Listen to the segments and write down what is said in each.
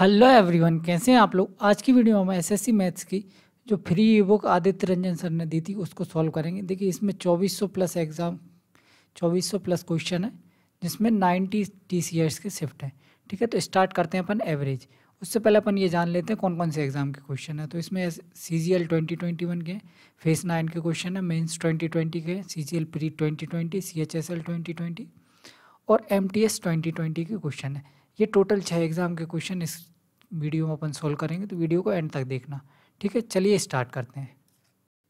Hello everyone कैसे हैं आप लोग आज की वीडियो में हम एसएससी मैथ्स की जो free e book Aditya Ranjan sir ने दी थी उसको सॉल्व करेंगे देखिए इसमें 2400 प्लस एग्ज़ाम 2400 प्लस क्वेश्चन है जिसमें 90 टी सी के शिफ्ट हैं ठीक है तो स्टार्ट करते हैं अपन एवरेज उससे पहले अपन ये जान लेते हैं कौन कौन से एग्ज़ाम के क्वेश्चन है तो इसमें C G L twenty twenty one के फेस नाइन के क्वेश्चन है मेन्स ट्वेंटी ट्वेंटी के C G L pre twenty twenty C H S L twenty twenty और M T S twenty twenty के क्वेश्चन है ये टोटल छः exam के क्वेश्चन इस वीडियो में अपन सोल्व करेंगे तो वीडियो को एंड तक देखना ठीक है चलिए स्टार्ट करते हैं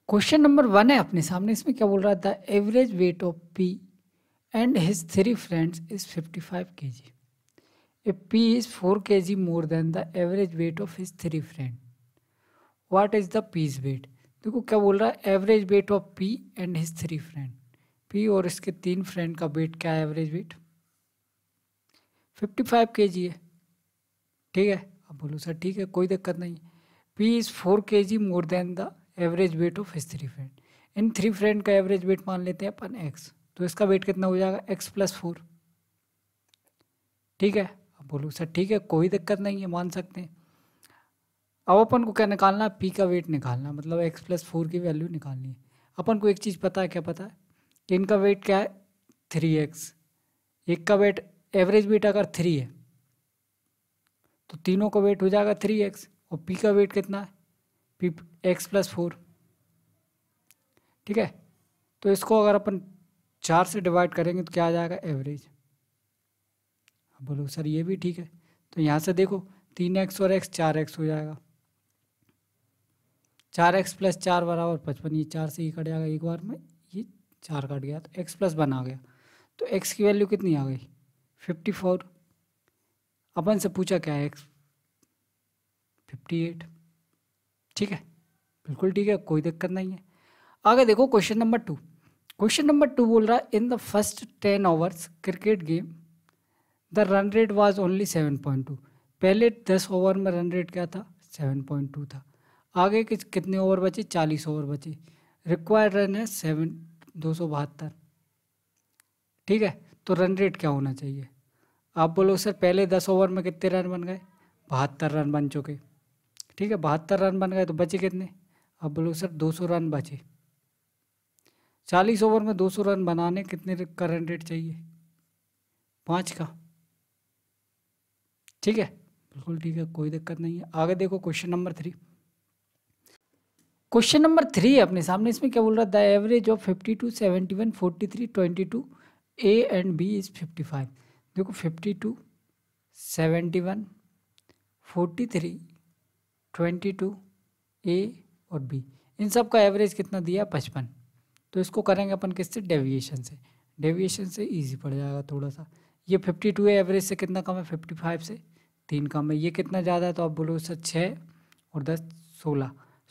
क्वेश्चन नंबर वन है अपने सामने इसमें क्या बोल रहा था average weight of P and his three friends is fifty five के G a P is four के G more than the average weight of his three friend what is the P's weight देखो क्या बोल रहा है average weight of P and his three friend P और इसके तीन फ्रेंड का वेट क्या है एवरेज वेट फिफ्टी फाइव के जी है ठीक है अब बोलो सर ठीक है कोई दिक्कत नहीं पी इज़ फोर के G more than the average weight of his three friend in three friend का एवरेज वेट मान लेते हैं अपन एक्स तो इसका वेट कितना हो जाएगा एक्स प्लस फोर ठीक है अब बोलो सर ठीक है कोई दिक्कत नहीं है मान सकते हैं अब अपन को क्या निकालना है पी का वेट निकालना मतलब एक्स प्लस फोर की वैल्यू निकालनी है अपन को एक चीज़ पता है क्या पता है कि इनका वेट क्या है थ्री एक्स एक का वेट एवरेज वेट अगर थ्री है तो तीनों का वेट हो जाएगा थ्री एक्स और पी का वेट कितना है पी एक्स प्लस फोर ठीक है तो इसको अगर अपन चार से डिवाइड करेंगे तो क्या आ जाएगा एवरेज बोलो सर ये भी ठीक है तो यहाँ से देखो तीन एक्स और एक्स चार एक्स हो जाएगा चार एक्स प्लस चार बराबर पचपन ये चार से ही कट जाएगा एक बार में ये चार कट गया तो एक्स प्लस वन आ गया तो एक्स की वैल्यू कितनी आ गई फिफ्टी फोर अपन से पूछा क्या है एक्स फिफ्टी एट ठीक है बिल्कुल ठीक है कोई दिक्कत नहीं है आगे देखो question number two question number two बोल रहा है in the first ten overs cricket game the run rate was only seven point two पहले दस ओवर में रन रेट क्या था सेवन पॉइंट टू था आगे कि, कितने ओवर बचे चालीस ओवर बचे रिक्वायर्ड रन है सेवन दो सौ बहत्तर ठीक है तो रन रेट क्या होना चाहिए आप बोलो सर पहले दस ओवर में कितने रन बन गए बहत्तर रन बन चुके ठीक है बहत्तर रन बन गए तो बचे कितने आप बोलो सर दो सौ रन बचे चालीस ओवर में दो सौ रन बनाने कितने का रन रेट चाहिए पाँच का ठीक है बिल्कुल ठीक है कोई दिक्कत नहीं है आगे देखो question number three question number three है अपने सामने इसमें क्या बोल रहा है the average of fifty two seventy one forty three twenty two A and B is fifty five देखो fifty two seventy one forty three twenty two A और बी इन सब का एवरेज कितना दिया पचपन तो इसको करेंगे अपन किससे डेविएशन से डेविएशन से इजी पड़ जाएगा थोड़ा सा ये फिफ्टी टू है एवरेज से कितना कम है फिफ्टी फाइव से तीन कम है ये कितना ज़्यादा है तो आप बोलो सर छः और दस सोलह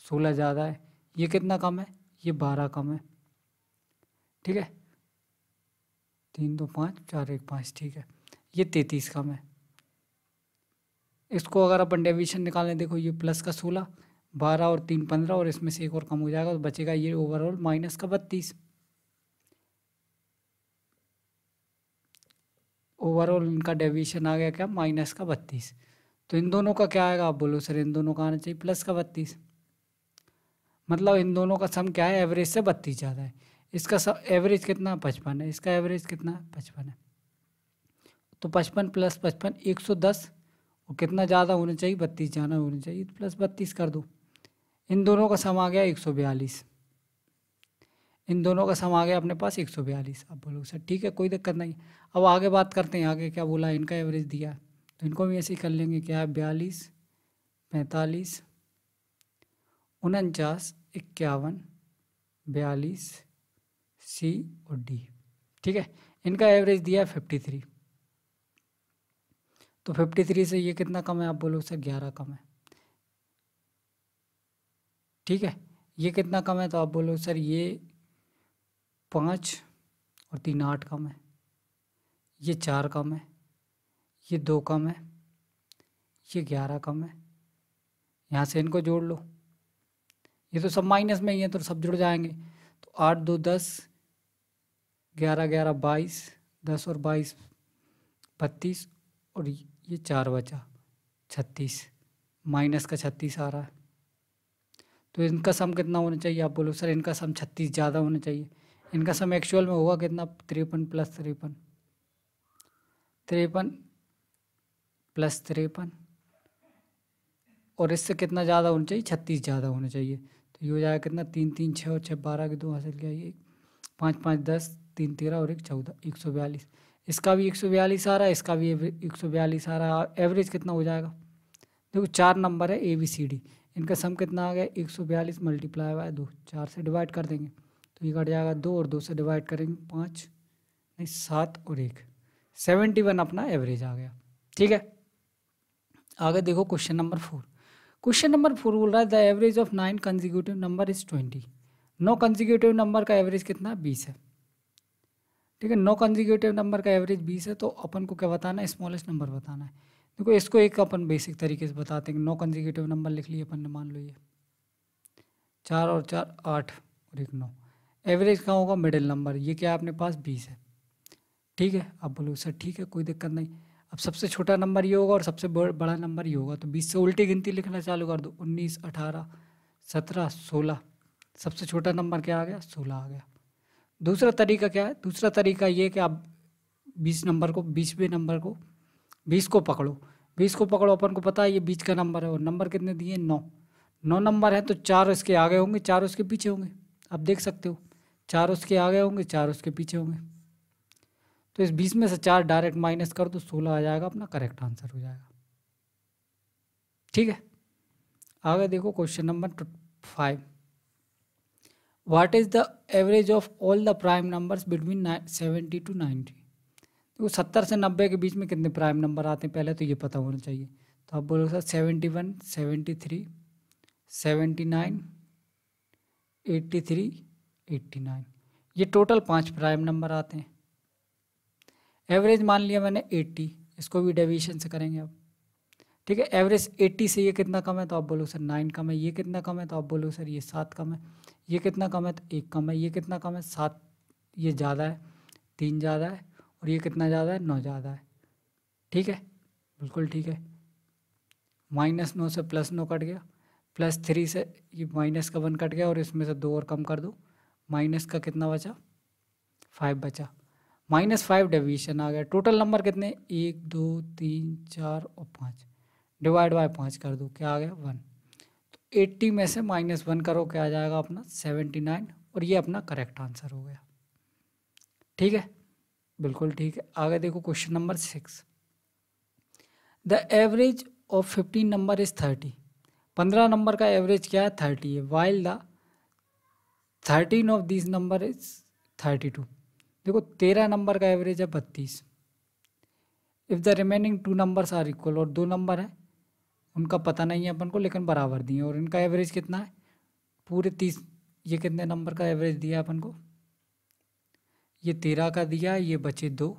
सोलह ज़्यादा है ये कितना कम है ये बारह कम है ठीक है तीन दो पाँच चार एक पाँच ठीक है ये तैतीस का है इसको अगर अपन डेविशन निकालें देखो ये प्लस का सोलह बारह और तीन पंद्रह और इसमें से एक और कम हो जाएगा तो बचेगा ये ओवरऑल माइनस का बत्तीस ओवरऑल इनका डेविएशन आ गया क्या माइनस का बत्तीस तो इन दोनों का क्या आएगा आप बोलो सर इन दोनों का आना चाहिए प्लस का बत्तीस मतलब इन दोनों का सम क्या है एवरेज से बत्तीस ज़्यादा है इसका सब एवरेज कितना पचपन है इसका एवरेज कितना पचपन है तो पचपन प्लस पचपन एक सौ दस और कितना ज़्यादा होना चाहिए बत्तीस ज़्यादा होना चाहिए तो प्लस बत्तीस कर दो इन दोनों का सम आ गया एक सौ बयालीस इन दोनों का सम आ गया अपने पास एक सौ बयालीस अब बोलो सर ठीक है कोई दिक्कत नहीं अब आगे बात करते हैं आगे क्या बोला इनका एवरेज दिया तो इनको भी ऐसे ही कर लेंगे क्या है बयालीस पैंतालीस उनचास इक्यावन बयालीस सी और डी ठीक है इनका एवरेज दिया है फिफ्टी थ्री तो फिफ्टी थ्री से ये कितना कम है आप बोलो सर ग्यारह कम है ठीक है ये कितना कम है तो आप बोलो सर ये पाँच और तीन आठ कम है ये चार कम है ये दो कम है ये ग्यारह कम है यहाँ से इनको जोड़ लो ये तो सब माइनस में ही है तो सब जुड़ जाएंगे तो आठ दो दस ग्यारह ग्यारह बाईस दस और बाईस बत्तीस और ये चार बचा छत्तीस माइनस का छत्तीस आ रहा है तो इनका सम कितना होना चाहिए आप बोलो सर इनका सम छत्तीस ज़्यादा होना चाहिए इनका सम एक्चुअल में हुआ कितना तिरपन प्लस तिरपन तिरपन प्लस तिरपन और इससे कितना ज़्यादा होना चाहिए छत्तीस ज़्यादा होना चाहिए तो ये हो जाएगा कितना तीन तीन छः और छः बारह के दो हासिल किया ये पाँच पाँच दस तीन तेरह और एक चौदह एक सौ बयालीस इसका भी एक सौ बयालीस आ रहा है इसका भी एक सौ बयालीस आ रहा है एवरेज कितना हो जाएगा देखो चार नंबर है ए बी सी डी इनका सम कितना आ गया एक सौ बयालीस मल्टीप्लाई बाय दो चार से डिवाइड कर देंगे तो ये कट जाएगा दो और दो से डिवाइड करेंगे पाँच नहीं सात और एक सेवेंटी वन अपना एवरेज आ गया ठीक है आगे देखो question number four question number four बोल रहा है the average of nine consecutive number is twenty नौ कंजिक्यूटिव नंबर का एवरेज कितना बीस है ठीक है नो कंजिक्यूटिव नंबर का एवरेज बीस है तो अपन को क्या बताना है स्मॉलेस्ट नंबर बताना है देखो इसको एक अपन बेसिक तरीके से बताते हैं नो कंजिक्यूटिव नंबर लिख लिए अपन ने मान लो ये चार और चार आठ और एक नौ एवरेज कहाँ होगा मिडिल नंबर ये क्या आपने पास बीस है ठीक है आप बोलो सर ठीक है कोई दिक्कत नहीं अब सबसे छोटा नंबर ये होगा और सबसे बड़ा नंबर ये होगा तो बीस से उल्टी गिनती लिखना चालू कर दो उन्नीस अठारह सत्रह सोलह सबसे छोटा नंबर क्या आ गया सोलह आ गया दूसरा तरीका क्या है दूसरा तरीका ये कि आप बीस नंबर को बीसवें नंबर को बीस को पकड़ो बीस को पकड़ो अपन को पता है ये बीच का नंबर है और नंबर कितने दिए नौ नौ नंबर है तो चार उसके आगे होंगे चार उसके पीछे होंगे आप देख सकते हो चार उसके आगे होंगे चार उसके पीछे होंगे तो इस बीस में से चार डायरेक्ट माइनस कर दो सोलह आ जाएगा अपना करेक्ट आंसर हो जाएगा ठीक है आगे देखो question number five what is the average of all the prime numbers between seventy to ninety देखो सत्तर से नब्बे के बीच में कितने प्राइम नंबर आते हैं पहले तो ये पता होना चाहिए तो आप बोलोगे sir seventy one seventy three seventy nine eighty three eighty nine ये टोटल पांच प्राइम नंबर आते हैं एवरेज मान लिया मैंने एट्टी इसको भी डेविएशन से करेंगे आप ठीक है एवरेज 80 से ये कितना कम है तो आप बोलो सर नाइन कम है ये कितना कम है तो आप बोलो सर ये सात कम है ये कितना कम है तो एक कम है ये कितना कम है सात ये ज़्यादा है तीन ज़्यादा है और ये कितना ज़्यादा है नौ ज़्यादा है ठीक है बिल्कुल ठीक है माइनस नौ से प्लस नौ कट गया प्लस थ्री से ये माइनस का वन कट गया और इसमें से दो और कम कर दो माइनस का कितना बचा फाइव बचा माइनस फाइव डेविएशन आ गया टोटल नंबर कितने एक दो तीन चार और पाँच डिवाइड बाय पाँच कर दो क्या आ गया वन तो एट्टी में से माइनस वन करो क्या आ जाएगा अपना सेवेंटी नाइन और ये अपना करेक्ट आंसर हो गया ठीक है बिल्कुल ठीक है आगे देखो question number six the average of fifteen number is thirty पंद्रह नंबर का एवरेज क्या है थर्टी है while the thirteen of this number is thirty two देखो तेरह नंबर का एवरेज है बत्तीस if the remaining two numbers are equal और दो नंबर है उनका पता नहीं है अपन को लेकिन बराबर दिए और इनका एवरेज कितना है पूरे तीस ये कितने नंबर का एवरेज दिया अपन को ये तेरह का दिया ये बचे दो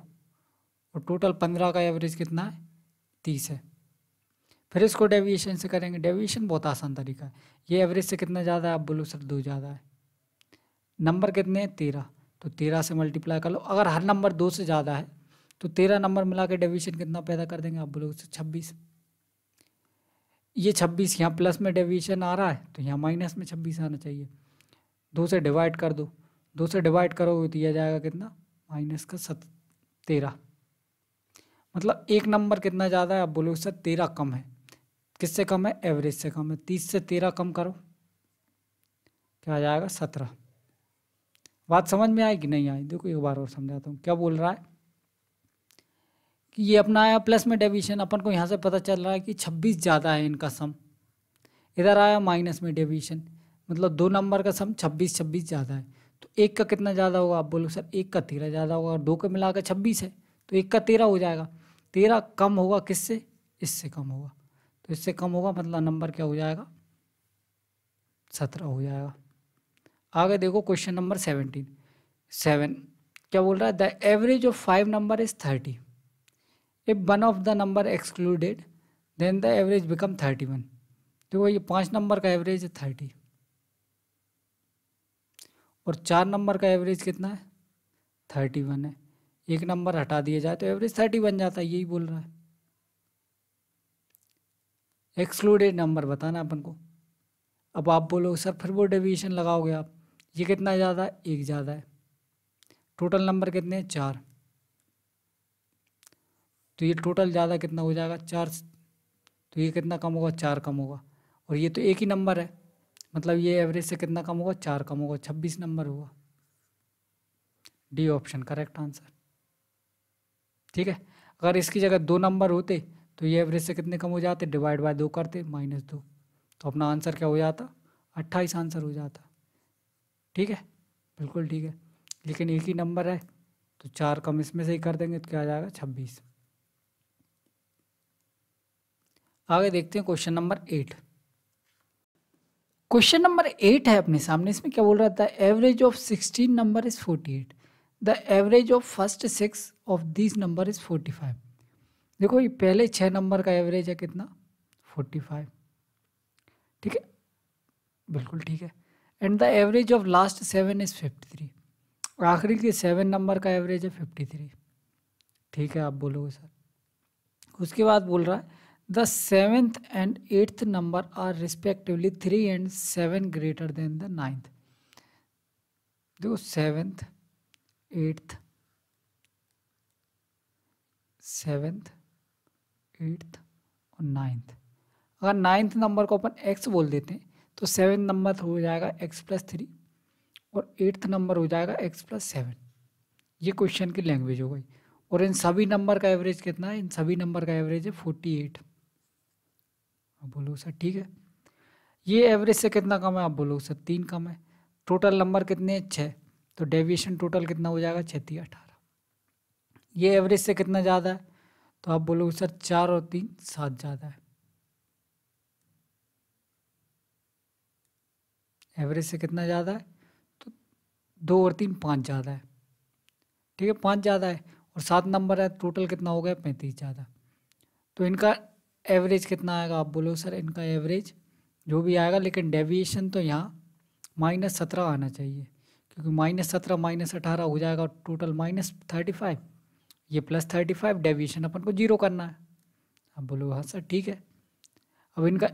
और टोटल पंद्रह का एवरेज कितना है तीस है फिर इसको डेविएशन से करेंगे डेविएशन बहुत आसान तरीका है ये एवरेज से कितना ज़्यादा है आप बोलो सर दो ज़्यादा है नंबर कितने हैं तेरह तो तेरह से मल्टीप्लाई कर लो अगर हर नंबर दो से ज़्यादा है तो तेरह नंबर मिला के डेविएशन कितना पैदा कर देंगे आप बोलोगे छब्बीस ये छब्बीस यहाँ प्लस में डेविएशन आ रहा है तो यहाँ माइनस में छब्बीस आना चाहिए दो से डिवाइड कर दो दो से डिवाइड करोगे दिया तो जाएगा कितना माइनस का सत तेरह मतलब एक नंबर कितना ज़्यादा है आप बोलोगे सर तेरह कम है किससे कम है एवरेज से कम है तीस से तेरह कम करो क्या आ जाएगा सत्रह बात समझ में आई कि नहीं आई देखो एक बार और समझाता हूँ क्या बोल रहा है ये अपना आया प्लस में डेविएशन अपन को यहाँ से पता चल रहा है कि छब्बीस ज़्यादा है इनका सम इधर आया माइनस में डेविएशन मतलब दो नंबर का सम छब्बीस छब्बीस ज़्यादा है तो एक का कितना ज़्यादा होगा आप बोलो सर एक का तेरह ज़्यादा होगा और दो का मिला के छब्बीस है तो एक का तेरह हो जाएगा तेरह कम होगा किससे इससे कम होगा तो इससे कम होगा मतलब नंबर क्या हो जाएगा सत्रह हो जाएगा आगे देखो क्वेश्चन नंबर सेवनटीन सेवन क्या बोल रहा है the average of five number is thirty one of the number excluded then the average become thirty one तो ये पाँच नंबर का एवरेज है थर्टी और चार नंबर का एवरेज कितना है थर्टी वन है एक नंबर हटा दिया जाए तो एवरेज थर्टी बन जाता है यही बोल रहा है एक्सक्लूडेड नंबर बताना अपन को अब आप बोलो सर फिर वो डेविएशन लगाओगे आप ये कितना ज़्यादा एक ज़्यादा है टोटल नंबर कितने हैं चार तो ये टोटल ज़्यादा कितना हो जाएगा चार तो ये कितना कम होगा चार कम होगा और ये तो एक ही नंबर है मतलब ये एवरेज से कितना कम होगा चार कम होगा छब्बीस नंबर हुआ डी ऑप्शन करेक्ट आंसर ठीक है अगर इसकी जगह दो नंबर होते तो ये एवरेज से कितने कम हो जाते डिवाइड बाय दो करते माइनस दो तो अपना आंसर क्या हो जाता अट्ठाईस आंसर हो जाता ठीक है बिल्कुल ठीक है लेकिन एक ही नंबर है तो चार कम इसमें से ही कर देंगे तो क्या आ जाएगा छब्बीस आगे देखते हैं question number eight question number eight है अपने सामने इसमें क्या बोल रहा था average of sixteen number is forty eight the average of first six of this number is forty five देखो ये पहले छः नंबर का एवरेज है कितना फोर्टी फाइव ठीक है बिल्कुल ठीक है and the average of last seven is fifty three आखिरी के सेवन नंबर का एवरेज है फिफ्टी थ्री ठीक है आप बोलोगे सर उसके बाद बोल रहा है the seventh and eighth number are respectively three and seven greater than the ninth देखो सेवेंथ एट्थ सेवेंथ एट्थ और नाइन्थ अगर नाइन्थ नंबर को अपन एक्स बोल देते हैं तो सेवन नंबर हो जाएगा एक्स प्लस थ्री और एट्थ नंबर हो जाएगा एक्स प्लस सेवन ये क्वेश्चन की लैंग्वेज हो गई और इन सभी नंबर का एवरेज कितना है इन सभी नंबर का एवरेज है फोर्टी एट आप बोलोगे सर ठीक है ये एवरेज से कितना कम है आप बोलोगे सर तीन कम है टोटल नंबर कितने हैं छः तो डेविएशन टोटल कितना हो जाएगा छत्ती अठारह ये एवरेज से कितना ज़्यादा है तो आप बोलोगे सर चार और तीन सात ज़्यादा है एवरेज से कितना ज़्यादा है तो दो और तीन पाँच ज़्यादा है ठीक है पाँच ज़्यादा है और सात नंबर है टोटल कितना हो गया पैंतीस ज़्यादा तो इनका एवरेज कितना आएगा आप बोलो सर इनका एवरेज जो भी आएगा लेकिन डेविएशन तो यहाँ माइनस सत्रह आना चाहिए क्योंकि माइनस सत्रह माइनस अठारह हो जाएगा टोटल माइनस थर्टी फाइव ये प्लस थर्टी फाइव डेविएशन अपन को जीरो करना है आप बोलो हाँ सर ठीक है अब इनका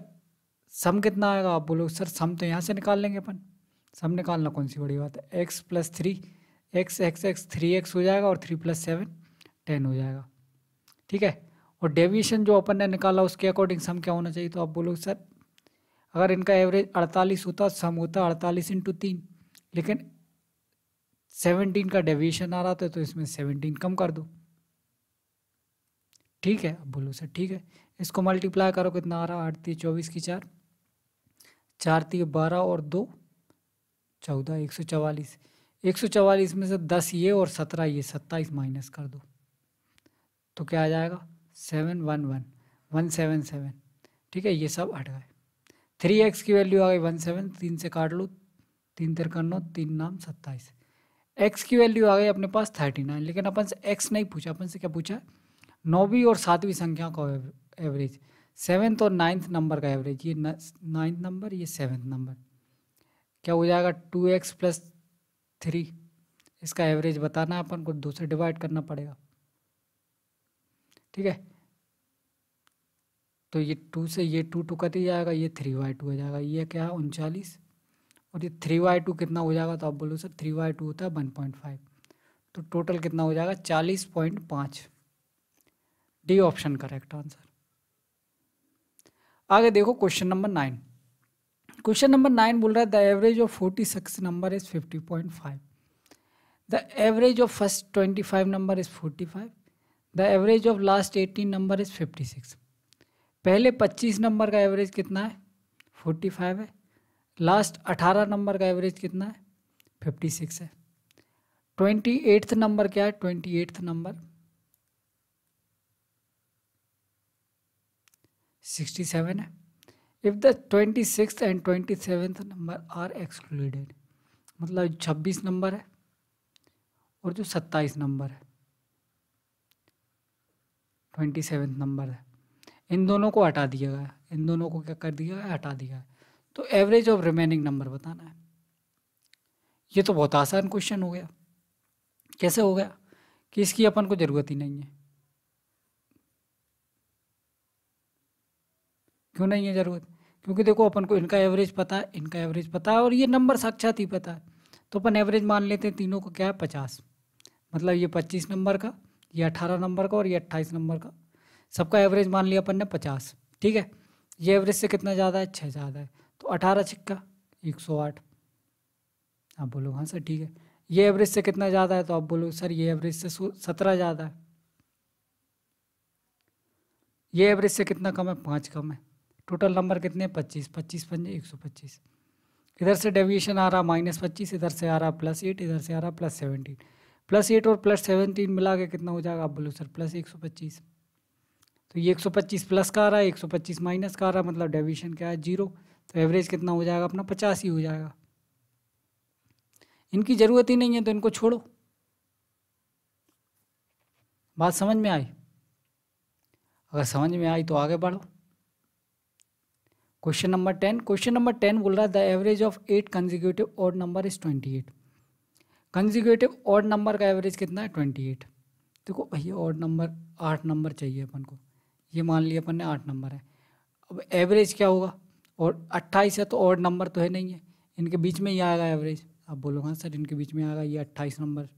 सम कितना आएगा आप बोलो सर सम तो यहाँ से निकाल लेंगे अपन सम निकालना कौन सी बड़ी बात है X plus three X X X three x हो जाएगा और थ्री प्लस सेवन टेन हो जाएगा ठीक है और डेविएशन जो अपन ने निकाला उसके अकॉर्डिंग सम क्या होना चाहिए तो आप बोलोगे सर अगर इनका एवरेज अड़तालीस होता सम होता अड़तालीस इंटू तीन लेकिन सेवनटीन का डेविएशन आ रहा था तो इसमें सेवनटीन कम कर दो ठीक है अब बोलो सर ठीक है इसको मल्टीप्लाई करो कितना आ रहा आठ आठती चौबीस की चार चार ती बारह और दो चौदह एक सौ चवालीस एक सौ चवालीस में से दस ये और सत्रह ये सत्ताईस माइनस कर दो तो क्या आ जाएगा seven one one one seven seven ठीक है ये सब हट गए थ्री एक्स की वैल्यू आ गई वन सेवन तीन से काट लो तीन कर लो तीन नाम सत्ताईस एक्स की वैल्यू आ गई अपने पास थर्टी नाइन लेकिन अपन से एक्स नहीं पूछा अपन से क्या पूछा नौवीं और सातवीं संख्या का एवरेज सेवन्थ और नाइन्थ नंबर का एवरेज ये नाइन्थ नंबर ये सेवन्थ नंबर क्या हो जाएगा टू एक्स प्लस थ्री इसका एवरेज बताना है अपन को दो से डिवाइड करना पड़ेगा ठीक है तो ये टू से ये टू टू कट ही जाएगा तो ये थ्री वाई टू हो जाएगा ये क्या है उनचालीस और ये थ्री वाई टू कितना हो जाएगा तो आप बोलो सर थ्री वाई टू होता है वन पॉइंट फाइव तो टोटल कितना हो जाएगा चालीस पॉइंट पाँच डी ऑप्शन करेक्ट आंसर आगे देखो question number nine question number nine बोल रहा है the average of forty six number is fifty point five the average of first twenty five number is forty five the average of last eighteen number is fifty six पहले पच्चीस number का average कितना है forty five है last अठारह number का average कितना है फिफ्टी सिक्स है ट्वेंटी एट्थ नंबर क्या है twenty eighth number sixty seven है if the twenty six and twenty seventh number are excluded मतलब छब्बीस नंबर है और जो सत्ताईस नंबर है ट्वेंटी सेवन नंबर है इन दोनों को हटा दिया गया इन दोनों को क्या कर दिया गया हटा दिया गया तो एवरेज ऑफ रिमेनिंग नंबर बताना है ये तो बहुत आसान क्वेश्चन हो गया कैसे हो गया कि इसकी अपन को ज़रूरत ही नहीं है क्यों नहीं है ज़रूरत क्योंकि देखो अपन को इनका एवरेज पता है इनका एवरेज पता है और ये नंबर साक्षात ही पता है तो अपन एवरेज मान लेते हैं तीनों को क्या है पचास मतलब ये पच्चीस नंबर का ये अठारह नंबर का और ये अट्ठाईस नंबर का सबका एवरेज मान लिया अपन ने पचास ठीक है ये एवरेज से कितना ज़्यादा है छः ज़्यादा है तो अठारह छिक्का एक सौ आठ आप बोलो हाँ सर ठीक है ये एवरेज से कितना ज़्यादा है तो आप बोलो सर ये एवरेज से सत्रह ज़्यादा है ये एवरेज से कितना कम है पाँच कम है टोटल नंबर कितने पच्चीस पच्चीस पंजे एक सौ पच्चीस इधर से डेविएशन आ रहा माइनस पच्चीस इधर से आ रहा प्लस एट इधर से आ रहा प्लस सेवेंटीन प्लस एट और प्लस सेवनटीन मिला के कितना हो जाएगा आप बोलो सर प्लस एक सौ पच्चीस तो ये एक सौ पच्चीस प्लस का आ रहा है एक सौ पच्चीस माइनस का आ रहा है मतलब डेविशन क्या है जीरो तो एवरेज कितना हो जाएगा अपना पचास ही हो जाएगा इनकी ज़रूरत ही नहीं है तो इनको छोड़ो बात समझ में आई अगर समझ में आई तो आगे बढ़ो question number ten question number ten बोल रहा है the average of eight consecutive और number is twenty eight consecutive odd number का एवरेज कितना है ट्वेंटी एट देखो भैया ऑड नंबर आठ नंबर चाहिए अपन को ये मान लिया अपन ने आठ नंबर है अब एवरेज क्या होगा और अट्ठाईस है तो ऑड नंबर तो है नहीं है इनके बीच में ही आएगा एवरेज आप बोलोगे हाँ सर इनके बीच में आएगा ये अट्ठाईस नंबर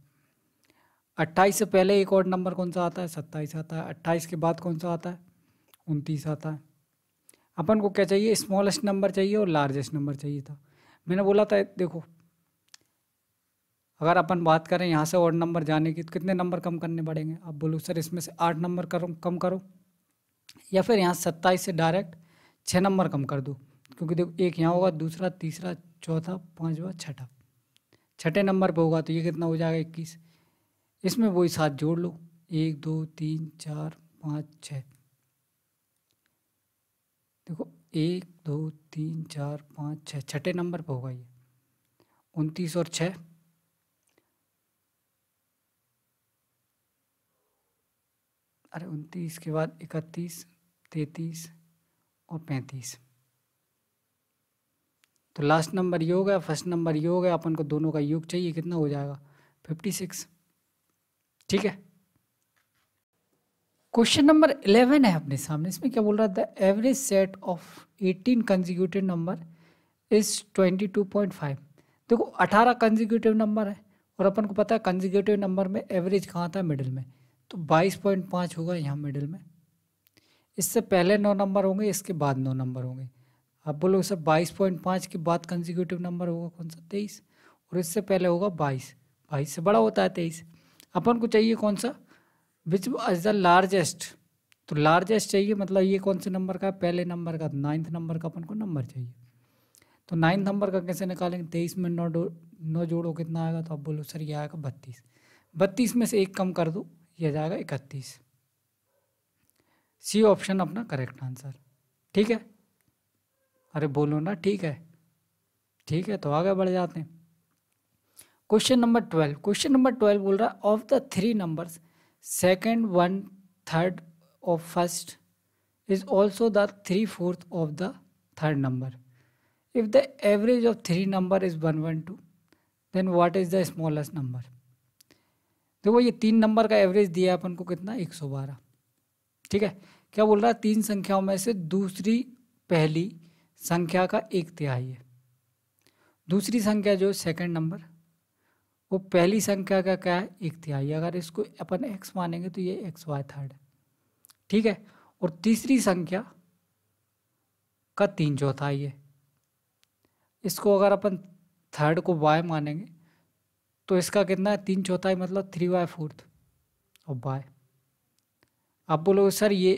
अट्ठाईस से पहले एक ऑड नंबर कौन सा आता है सत्ताईस आता है अट्ठाईस के बाद कौन सा आता है उनतीस आता है अपन को क्या चाहिए स्मॉलेस्ट नंबर चाहिए और लार्जेस्ट नंबर चाहिए था मैंने बोला था देखो अगर अपन बात करें यहाँ से और नंबर जाने की तो कितने नंबर कम करने पड़ेंगे आप बोलो सर इसमें से आठ नंबर करो कम करो या फिर यहाँ सत्ताईस से डायरेक्ट छः नंबर कम कर दो क्योंकि देखो एक यहाँ होगा दूसरा तीसरा चौथा पाँचवा छठा छठे नंबर पर होगा तो ये कितना हो जाएगा इक्कीस इसमें वही सात जोड़ लो एक दो तीन चार पाँच छ देखो एक दो तीन चार पाँच छः छठे नंबर पर होगा ये उनतीस और छः अरे उनतीस के बाद इकतीस तैतीस और पैंतीस तो लास्ट नंबर योग है गया फर्स्ट नंबर योग हो गया अपन को दोनों का योग चाहिए कितना हो जाएगा फिफ्टी सिक्स ठीक है क्वेश्चन नंबर इलेवन है अपने सामने इसमें क्या बोल रहा था average set of eighteen consecutive number is twenty two point five देखो अठारह कंजिक्यूटिव नंबर है और अपन को पता है कंजिक्यूटिव नंबर में एवरेज कहाँ था मिडिल में तो 22.5 होगा यहाँ मिडिल में इससे पहले नौ नंबर होंगे इसके बाद नौ नंबर होंगे आप बोलो सर 22.5 के बाद कंजिक्यूटिव नंबर होगा कौन सा तेईस और इससे पहले होगा बाईस बाईस से बड़ा होता है तेईस अपन को चाहिए कौन सा विच इज़ द लार्जेस्ट तो लार्जेस्ट चाहिए मतलब ये कौन से नंबर का पहले नंबर का नाइन्थ नंबर का अपन को नंबर चाहिए तो नाइन्थ नंबर का कैसे निकालेंगे तेईस में नौ नौ जोड़ो कितना आएगा तो आप बोलो सर ये आएगा बत्तीस बत्तीस में से एक कम कर दो यह जाएगा इकतीस सी ऑप्शन अपना करेक्ट आंसर ठीक है अरे बोलो ना ठीक है ठीक है तो आगे बढ़ जाते हैं question number twelve question number twelve बोल रहा है of the three numbers second one third और first is the three fourth of the third number if the average of three number is one one two then what is the smallest number देखो ये तीन number का average दिया है अपन को कितना एक सौ बारह ठीक है क्या बोल रहा है तीन संख्याओं में से दूसरी पहली संख्या का एक तिहाई है दूसरी संख्या जो सेकंड नंबर वो पहली संख्या का क्या है एक तिहाई अगर इसको अपन एक्स मानेंगे तो ये एक्स वाई थर्ड है ठीक है और तीसरी संख्या का तीन चौथाई है इसको अगर अपन थर्ड को वाई मानेंगे तो इसका कितना है तीन चौथाई मतलब थ्री बाय फोर्थ और बाय आप बोलोगे सर ये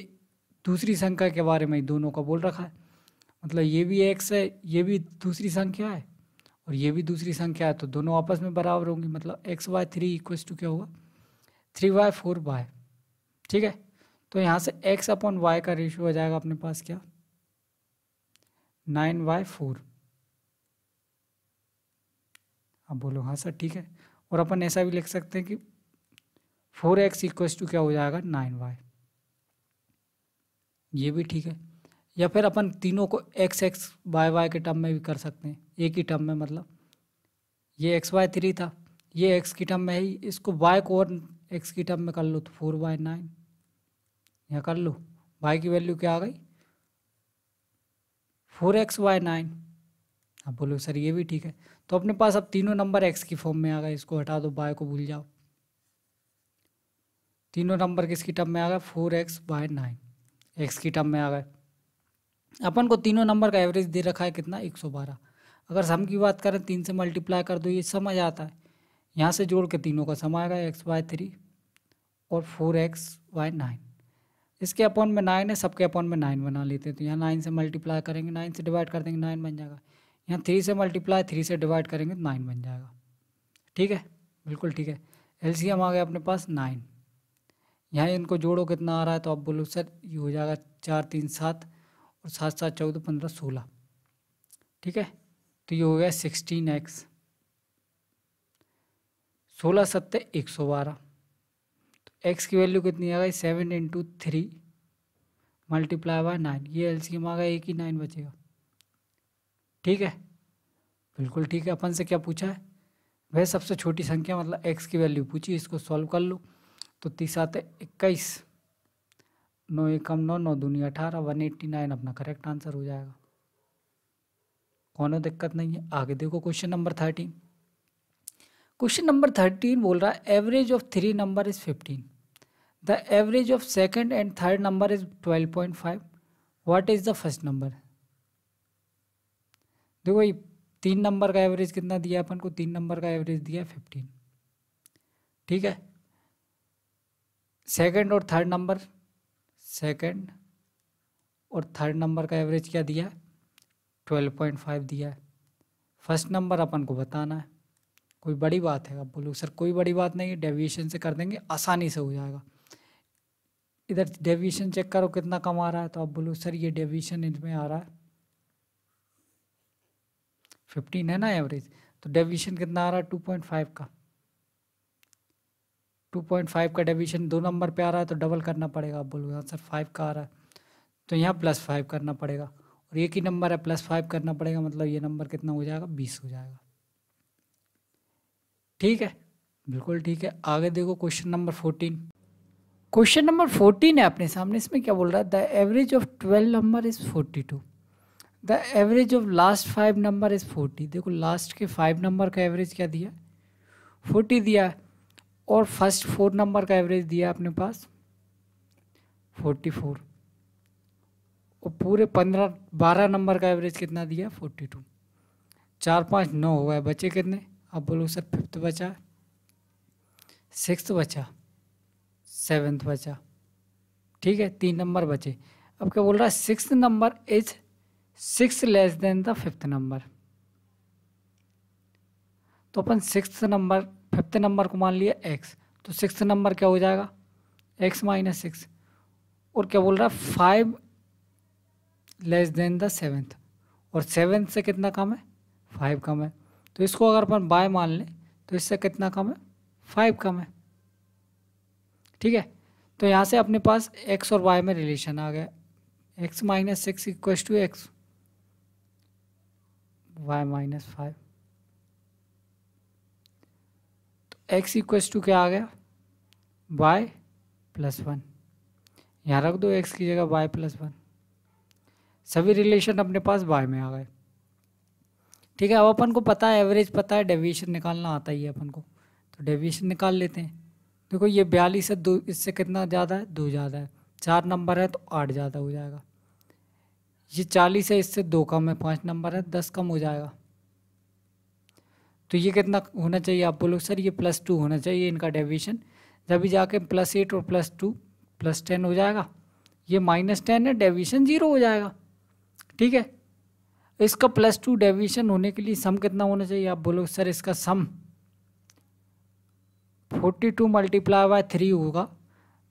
दूसरी संख्या के बारे में दोनों का बोल रखा है मतलब ये भी एक्स है ये भी दूसरी संख्या है और ये भी दूसरी संख्या है तो दोनों आपस में बराबर होंगी मतलब x by three equals to क्या होगा थ्री बाय फोर बाय ठीक है तो यहाँ से एक्स अपॉन वाई का रेशियो हो जाएगा अपने पास क्या नाइन बाय फोर आप बोलो हाँ सर ठीक है और अपन ऐसा भी लिख सकते हैं कि फोर एक्स इक्वस टू क्या हो जाएगा नाइन वाई ये भी ठीक है या फिर अपन तीनों को एक्स एक्स वाई वाई के टर्म में भी कर सकते हैं एक ही टर्म में मतलब ये एक्स वाई थ्री था ये एक्स की टर्म में है इसको वाई को और एक्स की टर्म में कर लो तो फोर बाई नाइन या कर लो वाई की वैल्यू क्या आ गई फोर एक्स वाई नाइन आप बोलो सर ये भी ठीक है तो अपने पास अब तीनों नंबर एक्स की फॉर्म में आ गए इसको हटा दो बाय को भूल जाओ तीनों नंबर किसकी टर्म में आ गए four x by nine x की टर्म में आ गए अपन को तीनों नंबर का एवरेज दे रखा है कितना एक सौ बारह अगर सम की बात करें तीन से मल्टीप्लाई कर दो ये समझ आता है यहाँ से जोड़ के तीनों का सम आएगा एक्स बाय थ्री और फोर एक्स बाय नाइन इसके अपॉन में नाइन है सबके अपॉन में नाइन बना लेते हैं तो यहाँ नाइन से मल्टीप्लाई करेंगे नाइन से डिवाइड कर देंगे नाइन बन जाएगा यहाँ थ्री से मल्टीप्लाई थ्री से डिवाइड करेंगे तो नाइन बन जाएगा ठीक है बिल्कुल ठीक है एम आ गया अपने पास नाइन यहाँ इनको जोड़ो कितना आ रहा है तो आप बोलो सर ये हो जाएगा चार तीन सात और सात सात चौदह पंद्रह सोलह ठीक है तो ये हो गया सिक्सटीन एक्स सोलह सत्तर एक सौ बारह तो एक्स की वैल्यू कितनी आ गई seven into three multiply by nine ये एम आ गया एक ही नाइन बचेगा ठीक है बिल्कुल ठीक है अपन से क्या पूछा है वह सबसे छोटी संख्या मतलब एक्स की वैल्यू पूछी इसको सॉल्व कर लो तो तीस आते इक्कीस नौ एकम नौ नौ दूनी अठारह वन एट्टी नाइन अपना करेक्ट आंसर हो जाएगा कौन दिक्कत नहीं है आगे देखो question number thirteen question number thirteen बोल रहा है average of three number is fifteen the average of second and third number is twelve point five what is the first number देखो तो वही तीन नंबर का एवरेज कितना दिया अपन को तीन नंबर का एवरेज दिया फिफ्टीन ठीक है सेकंड और थर्ड नंबर सेकंड और थर्ड नंबर का एवरेज क्या दिया ट्वेल्व पॉइंट फाइव दिया फर्स्ट नंबर अपन को बताना है कोई बड़ी बात है आप बोलो सर कोई बड़ी बात नहीं है डेविएशन से कर देंगे आसानी से हो जाएगा इधर डेविएशन चेक करो कितना कम आ रहा है तो आप बोलो सर ये डेविएशन इनमें आ रहा है फिफ्टीन है ना एवरेज तो डेविएशन कितना आ रहा है टू पॉइंट फाइव का टू पॉइंट फाइव का डेविएशन दो नंबर पे आ रहा है तो डबल करना पड़ेगा आप बोलोगे आंसर फाइव का आ रहा है तो यहाँ प्लस फाइव करना पड़ेगा और एक ही नंबर है प्लस फाइव करना पड़ेगा मतलब ये नंबर कितना हो जाएगा बीस हो जाएगा ठीक है बिल्कुल ठीक है आगे देखो question number fourteen question number fourteen है अपने सामने इसमें क्या बोल रहा है the average of twelve number is forty two the average of last five number is forty देखो लास्ट के फाइव नंबर का एवरेज क्या दिया फोर्टी दिया और फर्स्ट फोर नंबर का एवरेज दिया अपने पास फोर्टी फोर और पूरे पंद्रह बारह नंबर का एवरेज कितना दिया फोर्टी टू चार पाँच नौ हो गए बचे कितने अब बोलो सर फिफ्थ बचा सिक्स बचा सेवेंथ बचा ठीक है तीन नंबर बचे अब क्या बोल रहा है six number is six less than the fifth number तो अपन सिक्स नंबर फिफ्थ नंबर को मान लिया एक्स तो सिक्स नंबर क्या हो जाएगा एक्स माइनस सिक्स और क्या बोल रहा है five less than the seventh और सेवेंथ से कितना कम है फाइव कम है तो इसको अगर अपन बाय मान लें तो इससे कितना कम है फाइव कम है ठीक है तो यहाँ से अपने पास एक्स और वाई में रिलेशन आ गया x minus six equal to x y minus five तो एक्स इक्वस टू क्या आ गया वाई प्लस वन यहाँ रख दो एक्स की जगह वाई प्लस वन सभी रिलेशन अपने पास वाई में आ गए ठीक है अब अपन को पता है एवरेज पता है डेविएशन निकालना आता ही है अपन को तो डेविएशन निकाल लेते हैं देखो ये बयालीस है दो इससे कितना ज़्यादा है दो ज़्यादा है चार नंबर है तो आठ ज़्यादा हो जाएगा ये चालीस है इससे दो कम है पाँच नंबर है दस कम हो जाएगा तो ये कितना होना चाहिए आप बोलो सर ये प्लस टू होना चाहिए इनका डेविएशन जब भी जाके प्लस एट और प्लस टू प्लस टेन हो जाएगा ये माइनस टेन है डेविएशन ज़ीरो हो जाएगा ठीक है इसका प्लस टू डेविएशन होने के लिए सम कितना होना चाहिए आप बोलो सर इसका sum forty two multiply by three होगा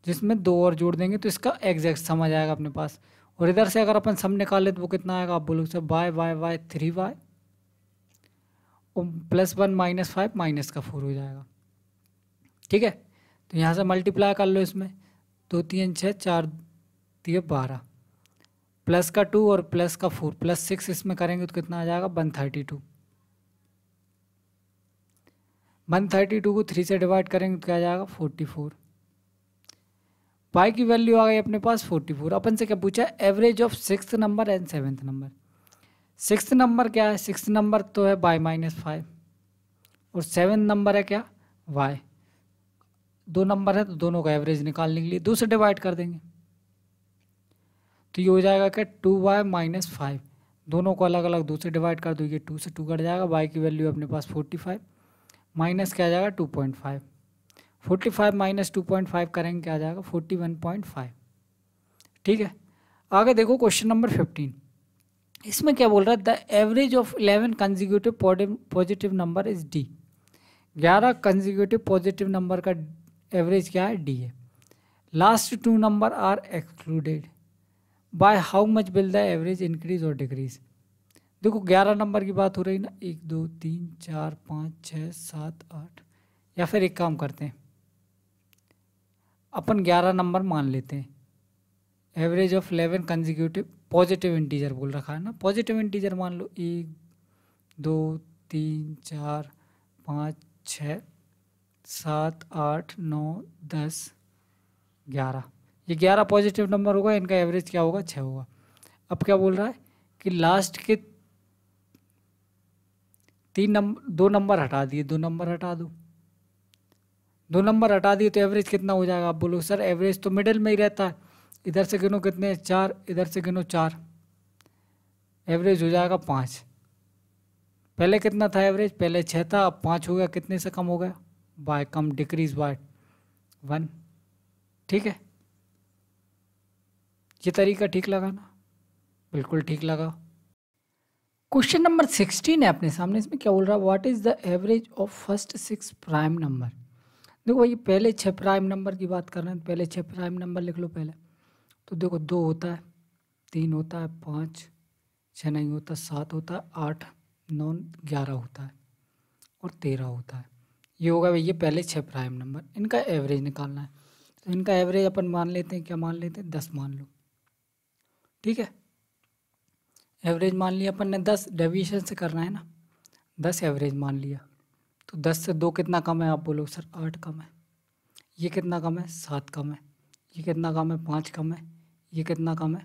जिसमें दो और जोड़ देंगे तो इसका एग्जैक्ट सम आ जाएगा अपने पास और इधर से अगर अपन सम ले तो वो कितना आएगा आप बोलोग sir y y y three y plus one minus five minus का फोर हो जाएगा ठीक है तो यहाँ से मल्टीप्लाई कर लो इसमें दो तीन छः चार दिए बारह प्लस का टू और प्लस का फोर प्लस सिक्स इसमें करेंगे तो कितना आ जाएगा one thirty two one thirty two को थ्री से डिवाइड करेंगे तो क्या आ जाएगा फोर्टी फोर पाई की वैल्यू आ गई अपने पास फोर्टी फोर अपन से क्या पूछा average of six number and seventh number six number क्या है सिक्स नंबर तो है बाई माइनस फाइव और सेवन नंबर है क्या वाई दो नंबर है तो दोनों का एवरेज निकालने के लिए दो से डिवाइड कर देंगे तो ये हो जाएगा क्या टू वाई माइनस फाइव दोनों को अलग अलग दो से डिवाइड कर दो ये टू से टू कट जाएगा वाई की वैल्यू अपने पास फोर्टी फाइव माइनस क्या आ जाएगा two point five forty five minus two point five करेंगे क्या आ जाएगा फोर्टी वन पॉइंट फाइव ठीक है आगे देखो क्वेश्चन नंबर फिफ्टीन इसमें क्या बोल रहा है the average of eleven consecutive positive number is D ग्यारह कंजिक्यूटिव पॉजिटिव नंबर का एवरेज क्या है डी है last two number are excluded by how much will the average increase और डिक्रीज देखो ग्यारह नंबर की बात हो रही ना एक दो तीन चार पाँच छः सात आठ या फिर एक काम करते हैं अपन ग्यारह नंबर मान लेते हैं average of eleven consecutive positive integer बोल रखा है ना पॉजिटिव इंटीजर मान लो एक दो तीन चार पाँच छ सात आठ नौ दस ग्यारह ये ग्यारह पॉजिटिव नंबर होगा इनका एवरेज क्या होगा छः होगा अब क्या बोल रहा है कि लास्ट के तीन नंबर दो नंबर हटा दिए दो नंबर हटा दो दो नंबर हटा दिए तो एवरेज कितना हो जाएगा आप बोलो सर एवरेज तो मिडिल में ही रहता है इधर से गिनो कितने चार इधर से गिनो चार एवरेज हो जाएगा पाँच पहले कितना था एवरेज पहले छः था अब पाँच हो गया कितने से कम हो गया बाय कम डिक्रीज बाय वन ठीक है ये तरीका ठीक लगा ना बिल्कुल ठीक लगा क्वेश्चन नंबर सिक्सटीन है अपने सामने इसमें क्या बोल रहा है what is the average of first six prime number देखो भाई पहले छः प्राइम नंबर की बात कर रहे हैं तो पहले छः प्राइम नंबर लिख लो पहले तो देखो दो होता है तीन होता है पाँच छः नहीं होता सात होता है आठ नौ ग्यारह होता है और तेरह होता है ये होगा भाई ये पहले छः प्राइम नंबर इनका एवरेज निकालना है तो इनका एवरेज अपन मान लेते हैं क्या मान लेते हैं दस मान लो ठीक है एवरेज मान लिया अपन ने दस डेविएशन से करना है ना दस एवरेज मान लिया तो दस से दो कितना कम है आप बोलो सर आठ कम है ये कितना कम है सात कम है ये कितना कम है पाँच कम है ये कितना कम है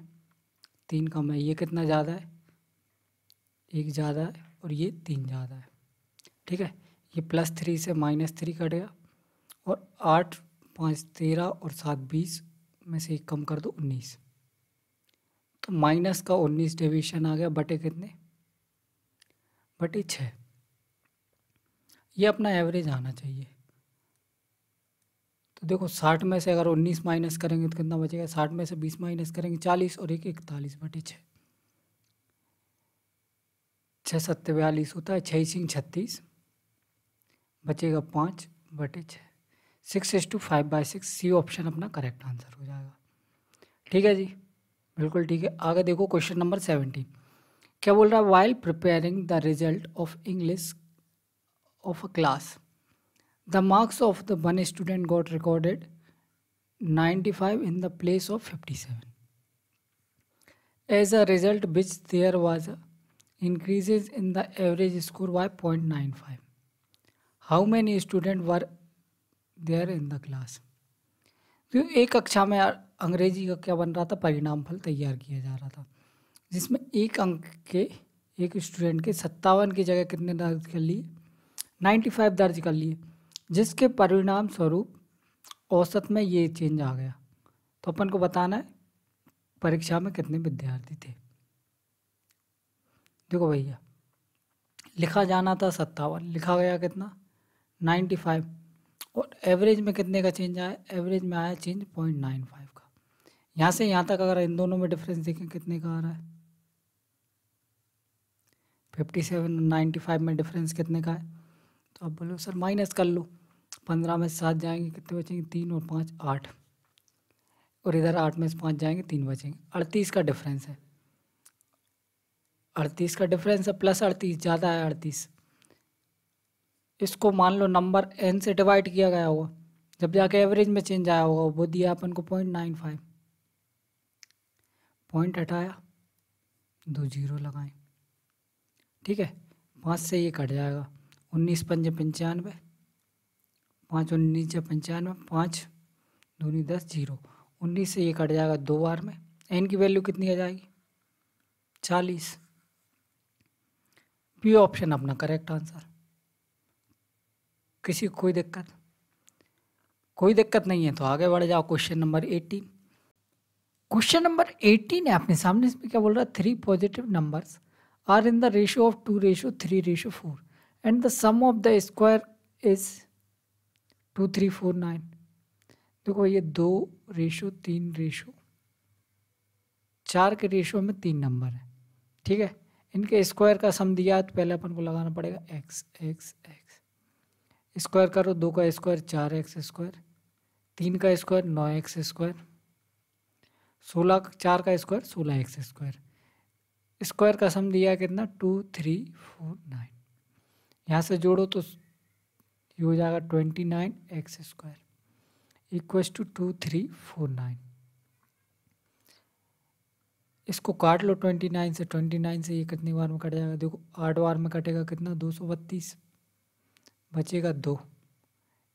तीन कम है ये कितना ज़्यादा है एक ज़्यादा है और ये तीन ज़्यादा है ठीक है ये प्लस थ्री से माइनस थ्री कटेगा और आठ पाँच तेरह और सात बीस में से एक कम कर दो उन्नीस तो माइनस का उन्नीस डिवीजन आ गया बटे कितने बटे छः ये अपना एवरेज आना चाहिए तो देखो साठ में से अगर उन्नीस माइनस करेंगे तो कितना बचेगा साठ में से बीस माइनस करेंगे चालीस और एक इकतालीस बटे छः छः सत्य बयालीस होता है छः सिंह छत्तीस बचेगा पाँच बटे छः six s two five by six C option अपना करेक्ट आंसर हो जाएगा ठीक है जी बिल्कुल ठीक है आगे देखो क्वेश्चन नंबर सेवेंटीन क्या बोल रहा है while preparing the result of English of a class. The marks of the one student got recorded 95 in the place of 57. As a result which there was increases in the average score by 0.95. How many students were there in the class? तो एक कक्षा में अंग्रेजी का क्या बन रहा था परिणाम फल तैयार किया जा रहा था जिसमें एक अंक के एक स्टूडेंट के सत्तावन की जगह कितने दाखिल लिए 95 दर्ज कर लिए जिसके परिणाम स्वरूप औसत में ये चेंज आ गया तो अपन को बताना है परीक्षा में कितने विद्यार्थी थे देखो भैया लिखा जाना था सत्तावन लिखा गया कितना 95 और एवरेज में कितने का चेंज आया एवरेज में आया चेंज पॉइंट नाइन फाइव का यहाँ से यहाँ तक अगर इन दोनों में डिफरेंस देखें कितने का आ रहा है फिफ्टी सेवन नाइन्टी फाइव में डिफरेंस कितने का है आप बोलो सर माइनस कर लो पंद्रह में सात जाएंगे कितने बचेंगे तीन और पाँच आठ और इधर आठ में से पाँच जाएंगे तीन बचेंगे अड़तीस का डिफरेंस है अड़तीस का डिफरेंस है प्लस अड़तीस ज़्यादा है अड़तीस इसको मान लो नंबर एन से डिवाइड किया गया होगा जब जाके एवरेज में चेंज आया होगा वो दिया अपन को पॉइंट नाइन फाइव पॉइंट हटाया दो जीरो लगाएं ठीक है पाँच से ये कट जाएगा उन्नीस पंजे पंचानवे पाँच उन्नीस जब पंचानवे पाँच दूनी दस जीरो उन्नीस से ये कट जाएगा दो बार में एन की वैल्यू कितनी आ जाएगी चालीस पी ऑप्शन अपना करेक्ट आंसर किसी कोई दिक्कत कोई दिक्कत नहीं है तो आगे बढ़ जाओ question number eighteen question number eighteen है अपने सामने इसमें क्या बोल रहा है three positive numbers are in the ratio of two ratio three ratio four and the sum of the square is two three four nine देखो ये दो रेशो तीन रेशो चार के रेशो में तीन नंबर है ठीक है इनके स्क्वायर का सम दिया तो पहले अपन को लगाना पड़ेगा एक्स एक्स एक्स स्क्वायर करो दो का स्क्वायर चार एक्स स्क्वायर तीन का स्क्वायर नौ एक्स स्क्वायर सोलह चार का स्क्वायर सोलह एक्स स्क्वायर स्क्वायर का सम दिया कितना टू थ्री फोर नाइन यहाँ से जोड़ो तो ये हो जाएगा twenty nine x square equals to two three four nine इसको काट लो ट्वेंटी नाइन से ट्वेंटी नाइन से ये कितनी बार में कट जाएगा देखो आठ बार में कटेगा कितना दो सौ बत्तीस बचेगा दो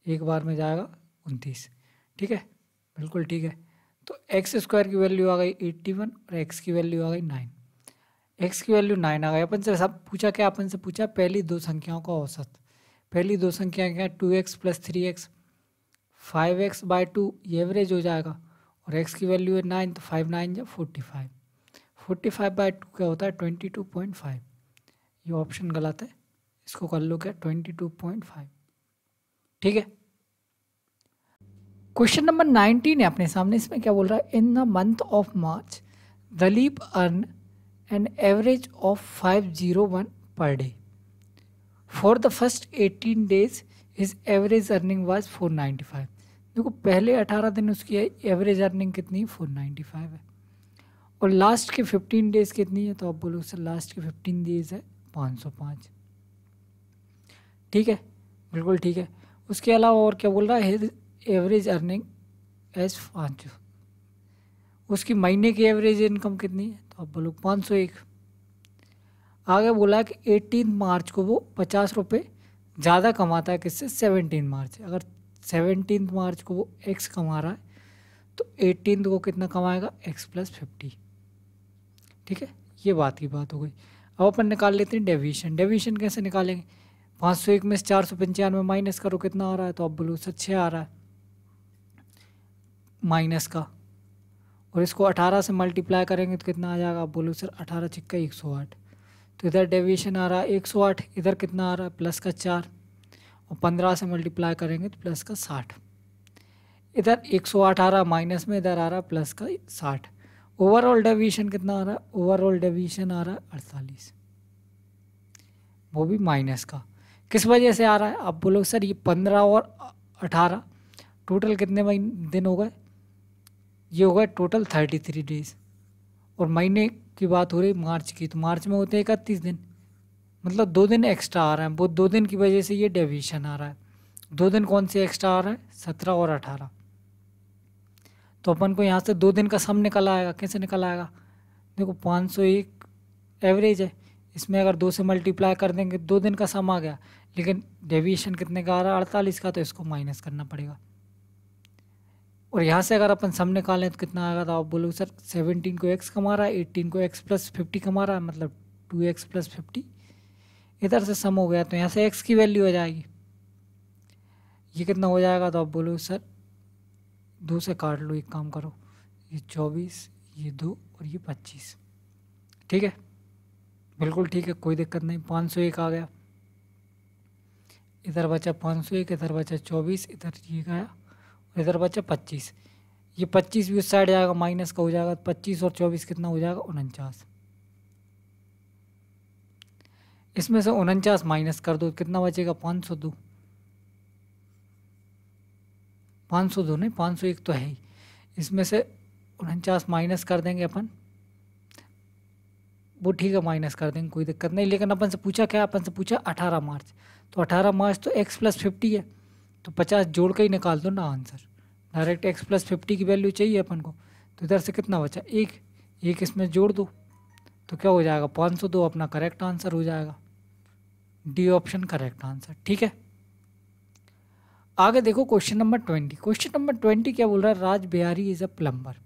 एक बार में जाएगा उनतीस ठीक है बिल्कुल ठीक है तो एक्स स्क्वायर की वैल्यू आ गई एट्टी वन और एक्स की वैल्यू आ गई नाइन एक्स की वैल्यू नाइन आ गई अपन से सब पूछा क्या अपन से पूछा पहली दो संख्याओं का औसत पहली दो संख्या क्या two x plus three x five x by two average हो जाएगा और एक्स की वैल्यू है नाइन तो फाइव नाइन या forty five forty five by two क्या होता है ट्वेंटी टू पॉइंट फाइव ये ऑप्शन गलत है इसको कर लो क्या ट्वेंटी टू पॉइंट फाइव ठीक है क्वेश्चन नंबर नाइनटीन है अपने सामने इसमें क्या बोल रहा है in the month of March Dalip earn an average of 501 per day. For the first 18 days, his average earning was 495. देखो पहले 18 दिन उसकी एवरेज अर्निंग कितनी 495 है और लास्ट के 15 डेज कितनी है तो आप बोलो सर लास्ट के 15 डेज है 505 ठीक है बिल्कुल ठीक है उसके अलावा और क्या बोल रहा है एवरेज अर्निंग एज पाँच उसकी महीने की एवरेज इनकम कितनी है तो आप बोलो पाँच सौ एक आगे बोला कि एटीन मार्च को वो पचास रुपये ज़्यादा कमाता है किससे सेवनटीन मार्च अगर सेवनटीन मार्च को वो एक्स कमा रहा है तो एटीन को कितना कमाएगा एक्स प्लस फिफ्टी ठीक है ये बात की बात हो गई अब अपन निकाल लेते हैं डेविएशन डेविएशन कैसे निकालेंगे पाँच सौ एक में से चार सौ पंचानवे माइनस करो कितना आ रहा है तो आप बोलो सर छः आ रहा है माइनस का और इसको अठारह से मल्टीप्लाई करेंगे तो कितना आ जाएगा आप बोलो सर अठारह छिक्का एक सौ आठ तो इधर डेविएशन आ रहा है एक सौ आठ इधर कितना आ रहा है प्लस का चार और पंद्रह से मल्टीप्लाई करेंगे तो प्लस का साठ इधर एक सौ आठ आ रहा माइनस में इधर आ रहा प्लस का साठ ओवरऑल डेविएशन कितना आ रहा है ओवरऑल डेविएशन आ रहा है अड़तालीस वो भी माइनस का किस वजह से आ रहा है आप बोलो सर ये पंद्रह और अठारह टोटल कितने दिन हो गए ये हो गए टोटल थर्टी थ्री डेज और महीने की बात हो रही मार्च की तो मार्च में होते हैं इकतीस दिन मतलब दो दिन एक्स्ट्रा आ रहे हैं वो दो दिन की वजह से ये डेविएशन आ रहा है दो दिन कौन से एक्स्ट्रा आ रहा है सत्रह और अठारह तो अपन को यहाँ से दो दिन का सम निकल आएगा कैसे निकल आएगा देखो पाँच सौ एक एवरेज है इसमें अगर दो से मल्टीप्लाई कर देंगे दो दिन का सम आ गया लेकिन डेविएशन कितने का आ रहा है अड़तालीस का तो इसको माइनस करना पड़ेगा और यहाँ से अगर अपन सम निकालें तो कितना आएगा तो आप बोलोगे सर सेवनटीन को एक्स कमा रहा है एट्टीन को एक्स प्लस फिफ्टी कमा रहा है मतलब टू एक्स प्लस फिफ्टी इधर से सम हो गया तो यहाँ से एक्स की वैल्यू हो जाएगी ये कितना हो जाएगा तो आप बोलो सर दो से काट लो एक काम करो ये चौबीस ये दो और ये पच्चीस ठीक है बिल्कुल ठीक है कोई दिक्कत नहीं पाँच सौ एक आ गया इधर बचा पाँच सौ एक इधर बचा चौबीस इधर ये गया इधर बचा पच्चीस ये पच्चीस भी उस साइड जाएगा माइनस का हो जाएगा तो पच्चीस और चौबीस कितना हो जाएगा उनचास इसमें से उनचास माइनस कर दो तो कितना बचेगा पाँच सौ दो पाँच सौ दो नहीं पाँच सौ एक तो है ही इसमें से उनचास माइनस कर देंगे अपन वो ठीक है माइनस कर देंगे कोई दिक्कत नहीं लेकिन अपन से पूछा क्या अपन से पूछा अठारह मार्च तो अठारह मार्च तो एक्स प्लस फिफ्टी है तो पचास जोड़ के ही निकाल दो ना answer direct x plus fifty की वैल्यू चाहिए अपन को तो इधर से कितना बचा एक एक इसमें जोड़ दो तो क्या हो जाएगा पाँच सौ दो अपना करेक्ट आंसर हो जाएगा डी ऑप्शन करेक्ट आंसर ठीक है आगे देखो question number twenty question number twenty क्या बोल रहा है Raj Bihari is a plumber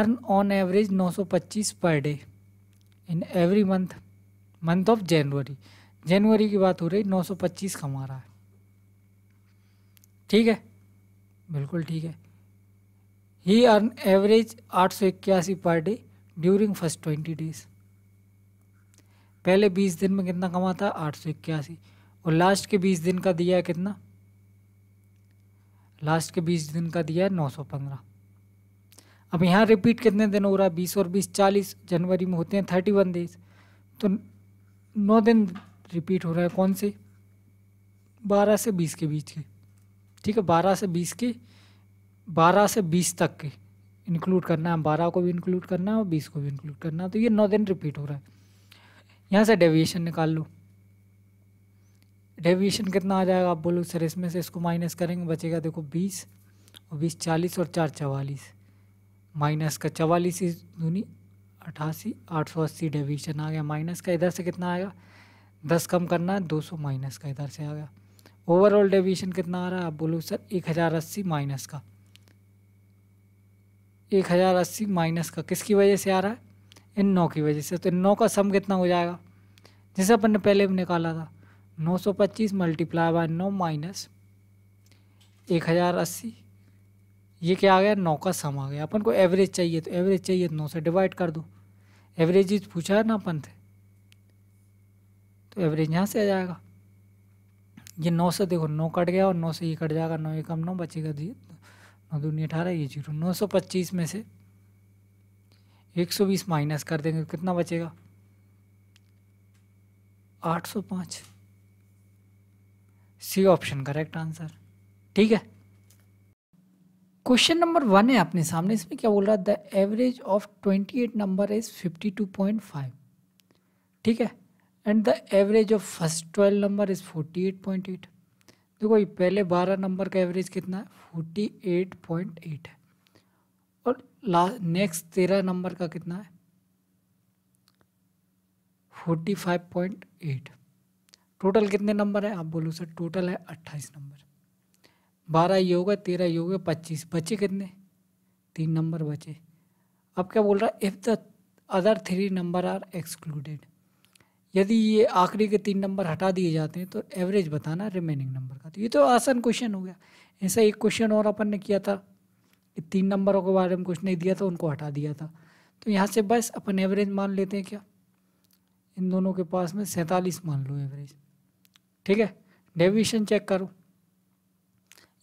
earn on average नौ सौ पच्चीस per day in every month month of January जनवरी की बात हो रही नौ सौ पच्चीस कमा रहा है ठीक है बिल्कुल ठीक है ही अर्न एवरेज आठ सौ इक्यासी per day during first twenty days पहले बीस दिन में कितना कमाता आठ सौ इक्यासी और लास्ट के बीस दिन का दिया है कितना लास्ट के बीस दिन का दिया है नौ सौ पंद्रह अब यहाँ रिपीट कितने दिन हो रहा है बीस और बीस चालीस जनवरी में होते हैं थर्टी वन डेज तो नौ दिन रिपीट हो रहा है कौन से बारह से बीस के बीच के ठीक है बारह से बीस के बारह से बीस तक के इंक्लूड करना है बारह को भी इंक्लूड करना है और बीस को भी इंक्लूड करना है तो ये नौ दिन रिपीट हो रहा है यहाँ से डेविएशन निकाल लो डेविएशन कितना आ जाएगा आप बोलो सर इसमें से इसको माइनस करेंगे बचेगा देखो बीस और बीस चालीस और चार चवालीस माइनस का चवालीस दूनी अठासी आठ सौ अस्सी डेविएशन आ गया माइनस का इधर से कितना आएगा दस कम करना है दो सौ माइनस का इधर से आ गया ओवरऑल डेविएशन कितना आ रहा है आप बोलो सर एक हज़ार अस्सी माइनस का एक हज़ार अस्सी माइनस का किसकी वजह से आ रहा है इन नौ की वजह से तो इन नौ का सम कितना हो जाएगा जैसे अपन ने पहले भी निकाला था नौ सौ पच्चीस मल्टीप्लाई बाय नौ माइनस एक हज़ार अस्सी ये क्या आ गया नौ का सम आ गया अपन को एवरेज चाहिए तो एवरेज चाहिए तो नौ से डिवाइड कर दो एवरेज तो पूछा है ना अपन थे तो एवरेज यहाँ से आ जाएगा ये नौ से देखो नौ कट गया और नौ से ये कट जाएगा नौ कम नौ बचेगा जी नौ दूनी अठारह ये जीरो नौ सौ पच्चीस में से एक सौ बीस माइनस कर देंगे तो कितना बचेगा आठ सौ पाँच सी ऑप्शन करेक्ट आंसर ठीक है क्वेश्चन नंबर वन है अपने सामने इसमें क्या बोल रहा है the average of twenty eight number is fifty two point five ठीक है and the average of first twelve number is forty eight point eight देखो ये पहले बारह नंबर का एवरेज कितना है फोर्टी एट पॉइंट एट है और लास्ट नेक्स्ट तेरह नंबर का कितना है forty five point eight total कितने नंबर है आप बोलो सर टोटल है अट्ठाईस नंबर बारह ये होगा तेरह ये होगा पच्चीस बचे कितने तीन नंबर बचे अब क्या बोल रहा है if the other three number are excluded यदि ये आखिरी के तीन नंबर हटा दिए जाते हैं तो एवरेज बताना रिमेनिंग नंबर का तो ये तो आसान क्वेश्चन हो गया ऐसा एक क्वेश्चन और अपन ने किया था कि तीन नंबरों के बारे में कुछ नहीं दिया था उनको हटा दिया था तो यहाँ से बस अपन एवरेज मान लेते हैं क्या इन दोनों के पास में सैंतालीस मान लो एवरेज ठीक है डेविशन चेक करो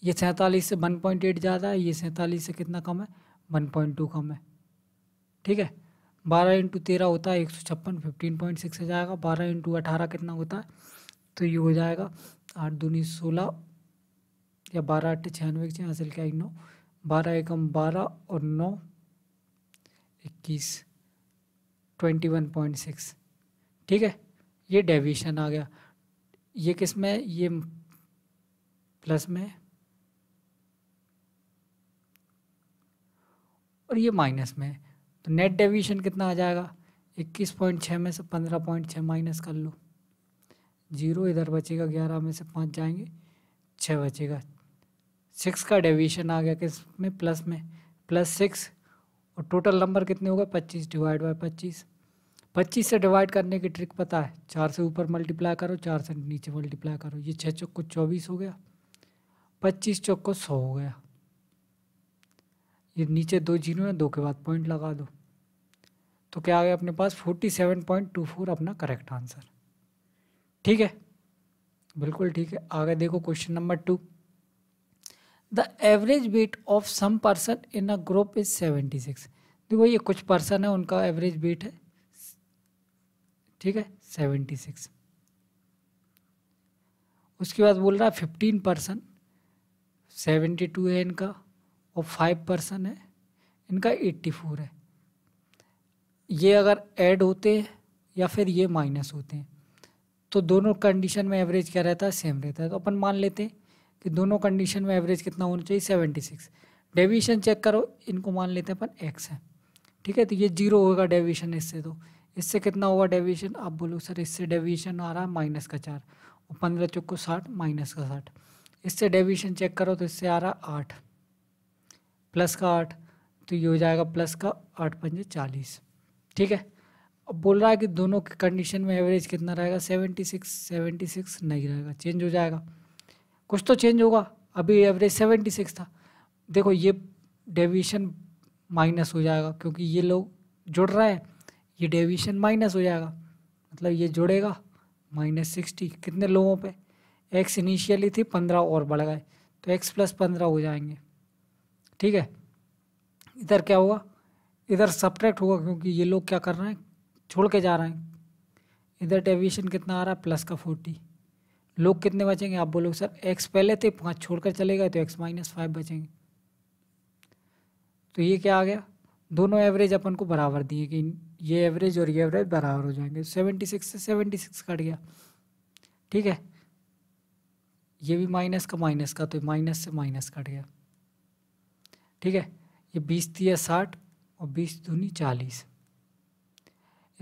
ये सैंतालीस से वन पॉइंट एट ज़्यादा है ये सैंतालीस से कितना कम है वन पॉइंट टू कम है ठीक है बारह इंटू तेरह होता है एक सौ छप्पन फिफ्टीन पॉइंट सिक्स हो जाएगा बारह इंटू अठारह कितना होता है तो ये हो जाएगा आठ दूनी सोलह या बारह अट्ठे छियानवे के हासिल क्या नौ बारह एकम बारह और नौ इक्कीस ट्वेंटी वन पॉइंट सिक्स ठीक है ये डेविएशन आ गया ये किस में ये प्लस में और ये माइनस में है तो नेट डेविएशन कितना आ जाएगा इक्कीस पॉइंट छः में से पंद्रह पॉइंट छः माइनस कर लो जीरो इधर बचेगा ग्यारह में से पाँच जाएंगे छः बचेगा सिक्स का डेविएशन आ गया किस में प्लस में प्लस सिक्स और टोटल नंबर कितने हो गए पच्चीस डिवाइड बाई पच्चीस पच्चीस से डिवाइड करने की ट्रिक पता है चार से ऊपर मल्टीप्लाई करो चार से नीचे मल्टीप्लाई करो ये छः चौक को चौबीस हो गया पच्चीस चौक को सौ हो गया ये नीचे दो जीरो है दो के बाद पॉइंट लगा दो तो क्या आ गया अपने पास forty seven point two four अपना करेक्ट आंसर ठीक है बिल्कुल ठीक है आगे देखो question number two the average weight of some person in a group is seventy six देखो ये कुछ पर्सन है उनका एवरेज वेट है ठीक है सेवेंटी सिक्स उसके बाद बोल रहा है फिफ्टीन पर्सन सेवेंटी टू है इनका और फाइव परसेंट है इनका एट्टी फोर है ये अगर ऐड होते हैं या फिर ये माइनस होते हैं तो दोनों कंडीशन में एवरेज क्या रहता है सेम रहता है तो अपन मान लेते हैं कि दोनों कंडीशन में एवरेज कितना होना चाहिए सेवेंटी सिक्स डेविएशन चेक करो इनको मान लेते हैं अपन एक्स है ठीक है तो ये जीरो होगा डेविएशन इससे तो इससे कितना होगा डेविएशन आप बोलो सर इससे डेविएशन आ रहा है माइनस का चार और पंद्रह चौको साठ माइनस का साठ इससे डेविएशन चेक करो तो इससे आ रहा आठ प्लस का आठ तो ये हो जाएगा प्लस का आठ पंजे चालीस ठीक है अब बोल रहा है कि दोनों के कंडीशन में एवरेज कितना रहेगा सेवेंटी सिक्स सेवेंटी सिक्स नहीं रहेगा चेंज हो जाएगा कुछ तो चेंज होगा अभी एवरेज सेवेंटी सिक्स था देखो ये डेविएशन माइनस हो जाएगा क्योंकि ये लोग जुड़ रहे हैं ये डेविएशन माइनस हो जाएगा मतलब ये जुड़ेगा माइनस सिक्सटी कितने लोगों पे एक्स इनिशियली थी पंद्रह और बढ़ गए तो एक्स प्लस पंद्रह हो जाएंगे ठीक है इधर क्या हुआ इधर सब्ट्रैक्ट हुआ क्योंकि ये लोग क्या कर रहे हैं छोड़ के जा रहे हैं इधर डेविएशन कितना आ रहा है प्लस का फोर्टी लोग कितने बचेंगे आप बोलोगे सर एक्स पहले थे पाँच कर चले गए तो एक्स माइनस फाइव बचेंगे तो ये क्या आ गया दोनों एवरेज अपन को बराबर दिए कि ये एवरेज और ये एवरेज बराबर हो जाएंगे सेवेंटी सिक्स से सेवेंटी सिक्स कट गया ठीक है ये भी माइनस का माइनस का तो माइनस से माइनस कट गया ठीक है ये बीस तीस साठ और बीस दूनी चालीस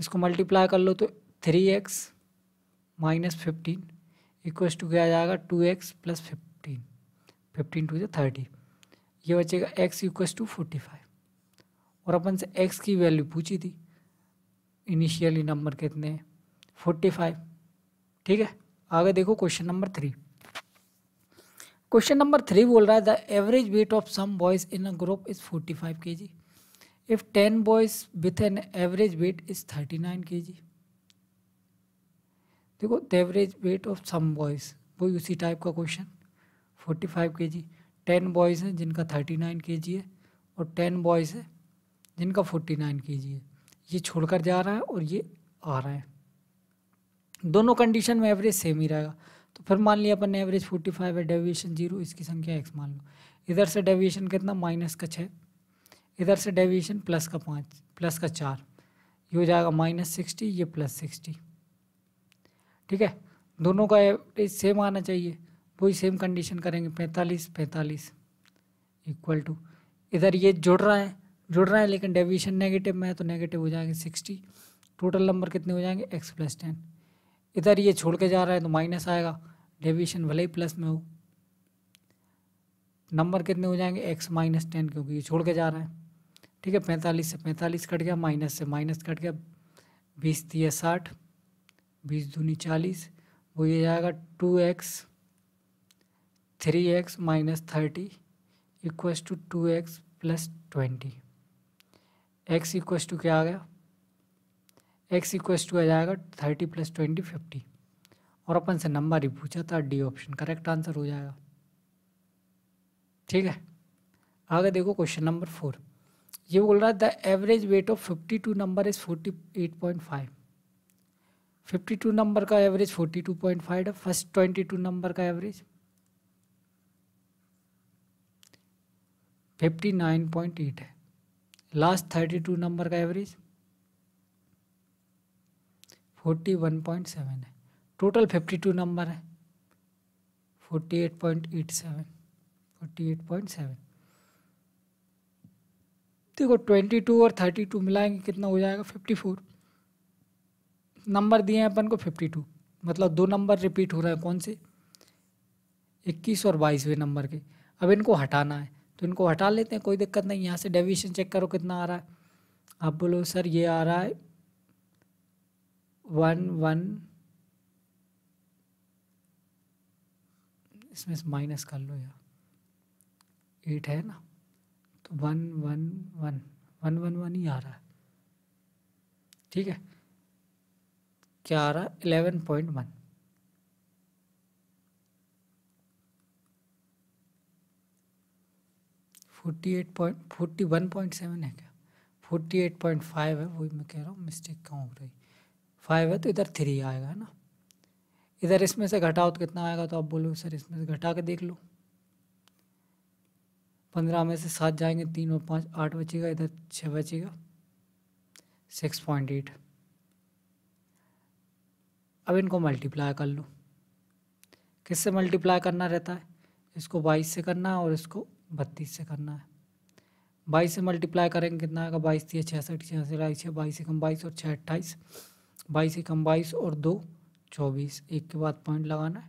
इसको मल्टीप्लाई कर लो तो three x minus fifteen equals to क्या आ जाएगा two x plus fifteen fifteen two जो थर्टी ये बचेगा x equals to forty five और अपन से एक्स की वैल्यू पूछी थी इनिशियली नंबर कितने फोर्टी फाइव ठीक है आगे देखो question number three question number three बोल रहा है the average weight of some boys in a group is forty five के G if ten boys with an average weight is thirty nine K जी देखो the average weight of some boys वो उसी type का question forty five के जी ten boys हैं जिनका thirty nine K जी है और टेन बॉयज़ हैं जिनका फोर्टी नाइन के जी है ये छोड़कर जा रहा है और ये आ रहा है दोनों कंडीशन में एवरेज सेम ही रहेगा तो फिर मान लिया अपन ने एवरेज फोर्टी फाइव है डेविएशन जीरो इसकी संख्या एक्स मान लो इधर से डेविएशन कितना माइनस का छः इधर से डेविएशन प्लस का पाँच प्लस का चार ये हो जाएगा माइनस सिक्सटी ये प्लस सिक्सटी ठीक है दोनों का एवरेज सेम आना चाहिए वही सेम कंडीशन करेंगे पैंतालीस पैंतालीस इक्वल टू इधर ये जुड़ रहा है जुड़ रहा है लेकिन डेविएशन नेगेटिव में है तो नेगेटिव हो जाएंगे सिक्सटी टोटल नंबर कितने हो जाएंगे एक्स प्लस टेन इधर ये छोड़ के जा रहा है तो माइनस आएगा डेविएशन भले ही प्लस में हो नंबर कितने हो जाएंगे एक्स माइनस टेन क्योंकि ये छोड़ के जा रहा है ठीक है पैंतालीस से पैंतालीस कट गया माइनस से माइनस कट गया बीस दिया साठ बीस दूनी चालीस वो ये जाएगा two x three x minus thirty equals to two x plus twenty x equals to क्या आ गया एक्स इक्वस टू आ जाएगा थर्टी प्लस ट्वेंटी फिफ्टी और अपन से नंबर ही पूछा था डी ऑप्शन करेक्ट आंसर हो जाएगा ठीक है आगे देखो क्वेश्चन नंबर फोर ये बोल रहा है the average weight of fifty two number is forty eight point five fifty two number का average forty two point five है फर्स्ट ट्वेंटी टू नंबर का average fifty nine point eight है last thirty two number का average forty one point seven है total fifty two number है forty eight point eight seven forty eight point seven देखो twenty two और thirty two मिलाएंगे कितना हो जाएगा फिफ्टी फोर नंबर दिए हैं अपन को फिफ्टी टू मतलब दो नंबर रिपीट हो रहा है कौन से इक्कीस और बाईसवें नंबर के अब इनको हटाना है तो इनको हटा लेते हैं कोई दिक्कत नहीं यहाँ से डेविएशन चेक करो कितना आ रहा है आप बोलो सर ये आ रहा है वन वन इसमें से माइनस कर लो यार एट है ना तो one one one one one one ही आ रहा है ठीक है क्या आ रहा है eleven point one forty eight point forty one point seven है क्या फोर्टी एट पॉइंट फाइव है वही मैं कह रहा हूँ मिस्टेक कहाँ हो रही फाइव है तो इधर थ्री आएगा है ना इधर इसमें से घटाओ तो कितना आएगा तो आप बोलो सर इसमें से घटा के देख लो पंद्रह में से सात जाएंगे तीन और पाँच आठ बचेगा इधर छः बचेगा सिक्स पॉइंट एट अब इनको मल्टीप्लाई कर लो किससे मल्टीप्लाई करना रहता है इसको बाईस से करना है और इसको बत्तीस से करना है बाईस से मल्टीप्लाई करेंगे कितना आएगा बाईस तीस छियासठ छियासठ छः बाईस कम बाईस और छः अट्ठाईस बाईस एकम बाईस और दो चौबीस एक के बाद पॉइंट लगाना है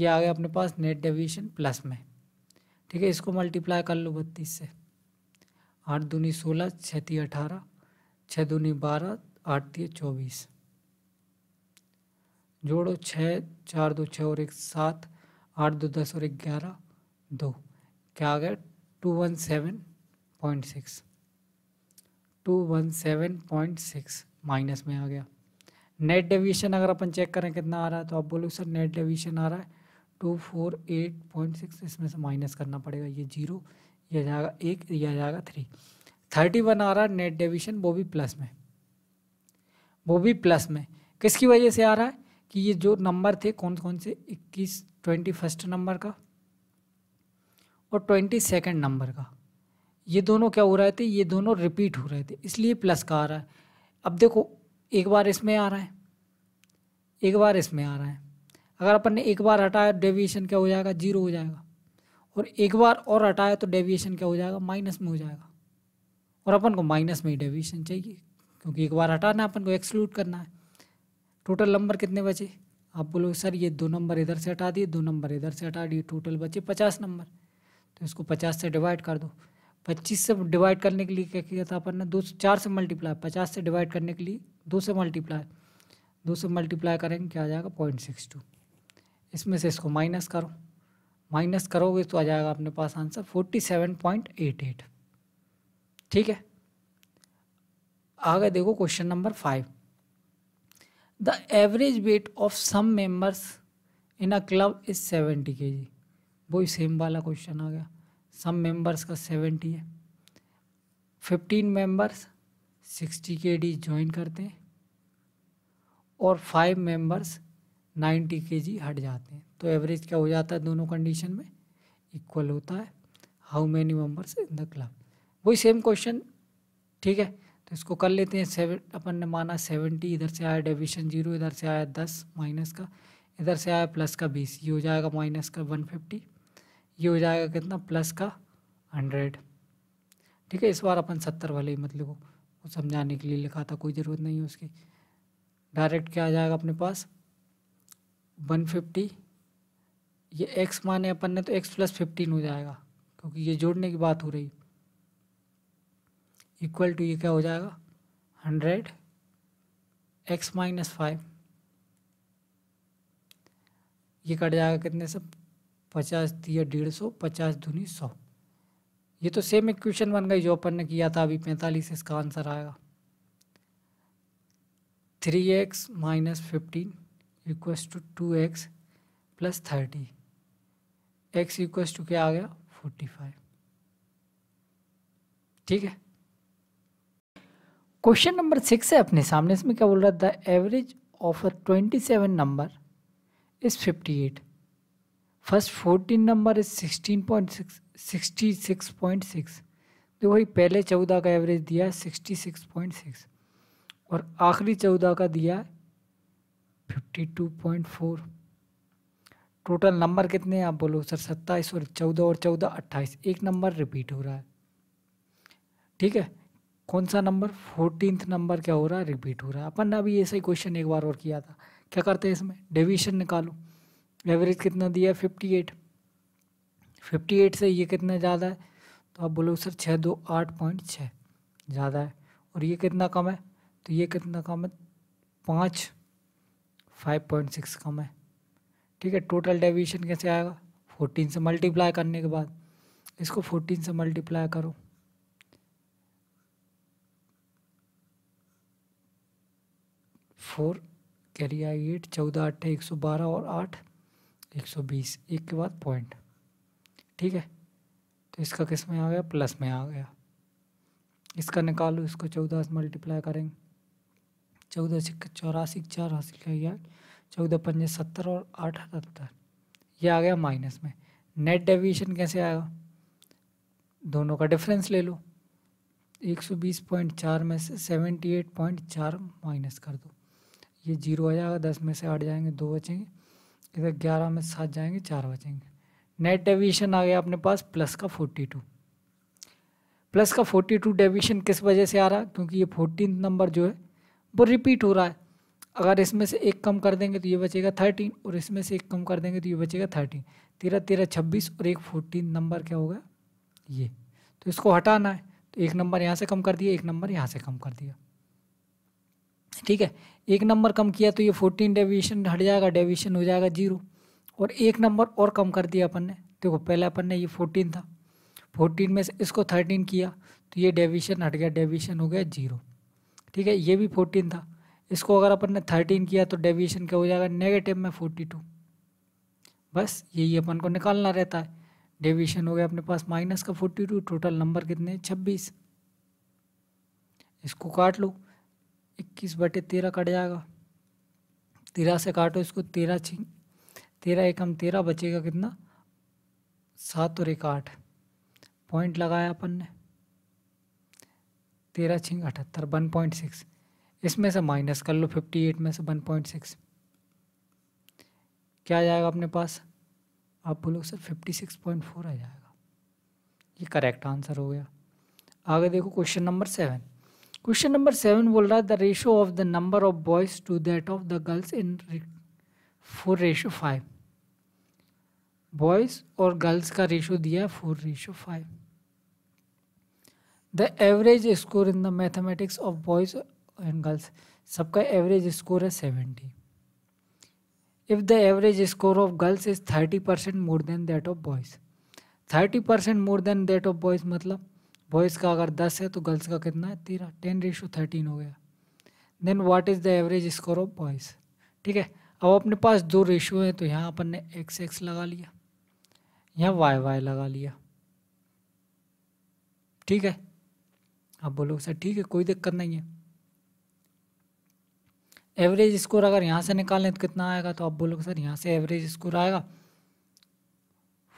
ये आ गया अपने पास नेट डेविएशन प्लस में ठीक है इसको मल्टीप्लाई कर लो बत्तीस से आठ दूनी सोलह छती अठारह छः दूनी बारह आठ तीय चौबीस जोड़ो छः चार दो छः और एक सात आठ दो दस और एक ग्यारह दो क्या आ गया two one seven point six two one seven point six minus में आ गया नेट डेविएशन अगर अपन चेक करें कितना आ रहा है तो आप बोलो सर नेट डेविएशन आ रहा है two four eight point six इसमें से माइनस करना पड़ेगा ये जीरो यह जाएगा एक आ जाएगा थ्री थर्टी वन आ रहा है नेट डेविएशन वो भी प्लस में वो भी प्लस में किसकी वजह से आ रहा है कि ये जो नंबर थे कौन कौन से इक्कीस ट्वेंटी फर्स्ट नंबर का और ट्वेंटी सेकेंड नंबर का ये दोनों क्या हो रहे थे ये दोनों रिपीट हो रहे थे इसलिए प्लस का आ रहा है अब देखो एक बार इसमें आ रहा है एक बार इसमें आ रहा है अगर अपन ने एक बार हटाया डेविएशन क्या हो जाएगा जीरो हो जाएगा और एक बार और हटाया तो डेविएशन क्या हो जाएगा माइनस में हो जाएगा और अपन को माइनस में ही डेविएशन चाहिए क्योंकि एक बार हटाना है अपन को एक्सक्लूड करना है टोटल नंबर कितने बचे आप बोलो सर ये दो नंबर इधर से हटा दिए दो नंबर इधर से हटा दिए टोटल बचे पचास नंबर तो इसको पचास से डिवाइड कर दो पच्चीस से डिवाइड करने के लिए क्या किया था अपन ने दो से चार से मल्टीप्लाई पचास से डिवाइड करने के लिए दो से मल्टीप्लाई दो से मल्टीप्लाई करेंगे क्या आ जाएगा पॉइंट सिक्स टू इसमें से इसको माइनस करो माइनस करोगे तो आ जाएगा अपने पास answer forty seven point eight eight ठीक है आगे देखो question number five the average weight of some members in a club is seventy K G वही सेम वाला क्वेश्चन आ गया सम मेंबर्स का सेवेंटी है fifteen members sixty K D join करते हैं और फाइव मेंबर्स नाइन्टी के जी हट जाते हैं तो एवरेज क्या हो जाता है दोनों कंडीशन में इक्वल होता है how many members in the club वही सेम क्वेश्चन ठीक है तो इसको कर लेते हैं सेवन अपन ने माना सेवेंटी इधर से आया डिविशन जीरो इधर से आया दस माइनस का इधर से आया प्लस का बीस ये हो जाएगा माइनस का वन फिफ्टी ये हो जाएगा कितना प्लस का हंड्रेड ठीक है इस बार अपन सत्तर वाले मतलब को समझाने के लिए लिखा था कोई ज़रूरत नहीं है उसकी डायरेक्ट क्या आ जाएगा अपने पास वन फिफ्टी ये एक्स माने अपन ने तो एक्स प्लस फिफ्टीन हो जाएगा क्योंकि ये जोड़ने की बात हो रही इक्वल टू ये क्या हो जाएगा हंड्रेड एक्स माइनस फाइव ये कट जाएगा कितने से पचास दिया डेढ़ सौ पचास धुनी सौ ये तो सेम इक्वेशन बन गई जो अपन ने किया था अभी पैंतालीस इसका आंसर आएगा three x minus fifteen equals to two x plus thirty x equals to क्या आ गया फोर्टी फाइव ठीक है क्वेश्चन नंबर सिक्स है अपने सामने इसमें क्या बोल रहा है the average of a twenty seven number is fifty eight first fourteen number is sixteen point six sixty six point six तो वही पहले चौदह का एवरेज दिया है सिक्सटी सिक्स पॉइंट सिक्स और आखिरी चौदह का दिया fifty two point four total number कितने हैं आप बोलो सर सत्ताईस और चौदह और चौदह अट्ठाईस एक नंबर रिपीट हो रहा है ठीक है कौन सा नंबर फोर्टीनथ नंबर क्या हो रहा है रिपीट हो रहा है अपन ने अभी ऐसा ही क्वेश्चन एक बार और किया था क्या करते हैं इसमें डेविएशन निकालो एवरेज कितना दिया फिफ्टी एट फिफ्टी एट से ये कितना ज़्यादा है तो आप बोलोगे सर छः दो आठ पॉइंट छः ज़्यादा है और ये कितना कम है तो ये कितना कम है पाँच फाइव पॉइंट सिक्स कम है ठीक है टोटल डेविएशन कैसे आएगा फोर्टीन से मल्टीप्लाई करने के बाद इसको फोर्टीन से मल्टीप्लाई करो फोर कैरी आई एट चौदह अट्ठा एक सौ बारह और आठ एक सौ बीस एक के बाद पॉइंट ठीक है तो इसका किस में आ गया प्लस में आ गया इसका निकालो इसको चौदह से मल्टीप्लाई करेंगे चौदह सिक्के चौरासी चार हासिल किया गया चौदह पंजे सत्तर और आठ अठहत्तर यह आ गया माइनस में नेट डेविएशन कैसे आएगा दोनों का डिफरेंस ले लो एक सौ बीस पॉइंट चार में से सेवेंटी एट पॉइंट चार माइनस कर दो ये जीरो आ जाएगा दस में से आठ जाएंगे दो बचेंगे इधर ग्यारह में सात जाएंगे चार बचेंगे नेट डेविएशन आ गया अपने पास प्लस का फोर्टी टू प्लस का फोर्टी टू डेविएशन किस वजह से आ रहा है क्योंकि ये फोर्टीन नंबर जो है वो रिपीट हो रहा है अगर इसमें से एक कम कर देंगे तो ये बचेगा थर्टीन और इसमें से एक कम कर देंगे तो ये बचेगा थर्टीन तेरह तेरह छब्बीस और एक फोर्टीन नंबर क्या होगा ये तो इसको हटाना है तो एक नंबर यहाँ से कम कर दिया एक नंबर यहाँ से कम कर दिया ठीक है एक नंबर कम किया तो ये फोर्टीन डेविएशन हट जाएगा डेविएशन हो जाएगा जीरो और एक नंबर और कम कर दिया अपन ने देखो पहले अपन ने ये फोर्टीन था फोर्टीन में से इसको थर्टीन किया तो ये डेविशन हट गया डेविशन हो गया जीरो ठीक है ये भी फोर्टीन था इसको अगर अपन ने थर्टीन किया तो डेविएशन क्या हो जाएगा नेगेटिव में फोर्टी टू बस यही अपन को निकालना रहता है डेविएशन हो गया अपने पास माइनस का फोर्टी टू टोटल नंबर कितने छब्बीस इसको काट लो इक्कीस बटे तेरह कट जाएगा तेरह से काटो इसको तेरह छी तेरह एक हम तेरह बचेगा कितना सात और एक आठ पॉइंट लगाया अपन ने तेरह छिंग अठहत्तर वन पॉइंट सिक्स इसमें से माइनस कर लो फिफ्टी एट में से वन पॉइंट सिक्स क्या जाएगा अपने पास आप बोलोगे sir fifty six point four आ जाएगा ये करेक्ट आंसर हो गया आगे देखो question number seven question number seven बोल रहा है the ratio of the number of boys to that of the girls in four ratio five boys और गर्ल्स का रेशो दिया है four ratio five the average score in the mathematics of boys and girls सबका average score है seventy if the average score of girls is thirty percent more than that of boys thirty percent more than that of boys मतलब boys का अगर दस है तो girls का कितना है तेरह टेन रेशो थर्टीन हो गया then what is the average score of boys ठीक है अब अपने पास दो रेशो हैं तो यहाँ अपन ने एक्स एक्स लगा लिया यहाँ वाई वाई लगा लिया ठीक है आप बोलो सर ठीक है कोई दिक्कत नहीं है एवरेज स्कोर अगर यहाँ से निकालें तो कितना आएगा तो आप बोलोगे सर यहाँ से एवरेज स्कोर आएगा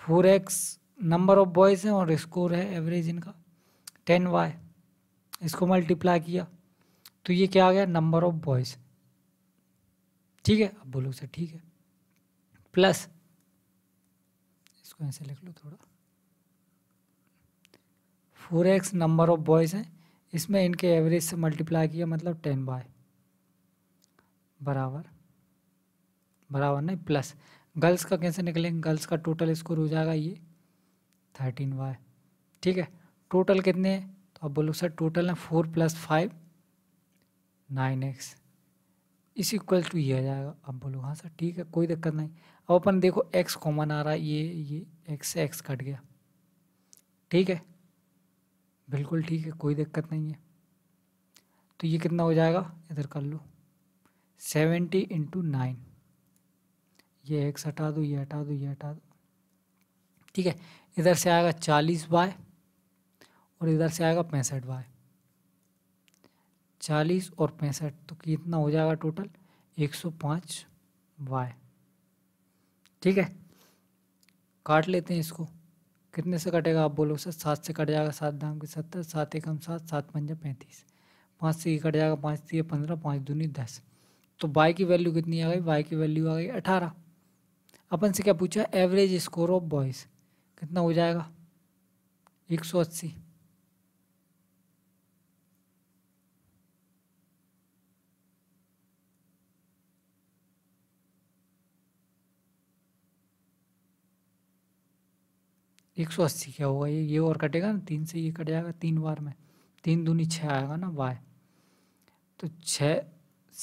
four x number of boys हैं और स्कोर है एवरेज इनका टेन वाई इसको मल्टीप्लाई किया तो ये क्या आ गया नंबर ऑफ बॉयज़ ठीक है अब बोलो सर ठीक है प्लस इसको ऐसे लिख लो थोड़ा four x number of boys हैं इसमें इनके एवरेज से मल्टीप्लाई किया मतलब टेन बाय बराबर बराबर नहीं प्लस गर्ल्स का कैसे निकलेंगे गर्ल्स का टोटल स्कोर हो जाएगा ये थर्टीन बाय ठीक है टोटल कितने हैं तो आप बोलो सर टोटल है four plus five nine x इस इक्वल टू ये आ जाएगा आप बोलो हाँ सर ठीक है कोई दिक्कत नहीं अब अपन देखो एक्स कॉमन आ रहा है ये ये एक्स से एक्स कट गया ठीक है बिल्कुल ठीक है कोई दिक्कत नहीं है तो ये कितना हो जाएगा इधर कर लो सेवेंटी इंटू नाइन ये एक्स हटा दो ये हटा दो ये हटा दो ठीक है इधर से आएगा चालीस बाय और इधर से आएगा पैंसठ बाय चालीस और पैंसठ तो कितना हो जाएगा टोटल एक सौ पाँच बाय ठीक है काट लेते हैं इसको कितने से कटेगा आप बोलो सर सात से कट जाएगा सात दाम के सत्तर सात एक हम सात सात पंजा पैंतीस पाँच से कट जाएगा पाँच तीन पंद्रह पाँच दूनी दस तो बाई की वैल्यू कितनी आ गई बाई की वैल्यू आ गई अठारह अपन से क्या पूछा एवरेज स्कोर ऑफ बॉयज़ कितना हो जाएगा एक सौ अस्सी एक सौ अस्सी क्या होगा ये ये और कटेगा ना तीन से ये कट जाएगा तीन बार में तीन दूनी छः आएगा ना वाई तो छः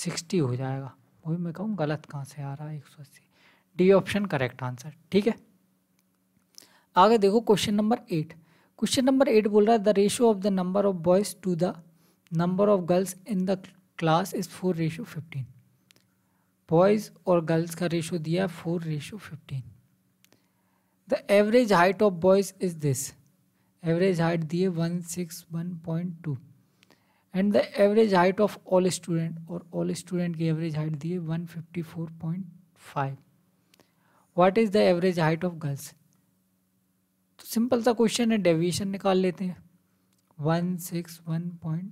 सिक्सटी हो जाएगा वही मैं कहूँ गलत कहाँ से आ रहा है एक सौ अस्सी डी ऑप्शन करेक्ट आंसर ठीक है आगे देखो question number eight question number eight बोल रहा है the ratio of the number of boys to the number of girls in the class is four ratio fifteen boys और गर्ल्स का ratio दिया है four ratio fifteen the average height of boys is this average height दिए one six one point two and the average height of all student और all student की average height दिए one fifty four point five what is the average height of girls तो simple सा question है deviation निकाल लेते हैं one six one point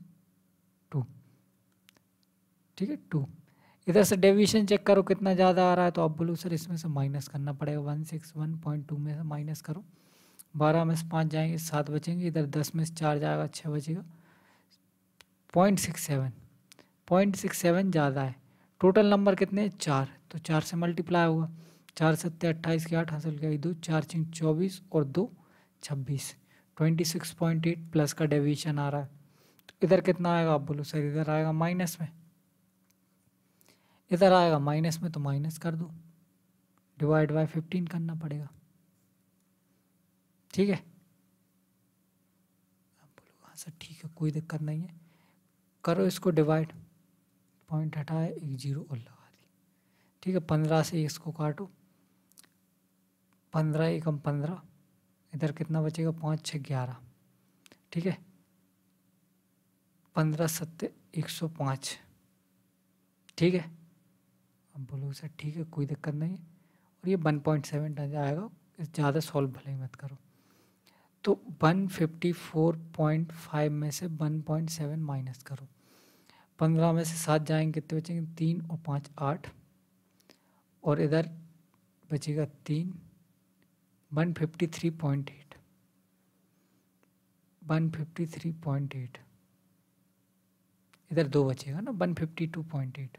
two ठीक है टू इधर से डेविएशन चेक करो कितना ज़्यादा आ रहा है तो आप बोलो सर इसमें से माइनस करना पड़ेगा one six one point two में से माइनस करो बारह में से पाँच जाएंगे सात बचेंगे इधर दस में से चार जाएगा छः बचेगा point six seven point six seven ज़्यादा है टोटल नंबर कितने हैं चार तो चार से मल्टीप्लाई होगा चार सत्तर अट्ठाईस के आठ हासिल किया दो चार छः चौबीस और दो छब्बीस twenty six point eight plus का डेविएशन आ रहा है तो इधर कितना आएगा आप बोलो सर इधर आएगा माइनस में इधर आएगा माइनस में तो माइनस कर दो डिवाइड बाय फिफ्टीन करना पड़ेगा ठीक है हाँ सर ठीक है कोई दिक्कत नहीं है करो इसको डिवाइड पॉइंट हटाए एक जीरो और लगा दी ठीक है पंद्रह से इसको काटो पंद्रह एकम पंद्रह इधर कितना बचेगा पाँच छः ग्यारह ठीक है पंद्रह सत्य एक सौ पाँच ठीक है अब बोलोगे सर ठीक है कोई दिक्कत नहीं है और ये वन पॉइंट सेवन टन आएगा ज़्यादा सॉल्व भले ही मत करो तो one fifty four point five में से वन पॉइंट सेवन माइनस करो पंद्रह में से सात जाएंगे कितने बचेंगे तीन और पाँच आठ और इधर बचेगा तीन one fifty three point eight one fifty three point eight इधर दो बचेगा ना one fifty two point eight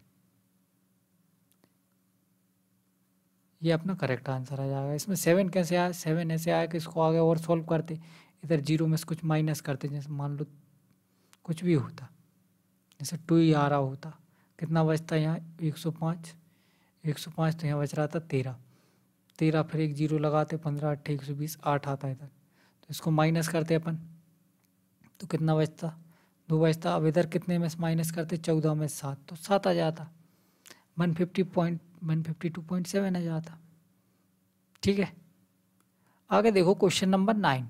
ये अपना करेक्ट आंसर आ जाएगा इसमें सेवन कैसे आया सेवन ऐसे आया कि इसको आगे और सॉल्व करते इधर जीरो में से कुछ माइनस करते जैसे मान लो कुछ भी होता जैसे टू ही आ रहा होता कितना बचता यहाँ एक सौ पाँच एक सौ पाँच तो यहाँ बच रहा था तेरह तेरह फिर एक जीरो लगाते पंद्रह अट्ठे एक सौ बीस आठ आता इधर तो इसको माइनस करते अपन तो कितना बचता दो बजता अब इधर कितने में माइनस करते चौदह में सात तो सात आ जाता one fifty point one fifty two point seven आ जाता ठीक है आगे देखो question number nine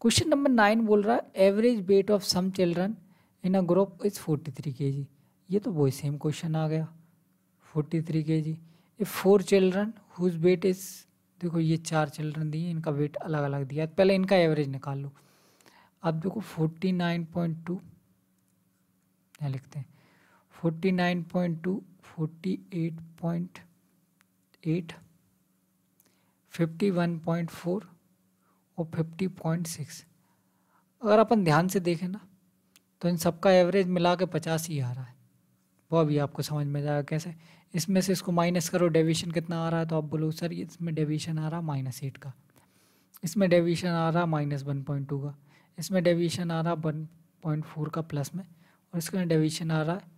question number nine बोल रहा है average weight of some children in a group is forty three K G ये तो वही सेम क्वेश्चन आ गया फोर्टी थ्री के जी ये four children whose weight is देखो ये चार चिल्ड्रन दिए इनका वेट अलग अलग दिया पहले इनका एवरेज निकाल लो अब देखो फोर्टी नाइन पॉइंट टू यहाँ लिखते हैं forty nine point two forty eight point eight fifty one point four और फिफ्टी पॉइंट सिक्स अगर अपन ध्यान से देखें ना तो इन सबका एवरेज मिला के पचास ही आ रहा है वो अभी आपको समझ में जाएगा कैसे इसमें से इसको माइनस करो डेविएशन कितना आ रहा है तो आप बोलो सर इसमें डेविएशन आ रहा है माइनस एट का इसमें डेविएशन आ रहा है माइनस वन पॉइंट टू का इसमें डेविएशन आ रहा है वन पॉइंट फोर का प्लस में और इसका डेविएशन आ रहा है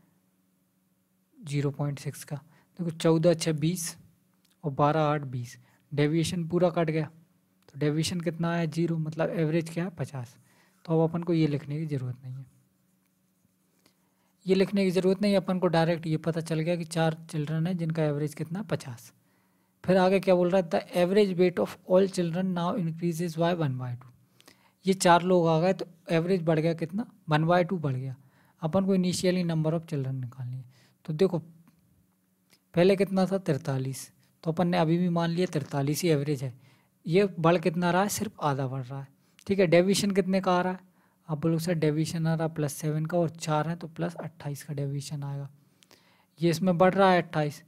जीरो पॉइंट सिक्स का देखो चौदह छः बीस और बारह आठ बीस डेविएशन पूरा कट गया तो डेविएशन कितना आया जीरो मतलब एवरेज क्या है पचास तो अब अपन को ये लिखने की ज़रूरत नहीं है ये लिखने की ज़रूरत नहीं अपन को डायरेक्ट ये पता चल गया कि चार चिल्ड्रन है जिनका एवरेज कितना पचास फिर आगे क्या बोल रहा है the average weight of all children now increases by one by two ये चार लोग आ गए तो एवरेज बढ़ गया कितना वन बाय टू बढ़ गया अपन को इनिशियली नंबर ऑफ चिल्ड्रन निकालनी है तो देखो पहले कितना था तिरतालीस तो अपन ने अभी भी मान लिया तिरतालीस ही एवरेज है ये बढ़ कितना रहा है सिर्फ आधा बढ़ रहा है ठीक है डेविशन कितने का आ रहा है आप बोलो सर डेविशन आ रहा है प्लस सेवन का और चार है तो प्लस अट्ठाईस का डेविशन आएगा ये इसमें बढ़ रहा है अट्ठाईस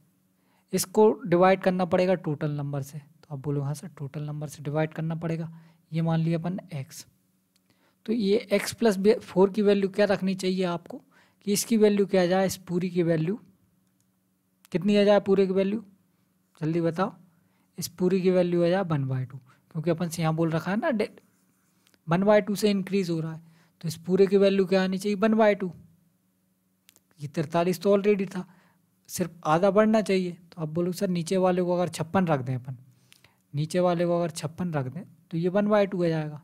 इसको डिवाइड करना पड़ेगा टोटल नंबर से तो आप बोलो हाँ सर टोटल नंबर से डिवाइड करना पड़ेगा ये मान लिया अपन एक्स तो ये एक्स प्लस फोर की वैल्यू क्या रखनी चाहिए आपको कि इसकी वैल्यू क्या आ जाए इस पूरी की वैल्यू कितनी आ जाए पूरे की वैल्यू जल्दी बताओ इस पूरी की वैल्यू आ जाए वन बाय टू क्योंकि अपन से यहाँ बोल रखा है ना डेट वन बाय टू से इंक्रीज़ हो रहा है तो इस पूरे की वैल्यू क्या आनी चाहिए वन बाय टू ये तिरतालीस तो ऑलरेडी था सिर्फ आधा बढ़ना चाहिए तो आप बोलो सर नीचे वाले को अगर छप्पन रख दें अपन नीचे वाले को अगर छप्पन रख दें तो ये वन बाय टू आ जाएगा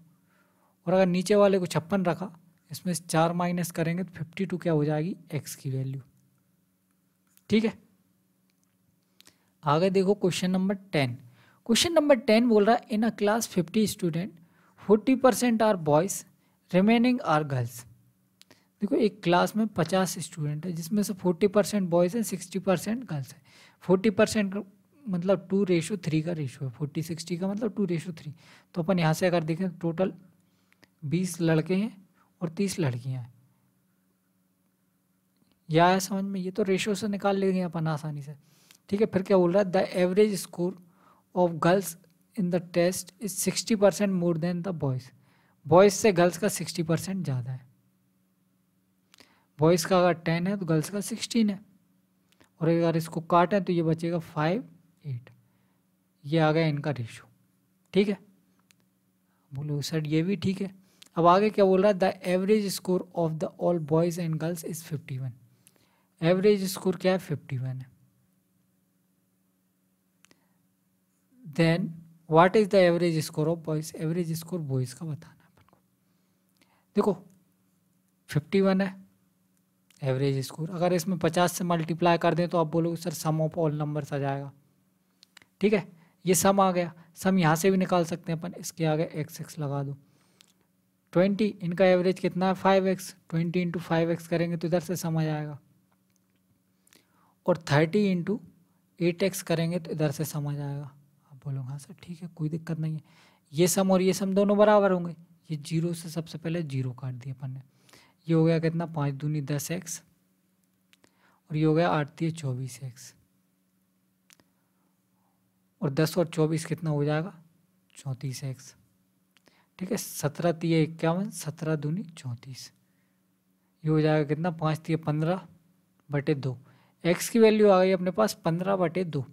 और अगर नीचे वाले को छप्पन रखा इसमें चार माइनस करेंगे तो फिफ्टी टू क्या हो जाएगी एक्स की वैल्यू ठीक है आगे देखो question number ten question number ten बोल रहा है in a class fifty student forty percent are boys remaining are girls देखो एक क्लास में पचास स्टूडेंट है जिसमें से फोर्टी परसेंट बॉयज़ हैं सिक्सटी परसेंट गर्ल्स हैं फोर्टी परसेंट मतलब टू रेशो थ्री का रेशो है फोर्टी सिक्सटी का मतलब टू रेशो थ्री तो अपन यहाँ से अगर देखें टोटल बीस लड़के हैं और तीस लड़कियाँ हैं या है समझ में ये तो रेशो से निकाल लेंगे अपन आसानी से ठीक है फिर क्या बोल रहा है the average score of girls in the test is sixty percent more than the boys boys से गर्ल्स का सिक्सटी परसेंट ज़्यादा है बॉयज़ का अगर टेन है तो गर्ल्स का सिक्सटीन है और अगर इसको काटें तो ये बचेगा फाइव एट ये आ गया इनका रेशो ठीक है बोलो सर ये भी ठीक है अब आगे क्या बोल रहा है the average score of the all boys and girls is fifty one average score क्या है फिफ्टी वन है then what is the average score of boys average score boys का बताना है अपन को देखो फिफ्टी वन है एवरेज स्कोर अगर इसमें पचास से मल्टीप्लाई कर दें तो आप बोलोगे sir sum of all numbers आ जाएगा ठीक है ये सम आ गया सम यहाँ से भी निकाल सकते हैं अपन इसके आगे एक्स एक्स लगा दो ट्वेंटी इनका एवरेज कितना है five x twenty into five x करेंगे तो इधर से समझ आएगा और थर्टी इंटू एट एक्स करेंगे तो इधर से समझ आएगा आप बोलोगे हाँ सर ठीक है कोई दिक्कत नहीं है ये सम और ये सम दोनों बराबर होंगे ये जीरो से सबसे पहले जीरो काट दिए अपन ने ये हो गया कितना पाँच दूनी दस एक्स और ये हो गया आठ तीस चौबीस एक्स और दस और चौबीस कितना हो जाएगा चौंतीस एक्स ठीक है सत्रह तीय इक्यावन सत्रह दूनी चौंतीस ये हो जाएगा कितना पाँच तीय पंद्रह बटे दो एक्स की वैल्यू आ गई अपने पास पंद्रह बटे दो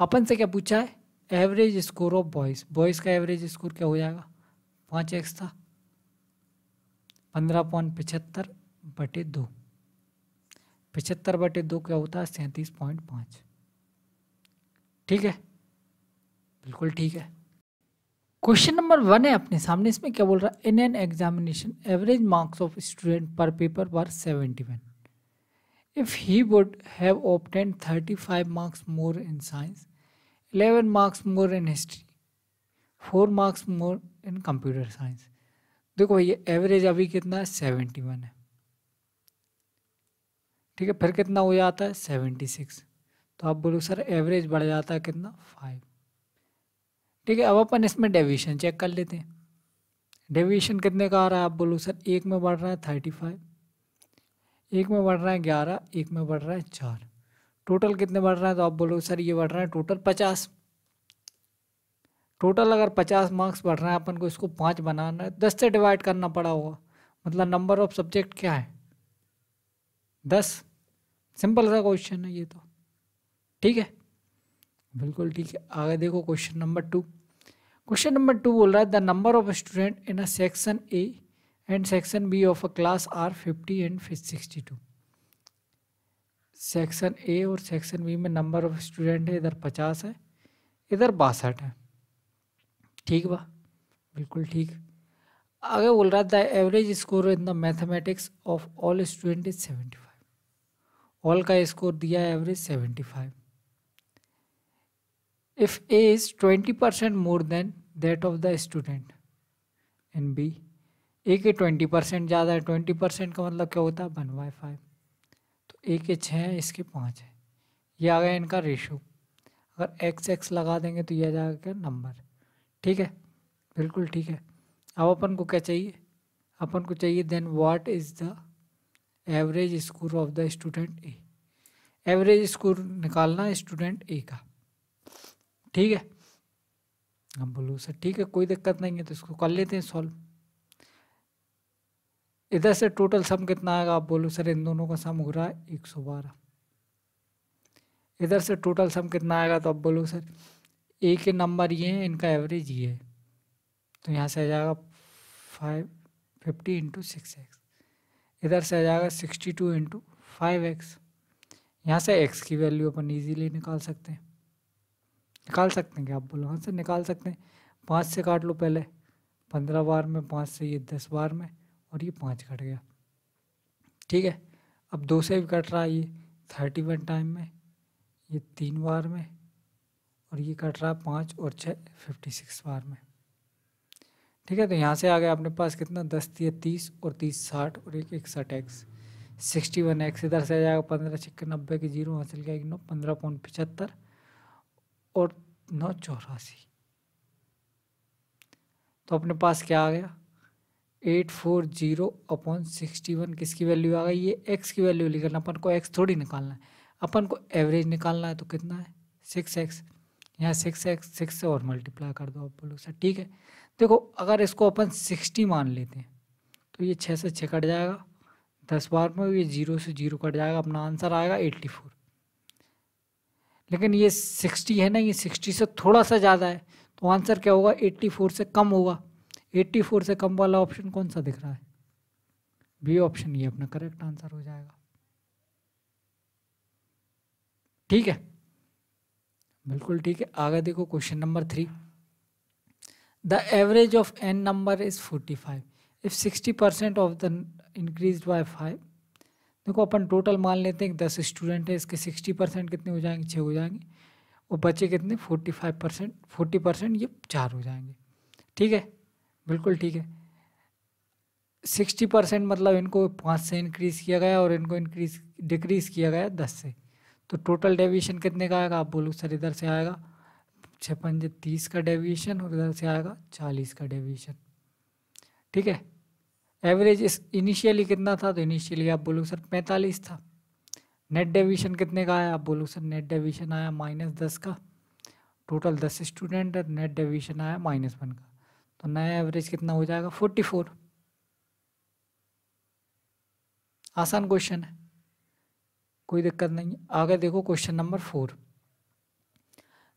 अपन से क्या पूछा है average score of boys boys का एवरेज स्कोर क्या हो जाएगा पाँच एक्स था पंद्रह पॉइंट पचहत्तर बटे दो पचहत्तर बटे दो क्या होता है सैंतीस पॉइंट पाँच ठीक है बिल्कुल ठीक है क्वेश्चन नंबर वन है अपने सामने इसमें क्या बोल रहा है in an examination average marks of student per paper were seventy one if he would have obtained thirty five marks more in science eleven marks more in history four marks more in computer science देखो भैया average अभी कितना है seventy one है ठीक है फिर कितना हो जाता है सेवेंटी सिक्स तो आप बोलो सर एवरेज बढ़ जाता है कितना फाइव ठीक है अब अपन इसमें डेविएशन चेक कर लेते हैं डेविएशन कितने का आ रहा है आप बोलो सर एक में बढ़ रहा है थर्टी फाइव एक में बढ़ रहा है ग्यारह एक में बढ़ रहा है चार टोटल कितने बढ़ रहा है तो आप बोलो सर ये बढ़ रहा है टोटल पचास टोटल अगर पचास मार्क्स बढ़ रहे हैं अपन को इसको पाँच बनाना है दस से डिवाइड करना पड़ा होगा मतलब नंबर ऑफ सब्जेक्ट क्या है दस सिंपल सा क्वेश्चन है ये तो ठीक है बिल्कुल ठीक है आगे देखो question number two question number two बोल रहा है the number of student in a section A and section B of a class are fifty and sixty two section A और सेक्शन बी में नंबर ऑफ स्टूडेंट है इधर पचास है इधर बासठ है ठीक बा बिल्कुल ठीक आगे बोल रहा है the average score in the mathematics of all student is seventy five all का स्कोर दिया है average seventy five if A is 20% more than that of the student and B A के ट्वेंटी परसेंट ज़्यादा है twenty percent का मतलब क्या होता है वन बाई फाइव तो ए के छः हैं इसके पाँच हैं ये आ गया इनका रेशो अगर एक्स एक्स लगा देंगे तो यह आ जाएगा क्या नंबर ठीक है बिल्कुल ठीक है अब अपन को क्या चाहिए अपन को चाहिए then what is the average score of the student A average score निकालना स्टूडेंट ए का ठीक है हम बोलो सर ठीक है कोई दिक्कत नहीं है तो इसको कर लेते हैं सॉल्व इधर से टोटल सम कितना आएगा आप बोलो सर इन दोनों का सम हो रहा है एक सौ बारह इधर से टोटल सम कितना आएगा तो आप बोलो सर ए के नंबर ये हैं इनका एवरेज ये है तो यहाँ से आ जाएगा five fifty into six x इधर से आ जाएगा sixty two into five x यहाँ से एक्स की वैल्यू अपन ईजीली निकाल सकते हैं निकाल सकते हैं क्या आप बोलो हाँ सर निकाल सकते हैं पाँच से काट लो पहले पंद्रह बार में पाँच से ये दस बार में और ये पाँच कट गया ठीक है अब दो से भी कट रहा है ये थर्टी वन टाइम में ये तीन बार में और ये कट रहा है पाँच और छः फिफ्टी सिक्स बार में ठीक है तो यहाँ से आ गया अपने पास कितना दस तीस तीस और तीस साठ और एक इकसठ एक्स सिक्सटी वन एक्स इधर से आ जाएगा पंद्रह छिक्के नब्बे के जीरो हासिल किया नौ पंद्रह पॉइंट पचहत्तर और नौ चौरासी तो अपने पास क्या आ गया eight four zero upon sixty one किसकी वैल्यू आ गई ये एक्स की वैल्यू करना अपन को एक्स थोड़ी निकालना है अपन को एवरेज निकालना है तो कितना है सिक्स एक्स यहाँ सिक्स एक्स सिक्स से और मल्टीप्लाई कर दो आप बोलो सर ठीक है देखो अगर इसको अपन सिक्सटी मान लेते हैं तो ये छः से छः कट जाएगा दस बार में ये जीरो से जीरो कट जाएगा अपना आंसर आएगा एट्टी फोर लेकिन ये सिक्सटी है ना ये सिक्सटी से थोड़ा सा ज़्यादा है तो आंसर क्या होगा एट्टी फोर से कम होगा एट्टी फोर से कम वाला ऑप्शन कौन सा दिख रहा है बी ऑप्शन ये अपना करेक्ट आंसर हो जाएगा ठीक है बिल्कुल ठीक है आगे देखो question number three the average of n number is forty five if sixty percent of the increase by five देखो अपन टोटल मान लेते हैं कि दस स्टूडेंट है इसके सिक्सटी परसेंट कितने हो जाएंगे छः हो जाएंगे और बच्चे कितने forty five percent forty percent ये चार हो जाएंगे ठीक है बिल्कुल ठीक है सिक्सटी परसेंट मतलब इनको पाँच से इंक्रीज़ किया गया और इनको इंक्रीज डिक्रीज़ किया गया दस से तो टोटल डेविएशन कितने का आएगा आप बोलो सर इधर से आएगा छः पंजे तीस का डेविएशन और इधर से आएगा चालीस का डेविएशन ठीक है एवरेज इस इनिशियली कितना था तो इनिशियली आप बोलोगे सर पैंतालीस था नेट डेविशन कितने का आया आप बोलोगे सर नेट डेविशन आया माइनस दस का टोटल दस स्टूडेंट और नेट डेविशन आया माइनस वन का तो नया एवरेज कितना हो जाएगा फोर्टी फोर आसान क्वेश्चन है कोई दिक्कत नहीं आगे देखो question number four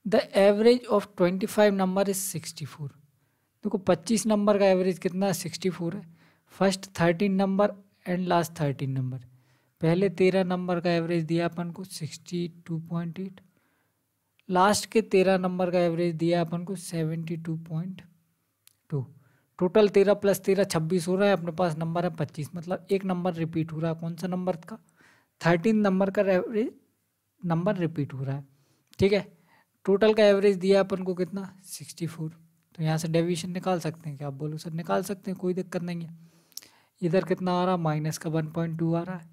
the average of twenty five number is sixty four देखो पच्चीस नंबर का एवरेज कितना है सिक्सटी फोर है first thirteen number and last thirteen number पहले तेरह नंबर का एवरेज दिया अपन को sixty two point eight last के तेरह नंबर का एवरेज दिया अपन को seventy two point two total तेरह प्लस तेरह छब्बीस हो रहा है अपने पास नंबर है पच्चीस मतलब एक नंबर रिपीट हो रहा है कौन सा नंबर का थर्टीन नंबर का एवरेज नंबर रिपीट हो रहा है ठीक है टोटल का एवरेज दिया अपन को कितना सिक्सटी फोर तो यहाँ से डेविएशन निकाल सकते हैं क्या आप बोलो सर निकाल सकते हैं कोई दिक्कत नहीं है इधर कितना आ रहा माइनस का वन पॉइंट टू आ रहा है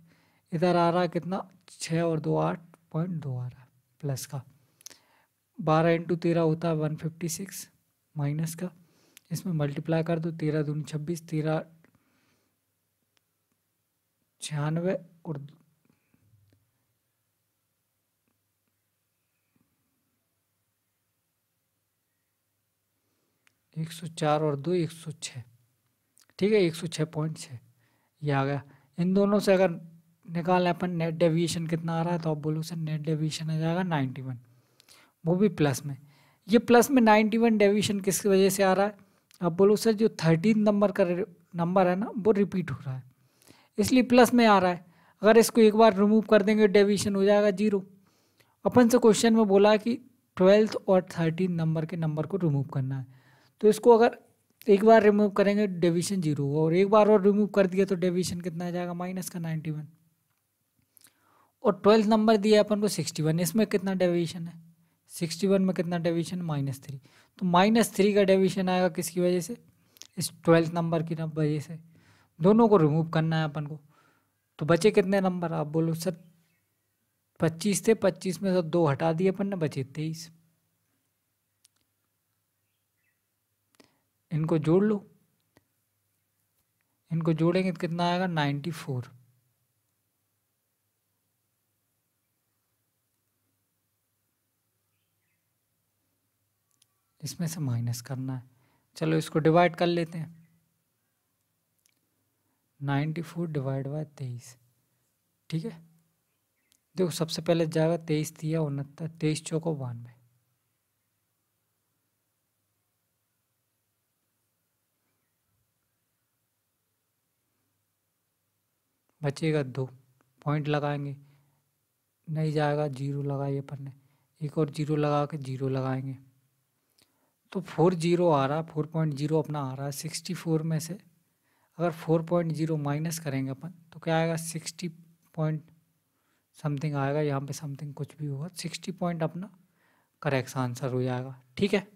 इधर आ रहा है कितना छः और दो आठ पॉइंट दो आ रहा है प्लस का बारह इंटू तेरह होता है वन फिफ्टी सिक्स माइनस का इसमें मल्टीप्लाई कर दो तेरह दून छब्बीस तेरह छियानवे और एक सौ चार और दो एक सौ छः ठीक है एक सौ छः पॉइंट छः ये आ गया इन दोनों से अगर निकालें अपन नेट डेविएशन कितना आ रहा है तो आप बोलो सर नेट डेविएशन आ जाएगा नाइन्टी वन वो भी प्लस में ये प्लस में नाइन्टी वन डेविएशन किस वजह से आ रहा है आप बोलो सर जो थर्टीन नंबर का नंबर है ना वो रिपीट हो रहा है इसलिए प्लस में आ रहा है अगर इसको एक बार रिमूव कर देंगे डेविएशन हो जाएगा जीरो अपन से क्वेश्चन में बोला कि ट्वेल्थ और थर्टीन नंबर के नंबर को रिमूव करना है तो इसको अगर एक बार रिमूव करेंगे डिवीजन जीरो और एक बार और रिमूव कर दिया तो डिवीजन कितना आ जाएगा माइनस का नाइन्टी वन और ट्वेल्थ नंबर दिया अपन को सिक्सटी वन इसमें कितना डिवीजन है सिक्सटी वन में कितना डिवीजन माइनस थ्री तो माइनस थ्री का डिवीजन आएगा किसकी वजह से इस ट्वेल्थ नंबर की वजह से दोनों को रिमूव करना है अपन को तो बचे कितने नंबर आप बोलो सर पच्चीस थे पच्चीस में से दो हटा दिए अपन ने बचे तेईस इनको जोड़ लो इनको जोड़ेंगे तो कितना आएगा नाइन्टी फोर इसमें से माइनस करना है चलो इसको डिवाइड कर लेते हैं नाइन्टी फोर डिवाइड बाय तेईस ठीक है देखो सबसे पहले जाएगा तेईस दिया उनहत्तर तेईस चौको बानवे बचेगा दो पॉइंट लगाएंगे नहीं जाएगा जीरो लगाइए अपन ने एक और जीरो लगा के जीरो लगाएंगे तो फोर जीरो आ रहा है फोर पॉइंट जीरो अपना आ रहा है सिक्सटी फोर में से अगर फोर पॉइंट जीरो माइनस करेंगे अपन तो क्या आएगा सिक्सटी पॉइंट समथिंग आएगा यहाँ पे समथिंग कुछ भी होगा सिक्सटी पॉइंट अपना करेक्ट आंसर हो जाएगा ठीक है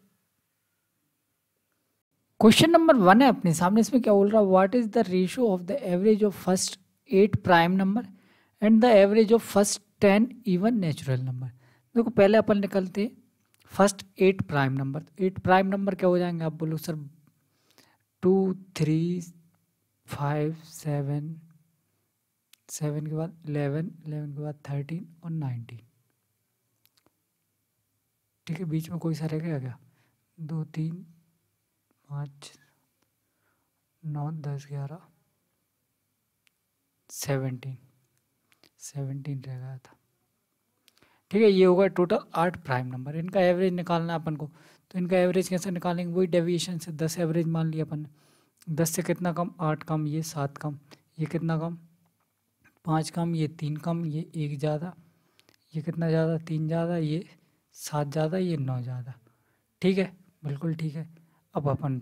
क्वेश्चन नंबर वन है अपने सामने इसमें क्या बोल रहा है what is the ratio of the average of first eight prime number and the average of first ten even natural number देखो पहले अपन निकलते first eight prime number eight prime number क्या हो जाएंगे आप बोलो sir two three five seven seven के बाद इलेवन इलेवन के बाद थर्टीन और नाइनटीन ठीक है बीच में कोई सा रह गया क्या दो तीन पाँच नौ दस ग्यारह सेवनटीन सेवनटीन रह गया था ठीक है ये होगा टोटल आठ प्राइम नंबर इनका एवरेज निकालना अपन को तो इनका एवरेज कैसे निकालेंगे वही डेविएशन से दस एवरेज मान लिया अपन ने दस से कितना कम आठ कम ये सात कम ये कितना कम पाँच कम ये तीन कम ये एक ज़्यादा ये कितना ज़्यादा तीन ज़्यादा ये सात ज़्यादा ये नौ ज़्यादा ठीक है बिल्कुल ठीक है अब अपन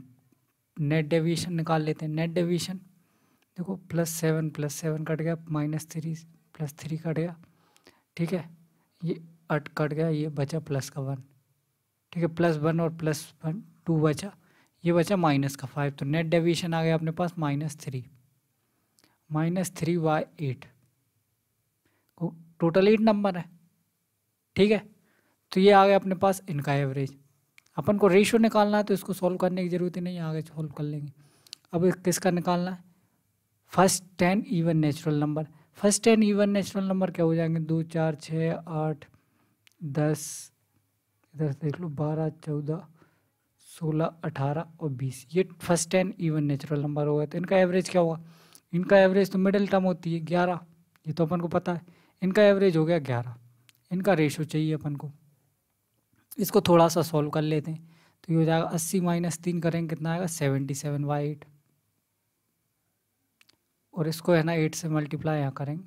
नेट डेविएशन निकाल लेते हैं नेट डेविएशन देखो plus seven plus seven cut गया minus three plus three cut गया ठीक है ये अट कट गया ये बचा प्लस का वन ठीक है प्लस वन और प्लस वन टू बचा ये बचा माइनस का फाइव तो नेट डेविएशन आ गया अपने पास minus three minus three Y eight total eight number है ठीक है तो ये आ गया अपने पास इनका एवरेज अपन को रेशो निकालना है तो इसको सॉल्व करने की ज़रूरत ही नहीं आगे सॉल्व कर लेंगे अब किसका निकालना है first ten even natural number first ten even natural number क्या हो जाएंगे दो चार छः आठ दस इधर देख लो बारह चौदह सोलह अठारह और बीस ये first ten even natural number होगा तो इनका एवरेज क्या होगा इनका एवरेज तो मिडिल टर्म होती है ग्यारह ये तो अपन को पता है इनका एवरेज हो गया ग्यारह इनका रेशो चाहिए अपन को इसको थोड़ा सा सॉल्व कर लेते हैं तो ये हो जाएगा अस्सी माइनस तीन करेंगे कितना आएगा सेवेंटी सेवन वाई एट और इसको है ना एट से मल्टीप्लाई यहाँ करेंगे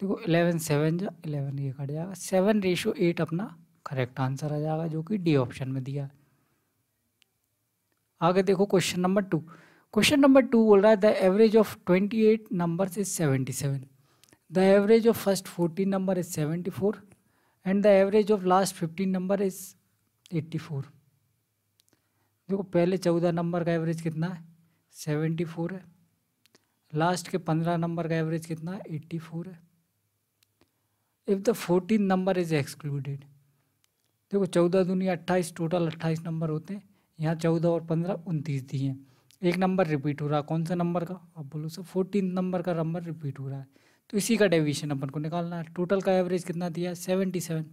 देखो इलेवन सेवन जा इलेवन ये कट जाएगा सेवन रेशो एट अपना करेक्ट आंसर आ जाएगा जो कि डी ऑप्शन में दिया है आगे देखो question number two question number two बोल रहा है the average of twenty eight number is seventy seven the average of first fourteen number is seventy four and the average of last fifteen number is eighty four देखो पहले चौदह number का average कितना है seventy four है last के पंद्रह नंबर का एवरेज कितना एट्टी फोर है if the fourteen number is excluded देखो चौदह दुनिया अट्ठाईस टोटल अट्ठाईस नंबर होते हैं यहाँ चौदह और पंद्रह उनतीस दिए हैं एक नंबर रिपीट हो रहा है कौन सा नंबर का अब बोलो सर फोर्टीन नंबर का नंबर रिपीट हो रहा है तो इसी का डेविएशन अपन को निकालना है टोटल का एवरेज कितना दिया है सेवेंटी सेवन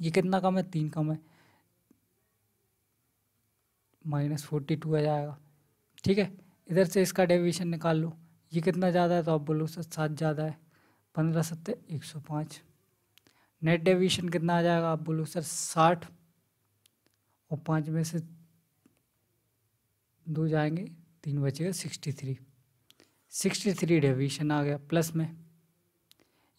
ये कितना कम है तीन कम है माइनस फोर्टी टू आ जाएगा ठीक है इधर से इसका डेविएशन निकाल लो ये कितना ज़्यादा है तो आप बोलो सर सात ज़्यादा है पंद्रह सत्तर एक सौ पाँच नेट डेविएशन कितना आ जाएगा आप बोलो सर साठ और पाँच में से दो जाएंगे तीन बचेगा sixty three sixty three deviation आ गया प्लस में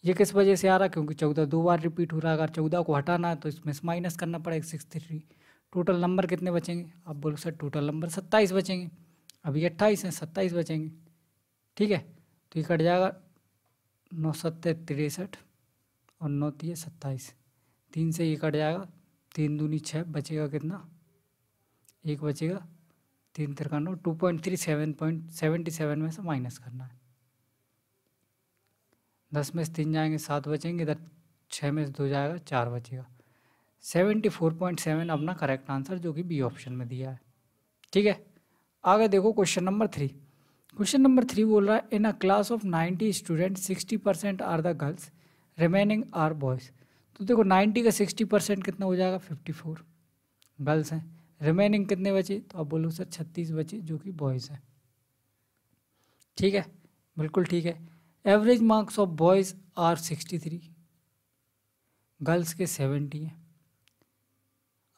ये किस वजह से आ रहा क्योंकि चौदह दो बार रिपीट हो रहा है अगर चौदह को हटाना है तो इसमें से माइनस करना पड़ेगा सिक्सटी थ्री टोटल नंबर कितने बचेंगे आप बोलो सर टोटल नंबर सत्ताईस बचेंगे अभी अट्ठाईस हैं सत्ताईस बचेंगे ठीक है तो ये कट जाएगा नौ सत्तर तिरसठ और नौ तीय सत्ताईस तीन से ये कट जाएगा तीन दूनी छः बचेगा कितना एक बचेगा तीन तिरकानवे two point three seven point seventy seven में से माइनस करना है दस में से तीन जाएंगे सात बचेंगे इधर छः में से दो जाएगा चार बचेगा सेवेंटी फोर पॉइंट सेवन अपना करेक्ट आंसर जो कि बी ऑप्शन में दिया है ठीक है आगे देखो question number three question number three बोल रहा है in a class of ninety student sixty percent are the girls remaining are boys तो देखो नाइन्टी का सिक्सटी परसेंट कितना हो जाएगा फिफ्टी फोर गर्ल्स हैं रिमेनिंग कितने बचे तो आप बोलो सर छत्तीस बचे जो कि बॉयज़ हैं ठीक है बिल्कुल ठीक है average marks of boys are sixty three girls के सेवेंटी हैं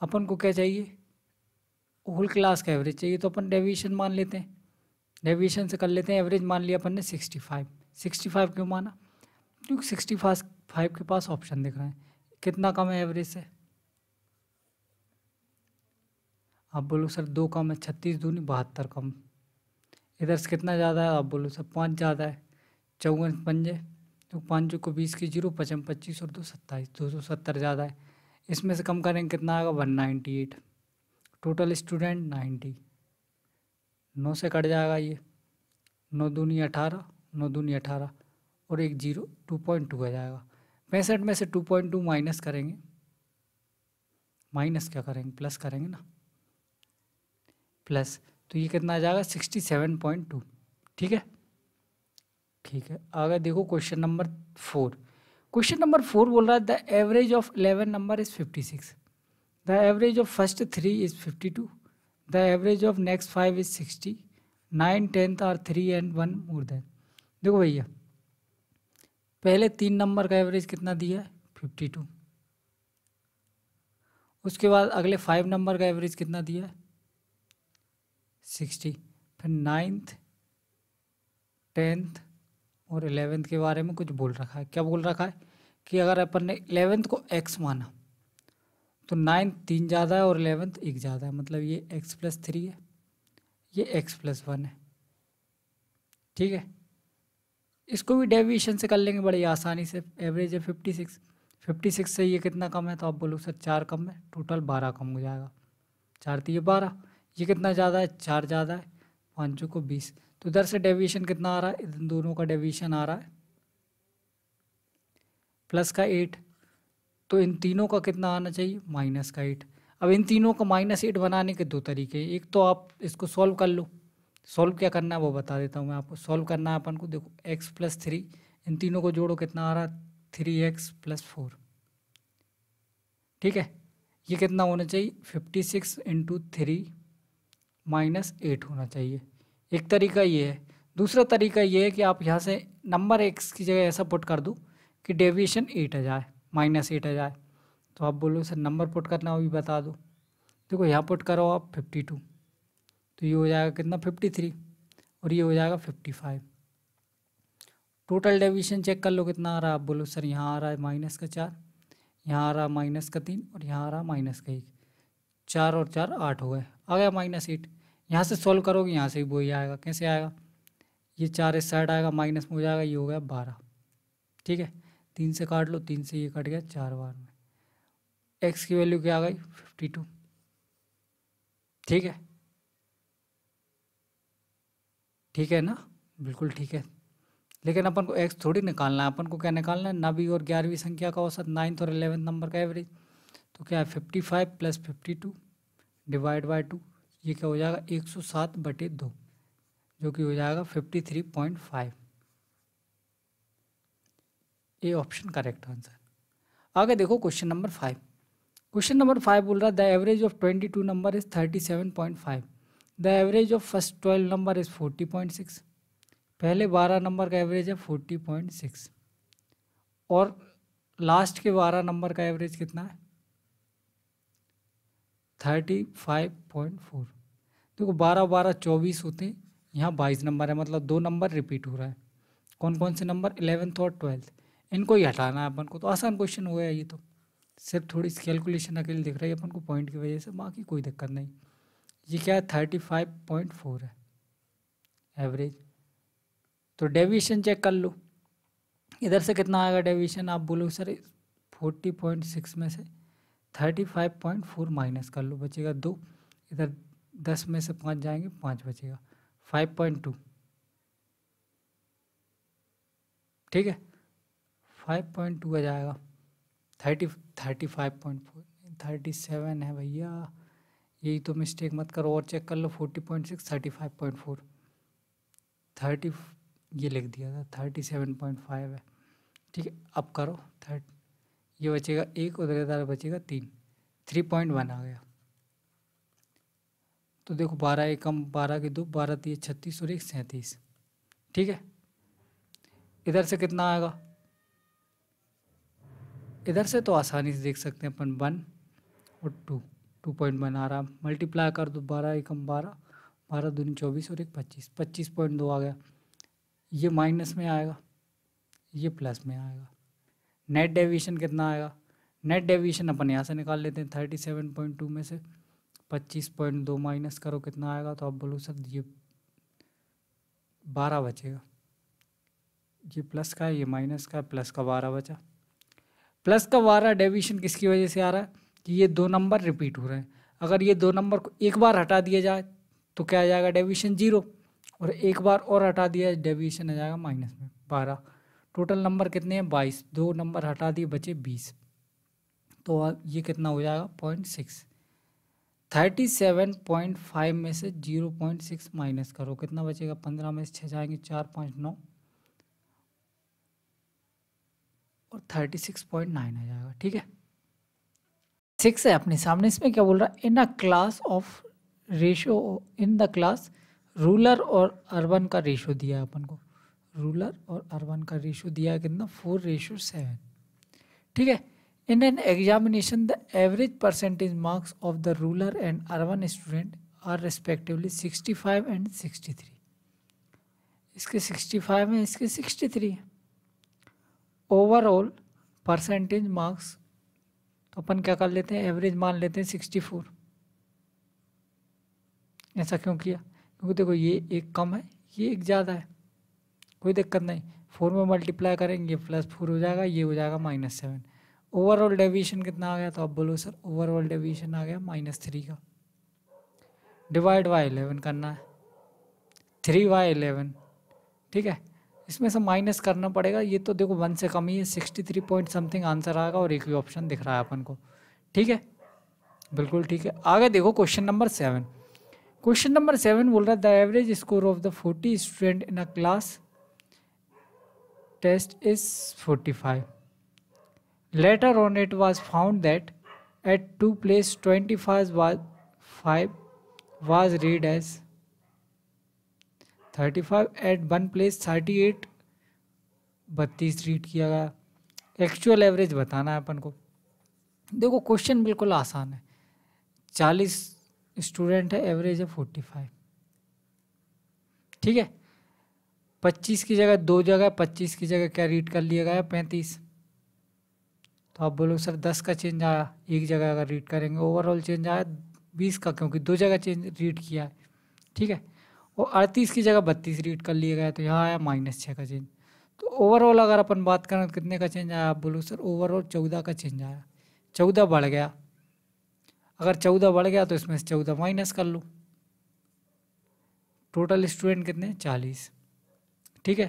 अपन को क्या चाहिए होल क्लास का एवरेज चाहिए तो अपन डेविएशन मान लेते हैं डेविएशन से कर लेते हैं एवरेज मान लिया अपन ने सिक्सटी फाइव सिक्सटी फाइव क्यों माना क्योंकि सिक्सटी फाइव के पास ऑप्शन दिख रहे हैं कितना कम है एवरेज से आप बोलो सर दो कम है छत्तीस दूनी बहत्तर कम इधर से कितना ज़्यादा है आप बोलो सर पाँच ज़्यादा है चौवन पंजे तो पाँच को बीस की जीरो पचम पच्चीस और दो सत्ताईस दो सौ सत्तर ज़्यादा है इसमें से कम करेंगे कितना आएगा one ninety eight total student ninety नौ से कट जाएगा ये नौ दूनी अठारह नौ दूनी अठारह और एक जीरो टू पॉइंट टू आ जाएगा पैंसठ में से टू पॉइंट टू माइनस करेंगे माइनस क्या करेंगे प्लस करेंगे ना प्लस तो ये कितना आ जाएगा सिक्सटी सेवन पॉइंट टू ठीक है ठीक है आगे देखो question number four question number four बोल रहा है the average of eleven number is fifty six the average of first three is fifty two the average of next five is sixty nine tenth are three and one more than देखो भैया पहले तीन number का average कितना दिया है fifty to उसके बाद अगले फाइव नंबर का एवरेज कितना दिया है सिक्सटी फिर नाइन्थ टेंथ और एलेवेंथ के बारे में कुछ बोल रखा है क्या बोल रखा है कि अगर अपन ने एलेवेंथ को एक्स माना तो नाइन तीन ज़्यादा है और एलेवेंथ एक ज़्यादा है मतलब ये एक्स प्लस थ्री है ये एक्स प्लस वन है ठीक है इसको भी डेविएशन से कर लेंगे बड़ी आसानी से एवरेज है फिफ्टी सिक्स फिफ्टी सिक्स से ये कितना कम है तो आप बोलो सर चार कम है टोटल बारह कम हो जाएगा चार तीन तो बारह ये कितना ज़्यादा है चार ज़्यादा है पाँचों को बीस तो इधर से डेविएशन कितना आ रहा है इन दोनों का डेविएशन आ रहा है प्लस का एट तो इन तीनों का कितना आना चाहिए माइनस का एट अब इन तीनों का माइनस एट बनाने के दो तरीके हैं एक तो आप इसको सॉल्व कर लो सॉल्व क्या करना है वो बता देता हूँ मैं आपको सॉल्व करना है अपन को देखो एक्स प्लस थ्री इन तीनों को जोड़ो कितना आ रहा है थ्री एक्स प्लस फोर ठीक है ये कितना होना चाहिए fifty six into three minus eight होना चाहिए एक तरीका ये है दूसरा तरीका ये है कि आप यहाँ से नंबर एक्स की जगह ऐसा पुट कर दो कि डेविएशन एट आ जाए माइनस एट आ जाए तो आप बोलो सर नंबर पुट करना वो भी बता दो देखो यहाँ पुट करो आप फिफ्टी टू तो ये हो जाएगा कितना फिफ्टी थ्री और ये हो जाएगा fifty five total deviation check कर लो कितना आ रहा है आप बोलो सर यहाँ आ रहा है माइनस का चार यहाँ आ रहा है माइनस का तीन और यहाँ आ रहा है माइनस का एक चार और चार आठ हो गए आ गया माइनस एट यहाँ से सॉल्व करोगे यहाँ से ही वही आएगा कैसे आएगा ये चार इस साइड आएगा माइनस में हो जाएगा ये हो गया बारह ठीक है तीन से काट लो तीन से ये कट गया चार बार में एक्स की वैल्यू क्या आ गई फिफ्टी टू ठीक है ठीक है ना बिल्कुल ठीक है लेकिन अपन को एक्स थोड़ी निकालना है अपन को क्या निकालना है नवी और ग्यारहवीं संख्या का औसत नाइन्थ और एलेवेंथ नंबर का एवरेज तो क्या है fifty five plus fifty two divide by two ये क्या हो जाएगा एक सौ सात बटे दो जो कि हो जाएगा fifty three point five A option correct answer आगे देखो question number five question number five बोल रहा है the average of twenty two number is thirty seven point five the average of first twelve number is forty point six पहले बारह number का average है forty point six और last के बारह नंबर का एवरेज कितना है थर्टी फाइव पॉइंट फोर देखो बारह बारह चौबीस होते हैं यहाँ बाईस नंबर है मतलब दो नंबर रिपीट हो रहा है कौन कौन से नंबर इलेवेंथ और ट्वेल्थ इनको ही हटाना है अपन को तो आसान क्वेश्चन हुआ है ये तो सिर्फ थोड़ी सी कैलकुलेशन अकेले दिख रही है अपन को पॉइंट की वजह से बाकी कोई दिक्कत नहीं ये क्या है थर्टी फाइव पॉइंट फोर है एवरेज तो डेविएशन चेक कर लो इधर से कितना आएगा डेविएशन आप बोलो सर फोर्टी पॉइंट सिक्स में से thirty five point four minus कर लो बचेगा दो इधर दस में से पाँच जाएंगे पाँच बचेगा फाइव पॉइंट टू ठीक है फाइव पॉइंट टू आ जाएगा thirty thirty five point four thirty seven है भैया यही तो मिस्टेक मत करो और चेक कर लो forty point six thirty five point four thirty ये लिख दिया था थर्टी सेवन पॉइंट फाइव है ठीक है अब करो थर्ट ये बचेगा एक उधर इधर बचेगा तीन थ्री पॉइंट वन आ गया तो देखो बारह एकम बारह के दो बारह तीस छत्तीस और एक सैंतीस ठीक है इधर से कितना आएगा इधर से तो आसानी से देख सकते हैं अपन वन और टू टू पॉइंट वन आ रहा मल्टीप्लाई कर दो बारह एकम बारह बारह दूनी चौबीस और एक पच्चीस पच्चीस पॉइंट दो आ गया ये माइनस में आएगा ये प्लस में आएगा नेट डेविएशन कितना आएगा नेट डेविएशन अपन यहाँ से निकाल लेते हैं थर्टी सेवन पॉइंट टू में से पच्चीस पॉइंट दो माइनस करो कितना आएगा तो आप बोलो सर ये बारह बचेगा ये प्लस का है ये माइनस का है प्लस का बारह बचा प्लस कब आ रहा है डेविएशन किसकी वजह से आ रहा है कि ये दो नंबर रिपीट हो रहे हैं अगर ये दो नंबर को एक बार हटा दिया जाए तो क्या आ जाएगा डेविएशन जीरो और एक बार और हटा दिया डेविएशन आ जाएगा माइनस में बारह टोटल नंबर कितने हैं बाईस दो नंबर हटा दिए बचे बीस तो अब ये कितना हो जाएगा point six thirty seven point five में से जीरो पॉइंट सिक्स माइनस करो कितना बचेगा पंद्रह में से छः जाएंगे चार पॉइंट नौ और थर्टी सिक्स पॉइंट नाइन आ जाएगा ठीक है सिक्स है अपने सामने इसमें क्या बोल रहा है in a class of ratio in the class rural और अर्बन का रेशो दिया है अपन को रूलर और अर्बन का रेशो दिया है कितना फोर रेशो सेवन ठीक है in an examination the average percentage marks of the rural and urban student are respectively sixty five and sixty three इसके सिक्सटी फाइव हैं इसके सिक्सटी थ्री है ओवरऑल परसेंटेज मार्क्स तो अपन क्या कर लेते हैं एवरेज मान लेते हैं सिक्सटी फोर ऐसा क्यों किया क्योंकि देखो ये एक कम है ये एक ज़्यादा है कोई दिक्कत नहीं फोर में मल्टीप्लाई करेंगे प्लस फोर हो जाएगा ये हो जाएगा माइनस सेवन ओवरऑल डेविएशन कितना आ गया तो आप बोलो सर ओवरऑल डेविएशन आ गया माइनस थ्री का डिवाइड बाई एलेवन करना है थ्री बाय एलेवन ठीक है इसमें से माइनस करना पड़ेगा ये तो देखो वन से कम ही है sixty three point something answer आएगा और एक ही ऑप्शन दिख रहा है अपन को ठीक है बिल्कुल ठीक है आगे देखो question number seven question number seven बोल रहा है the average score of the forty student in a class test is forty five later on it was found that at two place twenty five five was read as thirty five at one place thirty eight बत्तीस read किया गया actual average बताना है अपन को देखो question बिल्कुल आसान है चालीस स्टूडेंट है एवरेज है फोर्टी फाइव ठीक है पच्चीस की जगह दो जगह पच्चीस की जगह क्या रीड कर लिया गया पैंतीस तो आप बोलो सर दस का चेंज आया एक जगह अगर रीड करेंगे ओवरऑल चेंज आया बीस का क्योंकि दो जगह चेंज रीड किया है ठीक है और अड़तीस की जगह बत्तीस रीड कर लिया गया तो यहाँ आया माइनस छः का चेंज तो ओवरऑल अगर अपन बात करें तो कितने का चेंज आया आप बोलो सर ओवरऑल चौदह का चेंज आया चौदह बढ़ गया अगर चौदह बढ़ गया तो इसमें से चौदह माइनस कर लो टोटल स्टूडेंट कितने चालीस ठीक है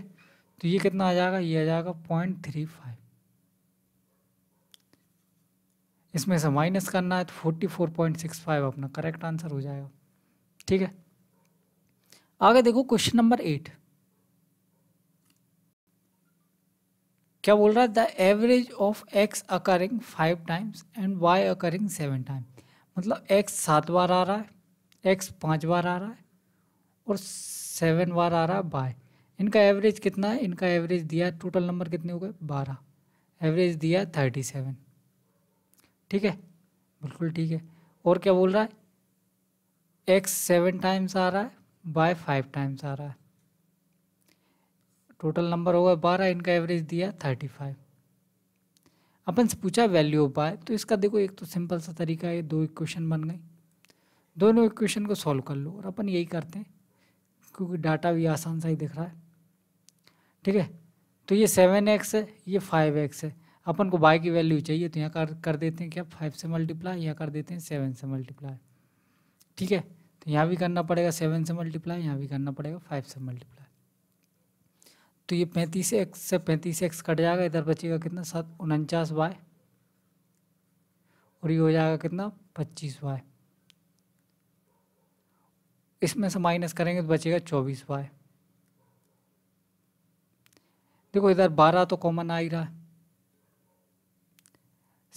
तो ये कितना आ जाएगा ये आ जाएगा पॉइंट थ्री फाइव इसमें से माइनस करना है तो forty four point six five अपना करेक्ट आंसर हो जाएगा ठीक है आगे देखो क्वेश्चन नंबर एट क्या बोल रहा है the average of x occurring five times and y occurring seven time मतलब एक्स सात बार आ रहा है एक्स पाँच बार आ रहा है और सेवन बार आ रहा है वाई इनका एवरेज कितना है इनका एवरेज दिया टोटल नंबर कितने हो गए बारह एवरेज दिया थर्टी सेवन ठीक है बिल्कुल ठीक है और क्या बोल रहा है एक्स सेवन टाइम्स आ रहा है बाय फाइव टाइम्स आ रहा है टोटल नंबर होगा बारह इनका एवरेज दिया थर्टी फाइव अपन से पूछा वैल्यू ऑफ बाय तो इसका देखो एक तो सिंपल सा तरीका है दो इक्वेशन बन गई दोनों इक्वेशन को सॉल्व कर लो और अपन यही करते हैं क्योंकि डाटा भी आसान सा ही दिख रहा है ठीक है तो ये सेवन एक्स है ये फाइव एक्स है अपन को बाय की वैल्यू चाहिए तो यहाँ कर कर देते हैं क्या फाइव से मल्टीप्लाई यहाँ कर देते हैं सेवन से मल्टीप्लाई ठीक है तो यहाँ भी करना पड़ेगा सेवन से मल्टीप्लाई यहाँ भी करना पड़ेगा फाइव से मल्टीप्लाई तो ये पैंतीस एक्स से पैंतीस एक्स कट जाएगा इधर बचेगा कितना सात उनचास वाई और ये हो जाएगा कितना पच्चीस वाई इसमें से माइनस करेंगे तो बचेगा चौबीस वाई देखो इधर बारह तो कॉमन आ ही रहा है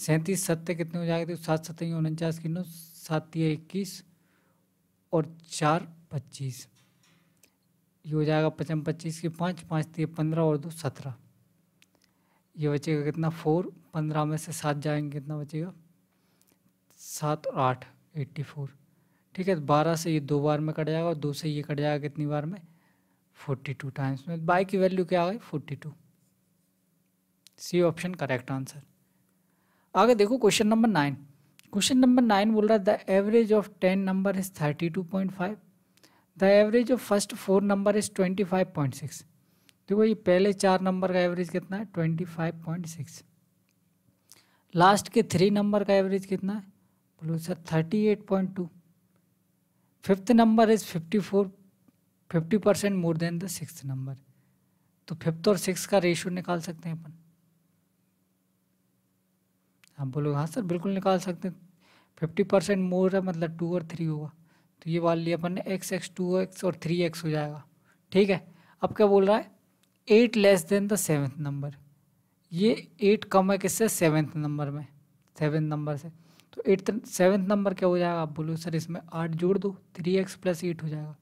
सैंतीस सत्ते कितने हो जाएगा तो सात सत्तर उनचास कितना सात या इक्कीस और चार पच्चीस ये हो जाएगा पचम पच्चीस के पाँच पाँच तीन पंद्रह और दो सत्रह ये बचेगा कितना फोर पंद्रह में से सात जाएंगे कितना बचेगा सात और आठ एट्टी फोर ठीक है बारह से ये दो बार में कट जाएगा और दो से ये कट जाएगा कितनी बार में फोर्टी टू टाइम्स में बाई की वैल्यू क्या आ गई forty two C option correct answer आगे देखो question number nine question number nine बोल रहा है the average of ten number is thirty two point five the average of first four number is twenty five point six देखो ये पहले चार नंबर का एवरेज कितना है twenty five point six last के थ्री नंबर का एवरेज कितना है बोलो sir thirty eight point two fifth number is fifty four fifty percent more than the six number तो फिफ्थ और सिक्स का रेशियो निकाल सकते हैं अपन हाँ बोलो हाँ सर बिल्कुल निकाल सकते हैं फिफ्टी परसेंट मोर है मतलब टू और थ्री होगा तो ये लिया अपन ने एक्स एक्स टू एक्स और थ्री एक्स हो जाएगा ठीक है अब क्या बोल रहा है eight less than the seventh number ये एट कम है किससे सेवेंथ नंबर में सेवेंथ नंबर से तो एट सेवेंथ नंबर क्या हो जाएगा आप बोलो सर इसमें आठ जोड़ दो थ्री एक्स प्लस एट हो जाएगा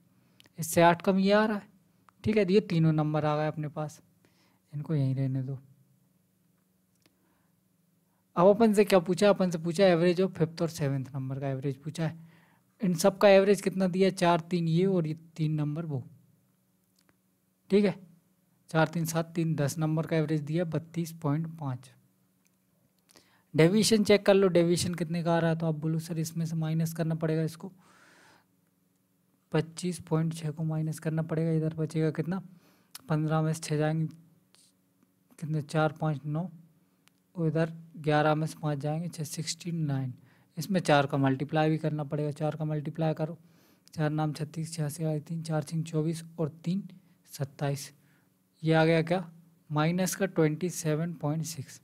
इससे आठ कम ये आ रहा है ठीक है तो ये तीनों नंबर आ गए अपने पास इनको यहीं रहने दो अब अपन से क्या पूछा अपन से पूछा एवरेज ऑफ फिफ्थ और सेवन्थ नंबर का एवरेज पूछा है इन सब का एवरेज कितना दिया चार तीन ये और ये तीन नंबर वो ठीक है चार तीन सात तीन दस नंबर का एवरेज दिया बत्तीस पॉइंट पाँच डेविएशन चेक कर लो डेविएशन कितने का आ रहा है तो आप बोलो सर इसमें से माइनस करना पड़ेगा इसको पच्चीस पॉइंट छः को माइनस करना पड़ेगा इधर बचेगा कितना पंद्रह में से छः जाएंगे कितने चार पाँच नौ इधर ग्यारह में से पाँच जाएंगे छः सिक्सटी नाइन इसमें चार का मल्टीप्लाई भी करना पड़ेगा चार का मल्टीप्लाई करो चार नाम छत्तीस छियासी तीन चार छः चौबीस और तीन सत्ताईस ये आ गया क्या माइनस का ट्वेंटी सेवन पॉइंट सिक्स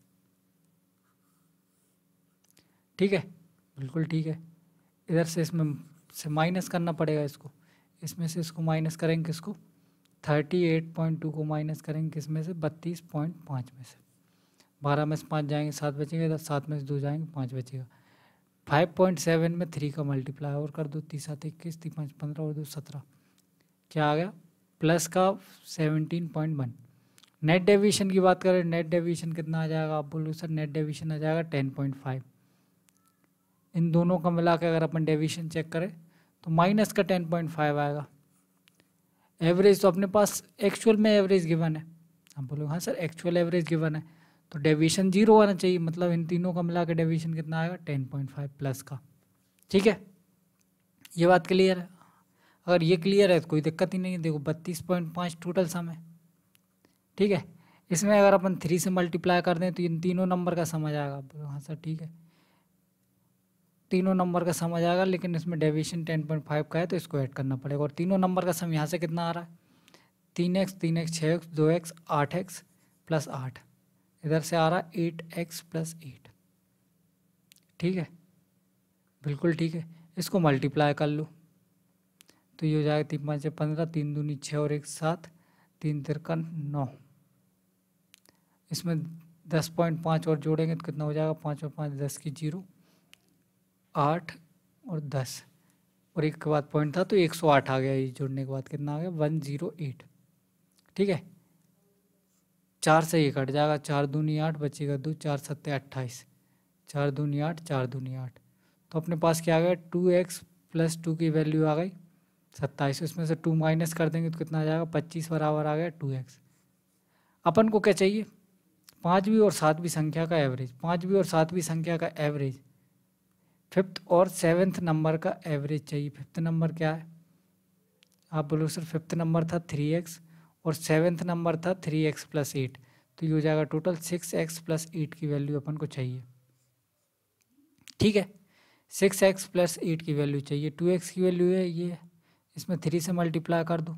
ठीक है बिल्कुल ठीक है इधर से इसमें से माइनस करना पड़ेगा इसको इसमें से इसको माइनस करेंगे किसको थर्टी एट पॉइंट टू को माइनस करेंगे किसमें से बत्तीस पॉइंट पाँच में से बारह में से पाँच जाएंगे सात बचेंगे इधर सात में से दो जाएंगे पाँच बचेगा फाइव पॉइंट सेवन में थ्री का मल्टीप्लाई और कर दो तीस सात इक्कीस तीन पाँच पंद्रह और दो सत्रह क्या आ गया प्लस का seventeen point one net deviation की बात करें नेट डेविएशन कितना आ जाएगा आप बोलो सर नेट डेविएशन आ जाएगा टेन पॉइंट फाइव इन दोनों का मिला के अगर अपन डेविएशन चेक करें तो माइनस का टेन पॉइंट फाइव आएगा एवरेज तो अपने पास एक्चुअल में एवरेज गिवन है आप बोलो हाँ सर एक्चुअल एवरेज गिवन है तो डेविएशन जीरो आना चाहिए मतलब इन तीनों का मिला के डेविएशन कितना आएगा टेन पॉइंट फाइव प्लस का ठीक है ये बात क्लियर है अगर ये क्लियर है तो कोई दिक्कत ही नहीं है देखो बत्तीस पॉइंट पाँच टोटल सम है ठीक है इसमें अगर अपन थ्री से मल्टीप्लाई कर दें तो इन तीनों नंबर का समझ आएगा हाँ सर ठीक है तीनों नंबर का समझ आएगा लेकिन इसमें डेविएशन टेन पॉइंट फाइव का है तो इसको ऐड करना पड़ेगा और तीनों नंबर का सम यहाँ से कितना आ रहा है तीन एक्स तीन एक्स छः एक्स दो एक्स आठ एक्स प्लस आठ इधर से आ रहा एट एक्स प्लस एट ठीक है बिल्कुल ठीक है इसको मल्टीप्लाई कर लो तो ये हो जाएगा तीन पाँच छः पंद्रह तीन दूनी छः और एक सात तीन तिरकन नौ इसमें दस पॉइंट पाँच और जोड़ेंगे तो कितना हो जाएगा पाँच और पाँच दस की जीरो आठ और दस और एक के बाद पॉइंट था तो एक सौ आठ आ गया ये जोड़ने के बाद कितना आ गया वन जीरो एट ठीक है चार से ये कट जाएगा चार दूनी आठ बचेगा दो चार सत्ते अट्ठाईस चार दूनी आठ चार दूनी आठ तो अपने पास क्या आ गया टू एक्स प्लस टू की वैल्यू आ गई सत्ताईस उसमें से टू माइनस कर देंगे तो कितना आ जाएगा पच्चीस बराबर आ गया टू एक्स अपन को क्या चाहिए पाँचवीं और सातवीं संख्या का एवरेज पाँचवीं और सातवीं संख्या का एवरेज फिफ्थ और सेवन्थ नंबर का एवरेज चाहिए फिफ्थ नंबर क्या है आप बोलो सर फिफ्थ नंबर था थ्री एक्स और सेवेंथ नंबर था थ्री एक्स प्लस एट तो ये हो जाएगा total six x plus eight की वैल्यू अपन को चाहिए ठीक है सिक्स एक्स प्लस एट की वैल्यू चाहिए टू एक्स की वैल्यू है ये इसमें थ्री से मल्टीप्लाई कर दो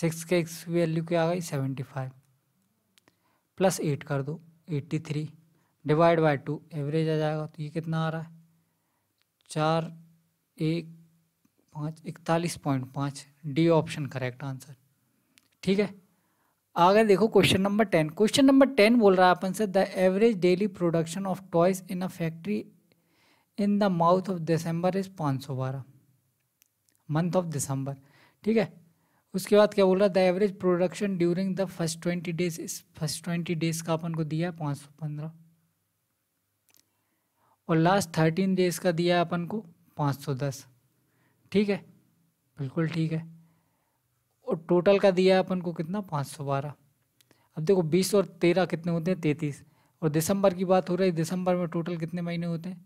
सिक्स के एक्स वैल्यू क्या आ गई सेवेंटी फाइव प्लस एट कर दो eighty three divide by two average आ जाएगा तो ये कितना आ रहा है चार एक पाँच इकतालीस पॉइंट पाँच डी ऑप्शन करेक्ट आंसर ठीक है आगे देखो question number ten question number ten बोल रहा है अपन से the average daily production of toys in a factory in the month of December is पाँच सौ बारह मंथ ऑफ दिसंबर ठीक है उसके बाद क्या बोल रहा है the average production during the first twenty days इस फर्स्ट ट्वेंटी डेज का अपन को दिया है पाँच सौ पंद्रह और लास्ट थर्टीन डेज का दिया है अपन को पाँच सौ दस ठीक है बिल्कुल ठीक है और टोटल का दिया है अपन को कितना पाँच सौ बारह अब देखो बीस और तेरह कितने होते हैं तैंतीस और दिसंबर की बात हो रही है दिसंबर में टोटल कितने महीने होते हैं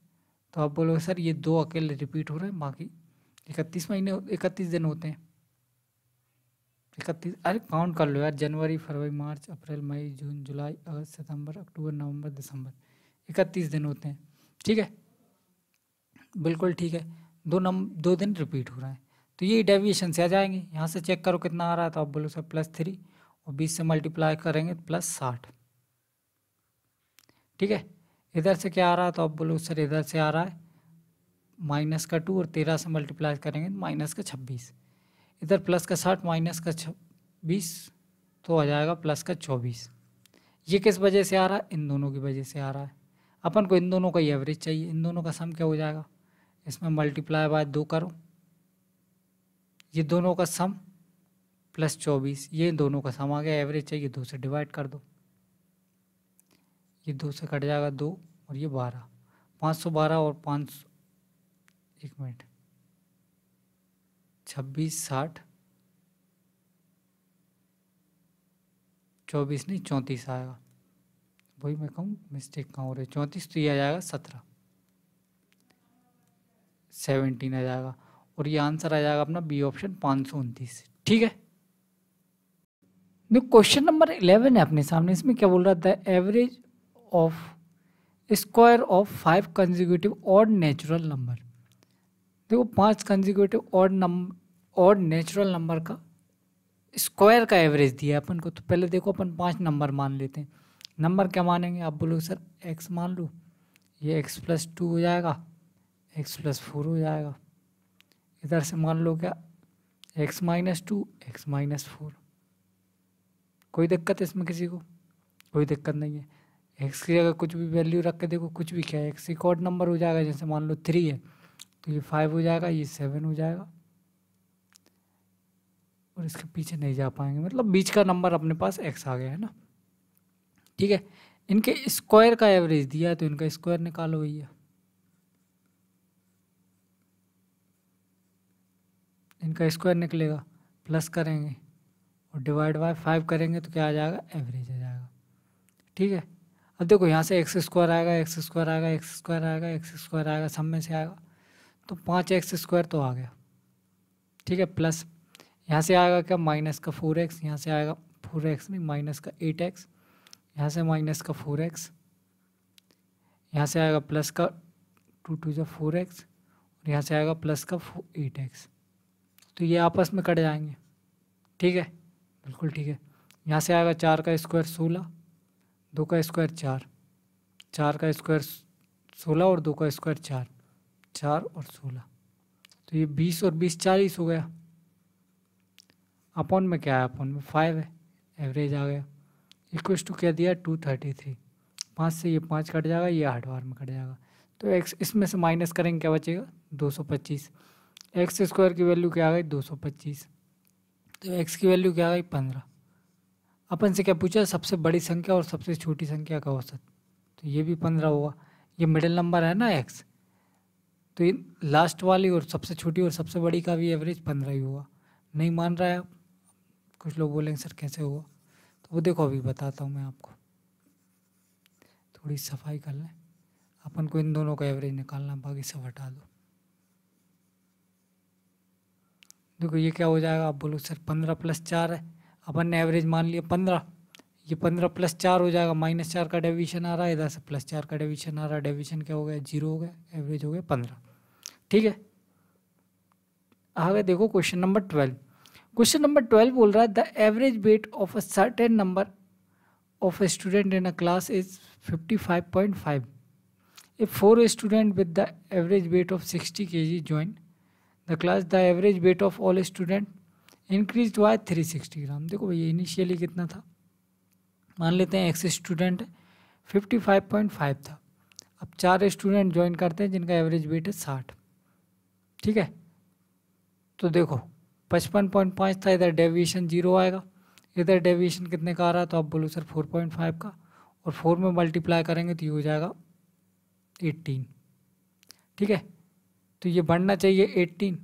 तो आप बोलोगे सर ये दो अकेले रिपीट हो रहे हैं बाकी इकतीस महीने इकतीस दिन होते हैं इकतीस अरे काउंट कर लो यार जनवरी फरवरी मार्च अप्रैल मई जून जुलाई अगस्त सितंबर अक्टूबर नवंबर दिसंबर इकतीस दिन होते हैं ठीक है बिल्कुल ठीक है दो नंबर दो दिन रिपीट हो रहा है तो ये डेविएशन से आ जाएंगे यहाँ से चेक करो कितना आ रहा है तो आप बोलो सर प्लस थ्री और बीस से मल्टीप्लाई करेंगे तो प्लस साठ ठीक है इधर से क्या आ रहा है तो आप बोलो सर इधर से आ रहा है माइनस का टू और तेरह से मल्टीप्लाई करेंगे तो माइनस का छब्बीस इधर प्लस का साठ माइनस का छब्बीस तो आ जाएगा प्लस का चौबीस ये किस वजह से आ रहा है इन दोनों की वजह से आ रहा है अपन को इन दोनों का ही एवरेज चाहिए इन दोनों का सम क्या हो जाएगा इसमें मल्टीप्लाई बाय दो करो ये दोनों का सम प्लस चौबीस ये दोनों का सम आ गया एवरेज चाहिए दो से डिवाइड कर दो ये दो से कट जाएगा दो और ये बारह पाँच सौ बारह और पाँच सौ एक मिनट छब्बीस साठ चौबीस नहीं चौंतीस आएगा वही मैं कहूँ मिस्टेक कहाँ हो रही है चौंतीस तो ये आ जाएगा सत्रह सेवेंटीन आ जाएगा और ये आंसर आ जाएगा अपना बी ऑप्शन पाँच सौ उनतीस ठीक है देखो क्वेश्चन नंबर इलेवन है अपने सामने इसमें क्या बोल रहा था average of square of five consecutive और नेचुरल नंबर देखो पांच कंजिक्यूटिव और नंबर और नेचुरल नंबर का स्क्वायर का एवरेज दिया अपन को तो पहले देखो अपन पांच नंबर मान लेते हैं नंबर क्या मानेंगे आप बोलोगे सर एक्स मान लो ये एक्स प्लस टू हो जाएगा एक्स प्लस फोर हो जाएगा इधर से मान लो क्या x minus two x minus four कोई दिक्कत है इसमें किसी को कोई दिक्कत नहीं है एक्स की जगह कुछ भी वैल्यू रख के देखो कुछ भी क्या है एक्स एक और नंबर हो जाएगा जैसे मान लो थ्री है तो ये फाइव हो जाएगा ये सेवन हो जाएगा और इसके पीछे नहीं जा पाएंगे मतलब बीच का नंबर अपने पास एक्स आ गया है ना ठीक है इनके स्क्वायर का एवरेज दिया है तो इनका स्क्वायर निकालो भैया इनका स्क्वायर निकलेगा प्लस करेंगे और डिवाइड बाय फाइव करेंगे तो क्या आ जाएगा एवरेज आ जाएगा ठीक है अब देखो यहाँ से एक्स स्क्वायर आएगा एक्स स्क्वायर आएगा एक्स स्क्वायर आएगा एक्स स्क्वायर आएगा सब में से आएगा तो पाँच एक्स स्क्वायर तो आ गया ठीक है प्लस यहाँ से आएगा क्या माइनस का फोर एक्स यहाँ से आएगा फोर एक्स नहीं माइनस का एट एक्स यहाँ से माइनस का फोर एक्स यहाँ से आएगा प्लस का टू टू जो फोर एक्स और यहाँ से आएगा प्लस का एट एक्स तो ये आपस में कट जाएंगे ठीक है बिल्कुल ठीक है यहाँ से आएगा चार का स्क्वायर सोलह दो का स्क्वायर चार चार का स्क्वायर सोलह और दो का स्क्वायर चार चार और सोलह तो ये बीस और बीस चालीस हो गया अपॉन में क्या है अपॉन में फाइव है एवरेज आ गया इक्व टू क्या दिया टू थर्टी थ्री पाँच से ये पाँच कट जाएगा ये आठ बार में कट जाएगा तो एक्स इसमें से माइनस करेंगे क्या बचेगा दो सौ पच्चीस एक्स स्क्वायर की वैल्यू क्या आ गई दो सौ पच्चीस तो एक्स की वैल्यू क्या आ गई पंद्रह अपन से क्या पूछा सबसे बड़ी संख्या और सबसे छोटी संख्या का औसत तो ये भी पंद्रह होगा ये मिडिल नंबर है ना एक्स तो ये लास्ट वाली और सबसे छोटी और सबसे बड़ी का भी एवरेज पंद्रह ही हुआ नहीं मान रहा है आप कुछ लोग बोलेंगे सर कैसे हुआ तो वो देखो अभी बताता हूँ मैं आपको थोड़ी सफाई कर लें अपन को इन दोनों का एवरेज निकालना बाकी सब हटा दो देखो ये क्या हो जाएगा आप बोलो सर पंद्रह प्लस चार है अपन ने एवरेज मान लिया पंद्रह ये पंद्रह प्लस चार हो जाएगा माइनस चार का डेविशन आ रहा है इधर से प्लस चार का डेविशन आ रहा है डेविशन क्या हो गया जीरो हो गया एवरेज हो गया पंद्रह ठीक है आगे देखो question number twelve question number twelve बोल रहा है the average weight of a certain number of a student in a class is fifty five point five a four student with the average weight of sixty K ji join the class the average weight of all student increase हुआ है three sixty ग्राम देखो भैया initially कितना था मान लेते हैं x student fifty five point five था अब चार स्टूडेंट ज्वाइन करते हैं जिनका एवरेज वेट है साठ ठीक है तो देखो पचपन पॉइंट पाँच था इधर डेविएशन जीरो आएगा इधर डेविएशन कितने का आ रहा है तो आप बोलो सर फोर पॉइंट फाइव का और फोर में मल्टीप्लाई करेंगे तो ये हो जाएगा एट्टीन ठीक है तो ये बढ़ना चाहिए एट्टीन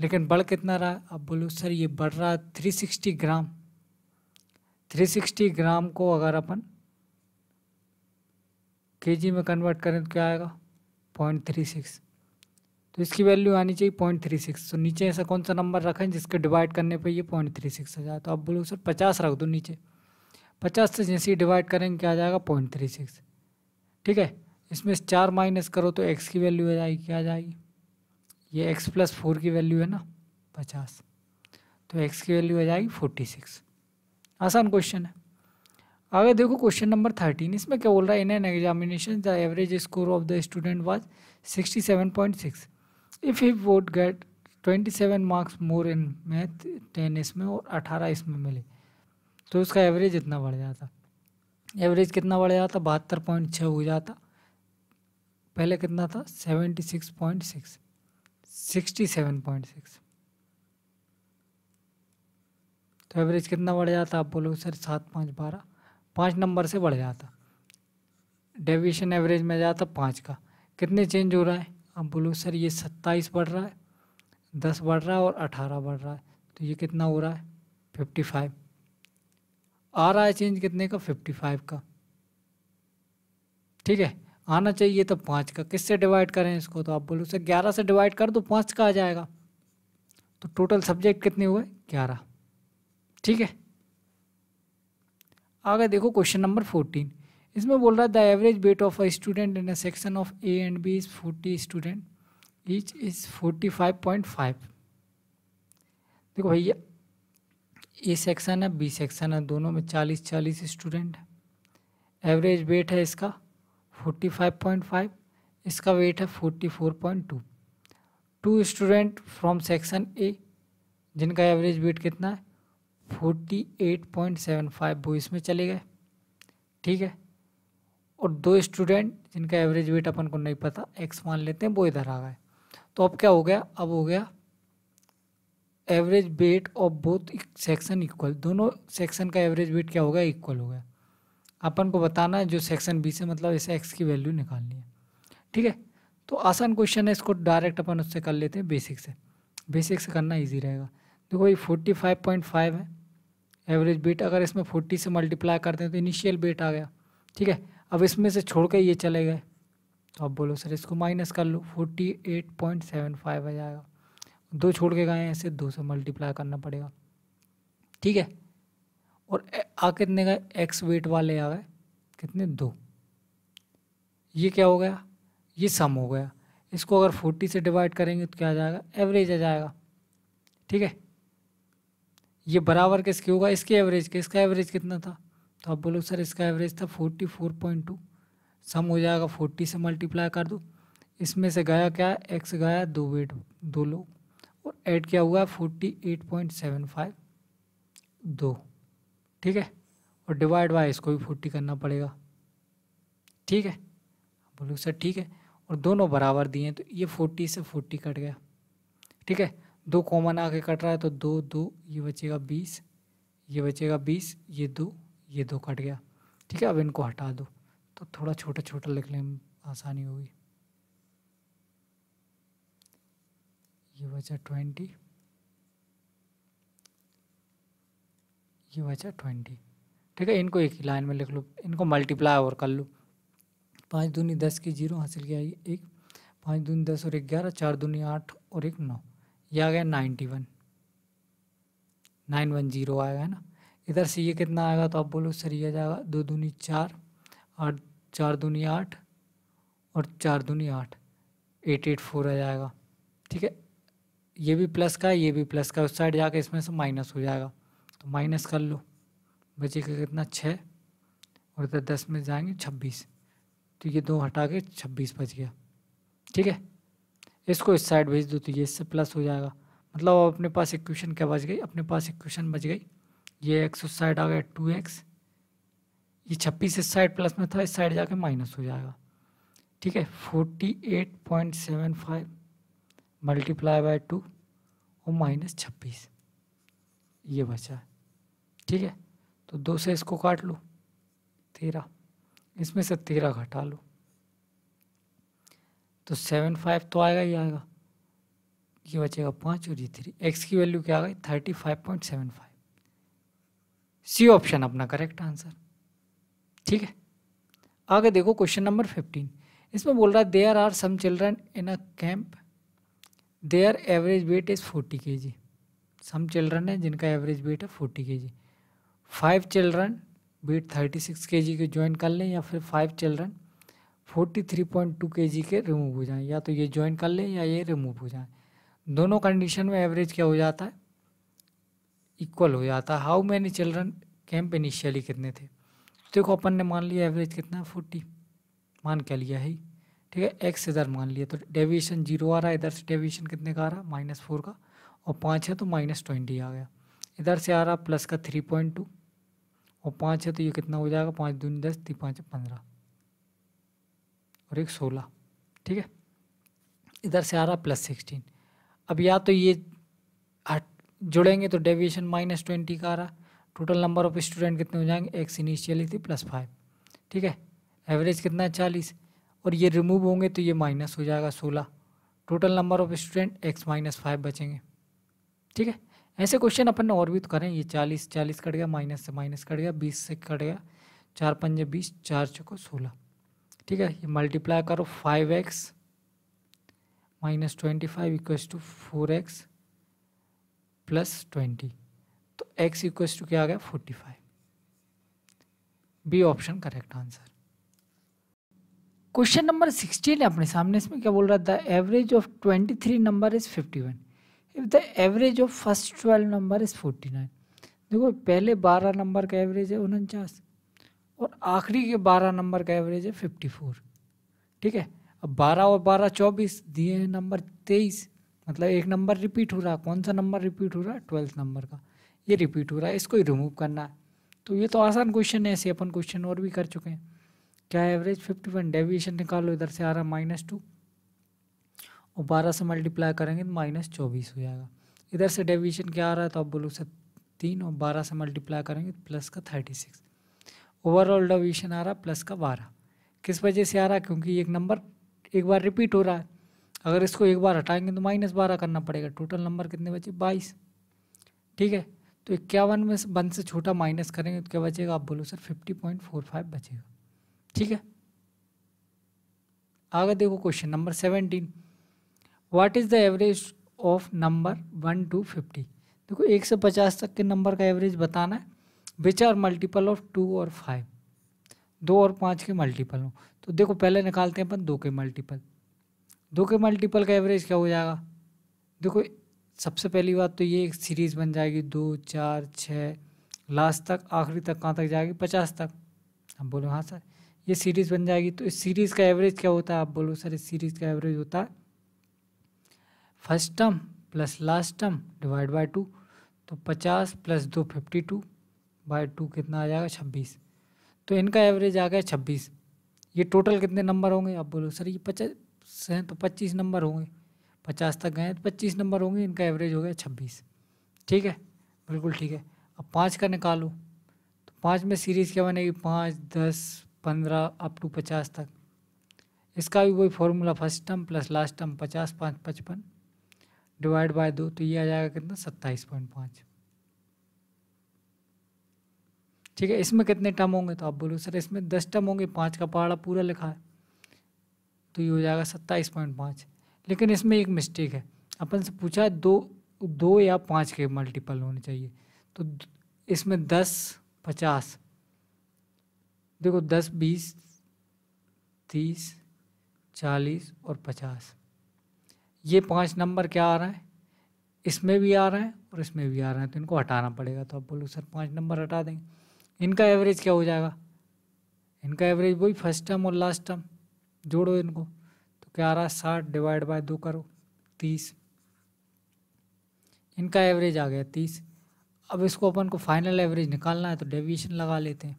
लेकिन बढ़ कितना रहा अब बोलो सर ये बढ़ रहा three sixty gram three sixty gram को अगर अपन केजी में कन्वर्ट करें तो क्या आएगा पॉइंट थ्री सिक्स तो इसकी वैल्यू आनी चाहिए पॉइंट थ्री सिक्स तो नीचे ऐसा कौन सा नंबर रखें जिसके डिवाइड करने पे ये पॉइंट थ्री सिक्स आ जाए तो आप बोलो सर पचास रख दो नीचे पचास से जैसे ही डिवाइड करेंगे क्या आ जाएगा पॉइंट थ्री सिक्स ठीक है इसमें चार माइनस करो तो एक्स की वैल्यू आ जाएगी क्या आ जाएगी ये एक्स प्लस फोर की वैल्यू है ना पचास तो एक्स की वैल्यू आ जाएगी फोर्टी सिक्स आसान क्वेश्चन है आगे देखो क्वेश्चन नंबर थर्टीन इसमें क्या बोल रहा है in an examination the average score of the student was sixty seven point six if he what get twenty seven marks more in math ten इसमें और अठारह इसमें मिले तो उसका एवरेज इतना बढ़ जाता एवरेज कितना बढ़ जाता बहत्तर पॉइंट छः हो जाता पहले कितना था seventy six point six sixty seven point six तो एवरेज कितना बढ़ जाता आप बोलोगे सर सात पाँच बारह पाँच नंबर से बढ़ जाता डेविएशन एवरेज में जाता पाँच का कितने चेंज हो रहा है आप बोलोगे सर ये सत्ताईस बढ़ रहा है दस बढ़ रहा है और अठारह बढ़ रहा है तो ये कितना हो रहा है फिफ्टी फाइव आ रहा है चेंज कितने का फिफ्टी फाइव का ठीक है आना चाहिए तो पाँच का किससे डिवाइड करें इसको तो आप बोलो उसे ग्यारह से डिवाइड कर दो पाँच का आ जाएगा तो टोटल सब्जेक्ट कितने हुए ग्यारह ठीक है आगे देखो क्वेश्चन नंबर फोर्टीन इसमें बोल रहा है the average weight of a student in a section of A and B is forty student each is forty five point five देखो भैया ए सेक्शन है बी सेक्शन है दोनों में चालीस चालीस स्टूडेंट है एवरेज वेट है इसका फोर्टी फाइव पॉइंट फाइव इसका वेट है forty four point two two student from section A जिनका एवरेज वेट कितना है forty eight point seven five वो इसमें चले गए ठीक है और दो स्टूडेंट जिनका एवरेज वेट अपन को नहीं पता एक्स मान लेते हैं वो इधर आ गए तो अब क्या हो गया अब हो गया average weight of both section equal दोनों सेक्शन का एवरेज वेट क्या हो गया इक्वल हो गया अपन को बताना है जो सेक्शन बी से मतलब इसे एक्स की वैल्यू निकालनी है ठीक है तो आसान क्वेश्चन है इसको डायरेक्ट अपन उससे कर लेते हैं बेसिक से बेसिक से करना ईजी रहेगा देखो ये फोर्टी फाइव पॉइंट फाइव है एवरेज बेट अगर इसमें फोर्टी से मल्टीप्लाई करते हैं तो इनिशियल बेट आ गया ठीक है अब इसमें से छोड़ के ये चले गए तो आप बोलो सर इसको माइनस कर लो forty eight point seven five आ जाएगा दो छोड़ के गए हैं दो से मल्टीप्लाई करना पड़ेगा ठीक है और आ कितने का एक्स वेट वाले आ गए कितने दो ये क्या हो गया ये सम हो गया इसको अगर फोर्टी से डिवाइड करेंगे तो क्या आ जाएगा एवरेज आ जाएगा ठीक है ये बराबर किसके होगा इसके एवरेज के इसका एवरेज कितना था तो आप बोलो सर इसका एवरेज था forty four point two sum हो जाएगा फोर्टी से मल्टीप्लाई कर दो इसमें से गया क्या एक्स गया दो वेट दो लोग और ऐड क्या हुआ forty eight point seven five दो ठीक है और डिवाइड बाय इसको भी फोर्टी करना पड़ेगा ठीक है बोलो सर ठीक है और दोनों बराबर दिए हैं तो ये फोर्टी से फोर्टी कट गया ठीक है दो कॉमन आके कट रहा है तो दो दो ये बचेगा बीस ये बचेगा बीस ये दो ये दो कट गया ठीक है अब इनको हटा दो तो थोड़ा छोटा छोटा लिखने में आसानी होगी ये बचा ट्वेंटी ये बचा ट्वेंटी ठीक है इनको एक ही लाइन में लिख लो इनको मल्टीप्लाई और कर लो पाँच दूनी दस की जीरो हासिल किया एक पाँच दूनी दस और एक ग्यारह चार दूनी आठ और एक नौ ये आ गया ninety one nine one zero आएगा ना इधर से ये कितना आएगा तो आप बोलो सर ये जाएगा दो दूनी चार आठ चार दूनी आठ और चार दूनी आठ एट एट फोर आ जाएगा ठीक है ये भी प्लस का है ये भी प्लस का उस साइड जाके इसमें से माइनस हो जाएगा तो माइनस कर लो बचेगा कितना छः और इधर दस में जाएंगे छब्बीस तो ये दो हटा के छब्बीस बच गया ठीक है इसको इस साइड भेज दो तो ये इससे प्लस हो जाएगा मतलब अब अपने पास इक्वेशन क्या बच गई अपने पास इक्वेशन बच गई ये एक्स उस साइड आ गया टू एक्स ये छब्बीस इस साइड प्लस में था इस साइड जाके माइनस हो जाएगा ठीक है forty eight point seven five multiply by two और माइनस छब्बीस ये बचा है ठीक है तो दो से इसको काट लो तेरह इसमें से तेरह घटा लो तो सेवन फाइव तो आएगा ही आएगा ये बचेगा पाँच और ये थ्री एक्स की वैल्यू क्या आ गई thirty five point seven five C option अपना करेक्ट आंसर ठीक है आगे देखो क्वेश्चन नंबर फिफ्टीन इसमें बोल रहा है there are some children in a camp their average weight is forty K G some children है जिनका एवरेज वेट है फोर्टी के जी five children weight thirty six के जी के ज्वाइन कर लें या फिर five children forty three point two के जी के रिमूव हो जाएं या तो ये ज्वाइन कर लें या ये रिमूव हो जाएं दोनों कंडीशन में एवरेज क्या हो जाता है इक्वल हो जाता है how many children camp initially कितने थे देखो अपन ने मान लिया एवरेज कितना है फोर्टी मान क्या लिया है ठीक है एक्स इधर मान लिया तो डेविएशन जीरो आ रहा है इधर से डेविएशन कितने का आ रहा है माइनस फोर का और पाँच है तो माइनस ट्वेंटी आ गया इधर से आ रहा प्लस का थ्री पॉइंट टू और पाँच है तो ये कितना हो जाएगा पाँच दून दस ती पाँच पंद्रह और एक सोलह ठीक है इधर से आ रहा प्लस सिक्सटीन अब या तो ये जुड़ेंगे तो डेविएशन माइनस ट्वेंटी का आ रहा टोटल नंबर ऑफ स्टूडेंट कितने हो जाएंगे एक्स इनिशियली थी प्लस फाइव ठीक है एवरेज कितना है चालीस और ये रिमूव होंगे तो ये माइनस हो जाएगा सोलह total number of student x minus five बचेंगे ठीक है ऐसे क्वेश्चन अपन ने और भी तो करें ये चालीस चालीस कट गया माइनस से माइनस कट गया बीस से कट गया चार पंजे बीस चार चौको सोलह ठीक है ये मल्टीप्लाई करो five x minus twenty five equal to four x plus twenty तो एक्स इक्व टू क्या आ गया forty five B option correct answer question number sixteen है अपने सामने इसमें क्या बोल रहा था average of twenty three number is fifty one if the average of first twelve number is forty nine देखो पहले बारह नंबर का एवरेज है उनचास और आखिरी के बारह नंबर का एवरेज है फिफ्टी फोर ठीक है अब बारह और बारह चौबीस दिए हैं नंबर तेईस मतलब एक नंबर रिपीट हो रहा है कौन सा नंबर रिपीट हो रहा है ट्वेल्थ नंबर का ये रिपीट हो रहा है इसको ही रिमूव करना है तो ये तो आसान क्वेश्चन है ऐसे अपन क्वेश्चन और भी कर चुके हैं क्या एवरेज फिफ्टी वन डेविएशन निकालो इधर से आ रहा माइनस टू और बारह से मल्टीप्लाई करेंगे तो माइनस चौबीस हो जाएगा इधर से डेविएशन क्या आ रहा है तो आप बोलो सर तीन और बारह से मल्टीप्लाई करेंगे तो प्लस का थर्टी सिक्स ओवरऑल डेविएशन आ रहा है प्लस का बारह किस वजह से आ रहा है क्योंकि एक नंबर एक बार रिपीट हो रहा है अगर इसको एक बार हटाएंगे तो माइनस बारह करना पड़ेगा टोटल नंबर कितने बचे बाईस ठीक है तो इक्यावन में वन से छोटा माइनस करेंगे तो क्या बचेगा आप बोलो sir fifty point four five बचेगा ठीक है आगे देखो question number seventeen what is the average of number one two fifty देखो एक से पचास तक के नंबर का एवरेज बताना है which are multiple of two और फाइव दो और पाँच के मल्टीपल हो तो देखो पहले निकालते हैं अपन दो के मल्टीपल दो के मल्टीपल का एवरेज क्या हो जाएगा देखो सबसे पहली बात तो ये एक सीरीज़ बन जाएगी दो चार छः लास्ट तक आखिरी तक कहाँ तक जाएगी पचास तक हम बोलो हाँ सर ये सीरीज़ बन जाएगी तो इस सीरीज़ का एवरेज क्या होता है आप बोलो सर इस सीरीज़ का एवरेज होता है first term plus last term divide by two तो पचास प्लस दो फिफ्टी टू बाय टू कितना आ जाएगा छब्बीस तो इनका एवरेज आ गया छब्बीस ये टोटल कितने नंबर होंगे आप बोलो सर ये पचास हैं तो पच्चीस नंबर होंगे पचास तक गए तो पच्चीस नंबर होंगे इनका एवरेज हो गया छब्बीस ठीक है बिल्कुल ठीक है अब पाँच का निकालो तो पाँच में सीरीज़ क्या बनेगी पाँच दस पंद्रह अप टू पचास तक इसका भी वही formula first term plus last term पचास पाँच पचपन डिवाइड बाय दो तो ये आ जाएगा कितना सत्ताईस पॉइंट पाँच ठीक है इसमें कितने टर्म होंगे तो आप बोलो सर इसमें दस टर्म होंगे पाँच का पहाड़ा पूरा लिखा है तो ये हो जाएगा सत्ताईस पॉइंट पाँच लेकिन इसमें एक मिस्टेक है अपन से पूछा दो दो या पाँच के मल्टीपल होने चाहिए तो इसमें दस पचास देखो दस बीस तीस चालीस और पचास ये पाँच नंबर क्या आ रहा है इसमें भी आ रहे हैं और इसमें भी आ रहे हैं तो इनको हटाना पड़ेगा तो आप बोलो सर पाँच नंबर हटा देंगे इनका एवरेज क्या हो जाएगा इनका एवरेज वही फर्स्ट टर्म और लास्ट टर्म जोड़ो इनको तो क्या आ रहा है साठ डिवाइड बाय दो करो तीस इनका एवरेज आ गया तीस अब इसको अपन को फाइनल एवरेज निकालना है तो डेविएशन लगा लेते हैं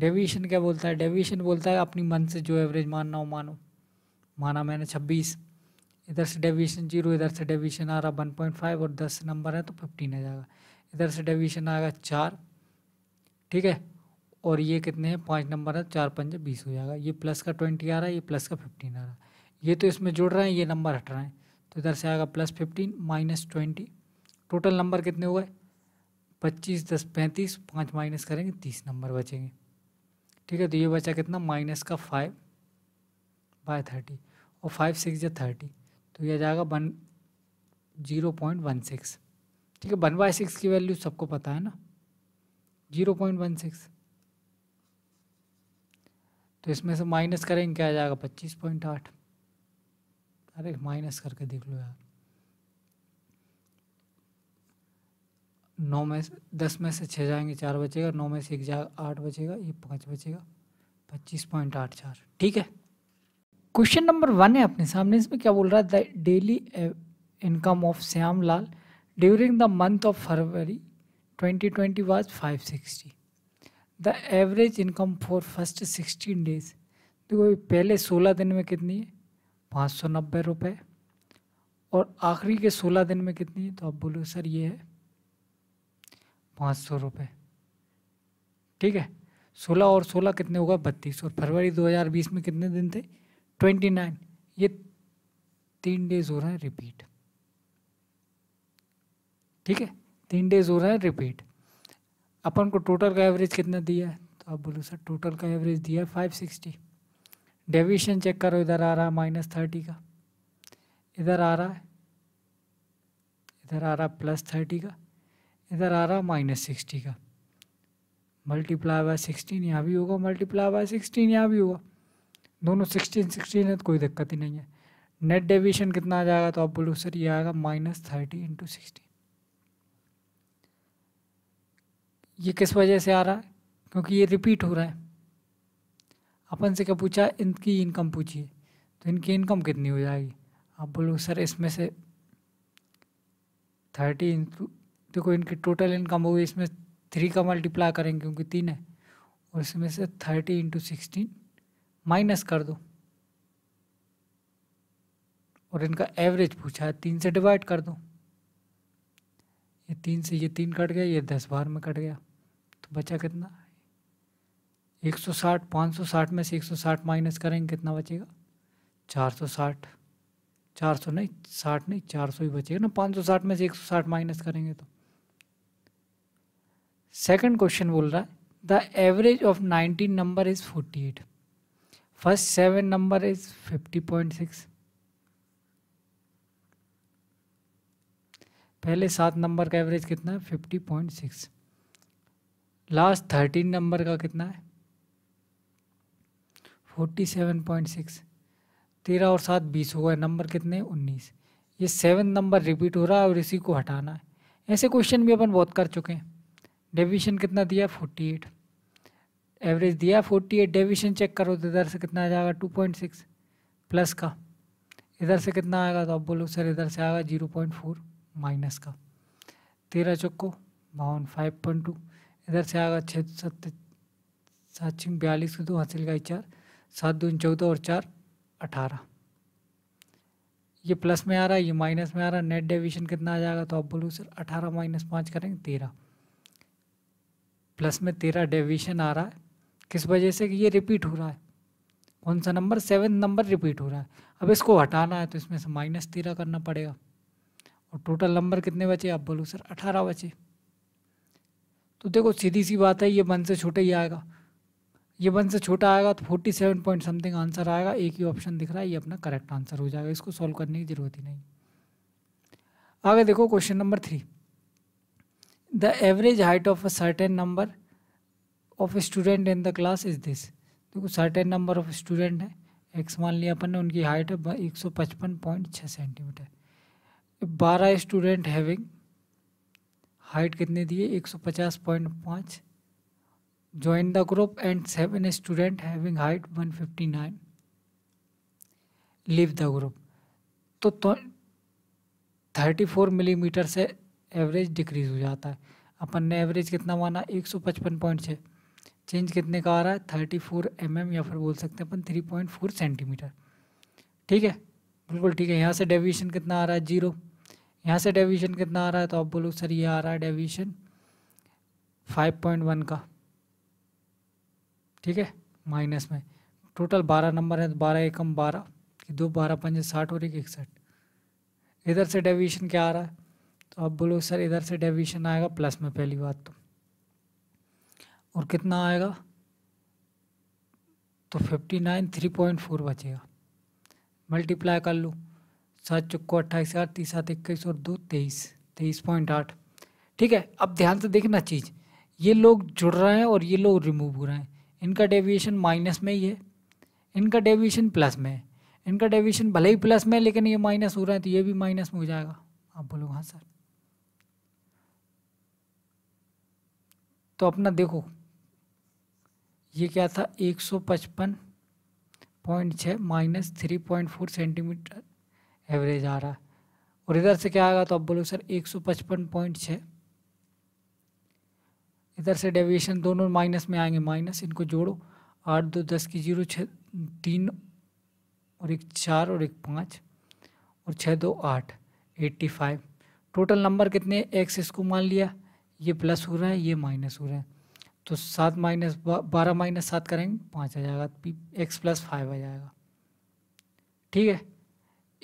डेविएशन क्या बोलता है डेविएशन बोलता है अपनी मन से जो एवरेज मानना हो मानो माना मैंने छब्बीस इधर से डेविएशन जीरो इधर से डेविएशन आ रहा वन पॉइंट फाइव और दस नंबर है तो फिफ्टीन आ जाएगा इधर से डेविएशन आएगा चार ठीक है और ये कितने हैं पाँच नंबर है चार पंजे बीस हो जाएगा ये प्लस का ट्वेंटी आ रहा है ये प्लस का फिफ्टीन आ रहा है ये तो इसमें जुड़ रहे हैं ये नंबर हट रहे हैं तो इधर से आएगा plus fifteen minus twenty total number कितने हुए पच्चीस दस पैंतीस पाँच माइनस करेंगे तीस नंबर बचेंगे ठीक है तो ये बचा कितना माइनस का फाइव बाय थर्टी और फाइव सिक्स या थर्टी तो यह आ जाएगा one zero point one six ठीक है वन बाई सिक्स की वैल्यू सबको पता है ना जीरो पॉइंट वन सिक्स तो इसमें से माइनस करेंगे क्या आ जाएगा पच्चीस पॉइंट आठ अरे माइनस करके देख लो यार नौ में से दस में से छः जाएंगे चार बचेगा नौ में से एक जाएगा आठ बचेगा ये पाँच बचेगा पच्चीस पॉइंट आठ चार ठीक है क्वेश्चन नंबर वन है अपने सामने इसमें क्या बोल रहा है the daily income of Shyam Lal during the month of February 2020 was five sixty the average income for first sixteen days देखो पहले सोलह दिन में कितनी है पाँच सौ नब्बे रुपये और आखिरी के सोलह दिन में कितनी है तो आप बोलो सर ये है पाँच सौ रुपये ठीक है सोलह और सोलह कितने होगा बत्तीस और फरवरी बीस में कितने दिन थे ट्वेंटी नाइन ये तीन डेज हो रहा है रिपीट ठीक है तीन डेज हो रहा है रिपीट अपन को टोटल का एवरेज कितना दिया है तो आप बोलो सर टोटल का एवरेज दिया है फाइव सिक्सटी डेविएशन चेक करो इधर आ रहा है माइनस थर्टी का इधर आ रहा है इधर आ रहा है प्लस थर्टी का इधर आ रहा है माइनस सिक्सटी का मल्टीप्लाई बाय सिक्सटीन यहाँ भी होगा मल्टीप्लाई बाय सिक्सटीन यहाँ भी होगा दोनों सिक्सटीन सिक्सटीन है तो कोई दिक्कत ही नहीं है नेट डेविएशन कितना आ जाएगा तो आप बोलो सर ये आएगा माइनस थर्टी इंटू सिक्सटीन ये किस वजह से आ रहा है क्योंकि ये रिपीट हो रहा है अपन से क्या पूछा इनकी इनकम पूछिए तो इनकी इनकम कितनी हो जाएगी आप बोलो सर इसमें से थर्टी इंटू देखो इनकी टोटल इनकम होगी इसमें थ्री का मल्टीप्लाई करेंगे क्योंकि तीन है और इसमें से थर्टी इंटू सिक्सटीन माइनस कर दो और इनका एवरेज पूछा है तीन से डिवाइड कर दो ये तीन से ये तीन कट गया ये दस बार में कट गया तो बचा कितना एक सौ साठ पाँच सौ साठ में से एक सौ साठ माइनस करेंगे कितना बचेगा चार सौ साठ चार सौ नहीं साठ नहीं चार सौ ही बचेगा ना पाँच सौ साठ में से एक सौ साठ माइनस करेंगे तो सेकंड क्वेश्चन बोल रहा है the average of nineteen number is forty eight first seven number is 50.6 पहले सात नंबर का एवरेज कितना है 50.6 लास्ट थर्टीन नंबर का कितना है 47.6 तेरह और सात बीस हो गए नंबर कितने उन्नीस ये सेवन नंबर रिपीट हो रहा है और इसी को हटाना है ऐसे क्वेश्चन भी अपन बहुत कर चुके हैं डेविशन कितना दिया है 48 एवरेज दिया फोर्टी एट डेविशन चेक करो तो इधर से कितना आ जाएगा टू पॉइंट सिक्स प्लस का इधर से कितना आएगा तो आप बोलो सर इधर से आएगा जीरो पॉइंट फोर माइनस का तेरह चौको बावन फाइव पॉइंट टू इधर से आएगा छः सत्य सात छः बयालीस दो हासिल का चार सात दून चौदह और चार अठारह ये प्लस में आ रहा है ये माइनस में आ रहा है नेट डेविशन कितना आ जाएगा तो आप बोलो सर अठारह माइनस पाँच करेंगे तेरह प्लस में तेरह डेविशन आ रहा है किस वजह से कि ये रिपीट हो रहा है कौन सा नंबर सेवन नंबर रिपीट हो रहा है अब इसको हटाना है तो इसमें से माइनस तेरह करना पड़ेगा और टोटल नंबर कितने बचे आप बोलो सर अठारह बचे तो देखो सीधी सी बात है ये वन से छोटा ही आएगा ये वन से छोटा आएगा तो forty seven point something answer आएगा एक ही ऑप्शन दिख रहा है ये अपना करेक्ट आंसर हो जाएगा इसको सॉल्व करने की ज़रूरत ही नहीं आगे देखो question number three the average height of a certain number of student in the class is this देखो सर्टेन नंबर ऑफ स्टूडेंट है एक्स मान लिया अपन ने उनकी हाइट है एक सौ पचपन पॉइंट छः सेंटीमीटर बारह स्टूडेंट हैविंग हाइट कितने दिए एक सौ पचास पॉइंट पाँच join the group and seven student having height one fifty nine leave the group तो थर्टी फोर मिलीमीटर से एवरेज डिक्रीज हो जाता है अपन ने एवरेज कितना माना एक सौ पचपन पॉइंट छः चेंज कितने का आ रहा है थर्टी फोर एम एम या फिर बोल सकते हैं अपन थ्री पॉइंट फोर सेंटीमीटर ठीक है बिल्कुल ठीक है यहाँ से डेविएशन कितना आ रहा है जीरो यहाँ से डेविएशन कितना आ रहा है तो आप बोलो सर ये आ रहा है डेविएशन फाइव पॉइंट वन का ठीक है माइनस में टोटल बारह नंबर है तो बारह एकम बारह दो बारह पंजे साठ और एक इकसठ इधर से डेविएशन क्या आ रहा है तो आप बोलो सर इधर से डेविएशन आएगा प्लस में पहली बात तो और कितना आएगा तो fifty nine three point four बचेगा मल्टीप्लाई कर लो सात चुको अट्ठाईस आठ तीस सात इक्कीस और दो तेईस तेईस पॉइंट आठ ठीक है अब ध्यान से देखना चीज़ ये लोग जुड़ रहे हैं और ये लोग रिमूव हो रहे हैं इनका डेविएशन माइनस में ही है इनका डेविएशन प्लस में है इनका डेविएशन भले ही प्लस में है लेकिन ये माइनस हो रहा है तो ये भी माइनस में हो जाएगा आप बोलो हाँ सर तो अपना देखो ये क्या था एक सौ पचपन पॉइंट छः minus three point four centimetre average आ रहा है और इधर से क्या आएगा तो आप बोलो सर एक सौ पचपन पॉइंट छः इधर से डेविएशन दोनों माइनस में आएंगे माइनस इनको जोड़ो आठ दो दस की जीरो छः तीन और एक चार और एक पाँच और छः दो आठ एट्टी फाइव टोटल नंबर कितने एक्स इसको मान लिया ये प्लस हो रहा है ये माइनस हो रहा है तो सात माइनस बारह माइनस सात करेंगे पाँच आ जाएगा तो पी एक्स प्लस फाइव आ जाएगा ठीक है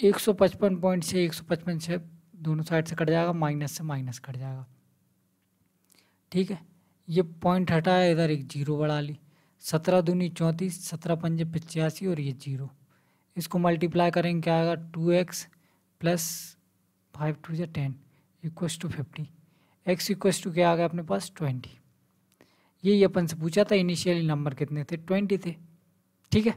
एक सौ पचपन पॉइंट छः एक सौ पचपन छः दोनों साइड से कट जाएगा माइनस से माइनस कट जाएगा ठीक है ये पॉइंट हटाया इधर एक जीरो बढ़ा ली सत्रह दूनी चौंतीस सत्रह पंजे पचासी और ये जीरो इसको मल्टीप्लाई करेंगे क्या आएगा two x plus five two जो ten equal to fifty x equal to क्या आ गया अपने पास ट्वेंटी ये अपन से पूछा था इनिशियली नंबर कितने थे ट्वेंटी थे ठीक है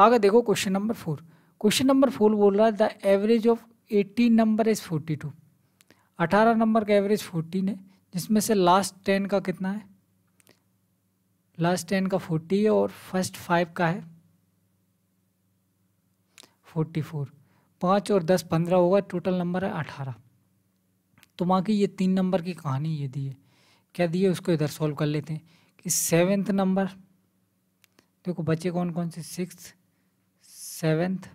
आगे देखो question number four question number four बोल रहा है the average of eighteen number is forty two अठारह नंबर का एवरेज फोर्टीन है जिसमें से लास्ट टेन का कितना है लास्ट टेन का फोर्टी है और फर्स्ट फाइव का है फोर्टी फोर पाँच और दस पंद्रह होगा टोटल नंबर है अठारह तो वहाँ की ये तीन नंबर की कहानी ये दी है क्या दिए उसको इधर सॉल्व कर लेते हैं कि सेवेंथ नंबर देखो बच्चे कौन कौन से सिक्स सेवेंथ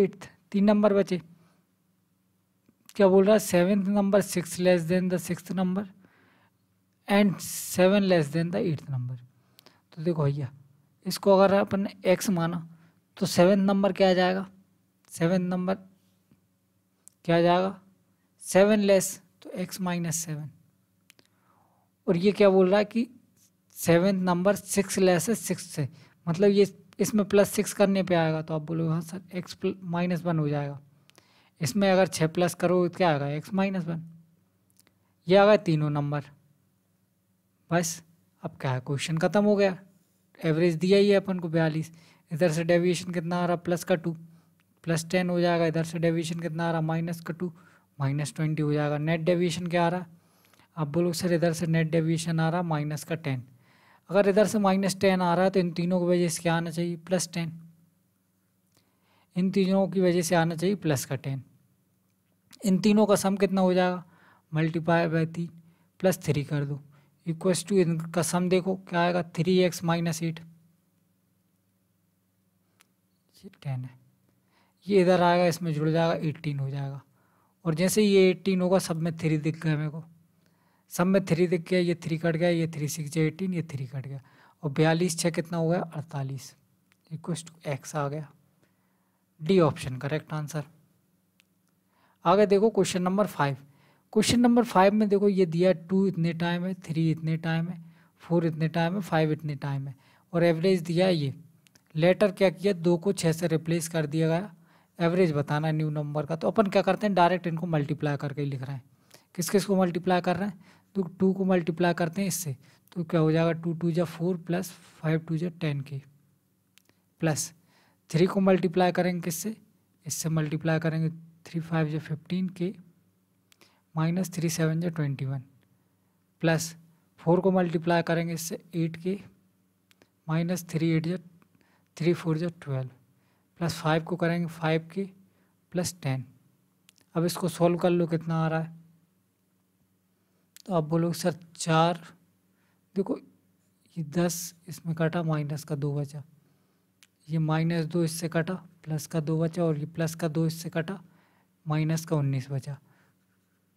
एट्थ तीन नंबर बचे क्या बोल रहा है seventh number six less than the six number and seven less than the eighth number तो देखो भैया इसको अगर अपन एक्स माना तो सेवेंथ नंबर क्या आ जाएगा सेवेंथ नंबर क्या आ जाएगा सेवन लेस तो एक्स माइनस सेवन और ये क्या बोल रहा है कि सेवेंथ नंबर सिक्स लेस है सिक्स से मतलब ये इसमें प्लस सिक्स करने पे आएगा तो आप बोलोगे हाँ सर एक्स माइनस वन हो जाएगा इसमें अगर छः प्लस करो तो क्या आएगा एक्स माइनस वन ये आ गया तीनों नंबर बस अब क्या है क्वेश्चन ख़त्म हो गया एवरेज दिया ही है अपन को बयालीस इधर से डेविएशन कितना आ रहा प्लस का टू प्लस टेन हो जाएगा इधर से डेविएशन कितना आ रहा माइनस का टू माइनस ट्वेंटी हो जाएगा नेट डेविएशन क्या आ रहा है अब बोलो सर इधर से नेट डेविएशन आ रहा है माइनस का टेन अगर इधर से माइनस टेन आ रहा है तो इन तीनों की वजह से क्या आना चाहिए प्लस टेन इन तीनों की वजह से आना चाहिए प्लस का टेन इन तीनों का सम कितना हो जाएगा मल्टीपाई बाई तीन प्लस थ्री कर दो इक्वस टू इनका सम देखो क्या आएगा थ्री एक्स माइनस एट ये टेन है ये इधर आएगा इसमें जुड़ जाएगा एट्टीन हो जाएगा और जैसे ये एट्टीन होगा सब में थ्री दिख गया मेरे को सब में थ्री दिख गया ये थ्री कट गया ये थ्री सिक्स एटीन ये थ्री कट गया और बयालीस छः कितना हो गया अड़तालीस इक्वस टू एक्स आ गया डी ऑप्शन करेक्ट आंसर आगे देखो question number five question number five में देखो ये दिया टू इतने टाइम है थ्री इतने टाइम है फोर इतने टाइम है फाइव इतने टाइम है और एवरेज दिया है ये लेटर क्या किया दो को छः से रिप्लेस कर दिया गया एवरेज बताना है न्यू नंबर का तो अपन क्या करते हैं डायरेक्ट इनको मल्टीप्लाई करके लिख रहे हैं किस किस को मल्टीप्लाई कर रहे हैं तो टू को मल्टीप्लाई करते हैं इससे तो क्या हो जाएगा टू टू जो फोर प्लस फाइव टू जो टेन के प्लस थ्री को मल्टीप्लाई करेंगे किससे इससे मल्टीप्लाई करेंगे थ्री फाइव जो फिफ्टीन के माइनस थ्री सेवन जो ट्वेंटी वन प्लस फोर को मल्टीप्लाई करेंगे इससे एट के माइनस थ्री एट जो थ्री फोर जो ट्वेल्व प्लस फाइव को करेंगे फाइव की प्लस टेन अब इसको सॉल्व कर लो कितना आ रहा है तो आप बोलोगे सर चार देखो ये दस इसमें काटा माइनस का दो बचा ये माइनस दो इससे काटा प्लस का दो बचा और ये प्लस का दो इससे काटा माइनस का उन्नीस बचा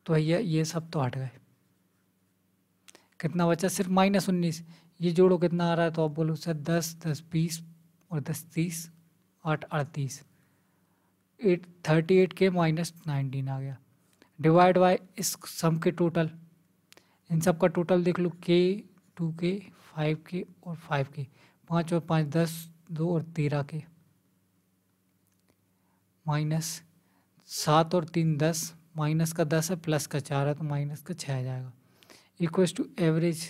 तो भैया ये सब तो हट गए कितना बचा सिर्फ माइनस उन्नीस ये जोड़ो कितना आ रहा है तो आप बोलो सर दस दस बीस और दस तीस आठ अड़तीस एट थर्टी एट के माइनस नाइनटीन आ गया डिवाइड बाय इस सम के टोटल इन सब का टोटल देख लो के टू के फाइव के और फाइव के पाँच और पाँच दस दो और तेरह के माइनस सात और तीन दस माइनस का दस है प्लस का चार है तो माइनस का छः आ जाएगा इक्वल टू एवरेज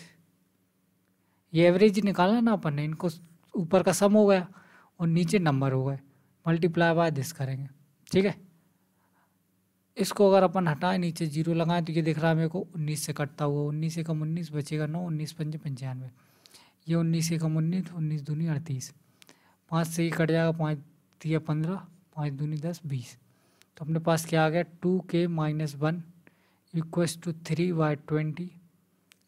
ये एवरेज निकालना ना अपन ने इनको ऊपर का सम हो गया और नीचे नंबर हो गए मल्टीप्लाई बाय दिस करेंगे ठीक है इसको अगर अपन हटाएं नीचे जीरो लगाएं तो ये दिख रहा है मेरे को उन्नीस से कटता हुआ उन्नीस से कम उन्नीस बचेगा नौ उन्नीस पंजे पंचानवे ये उन्नीस से कम उन्नीस उन्नीस दूनी अड़तीस पाँच से ही कट जाएगा पाँच दिया पंद्रह पाँच दूनी दस बीस तो अपने पास क्या आ गया टू के minus one equals to three by twenty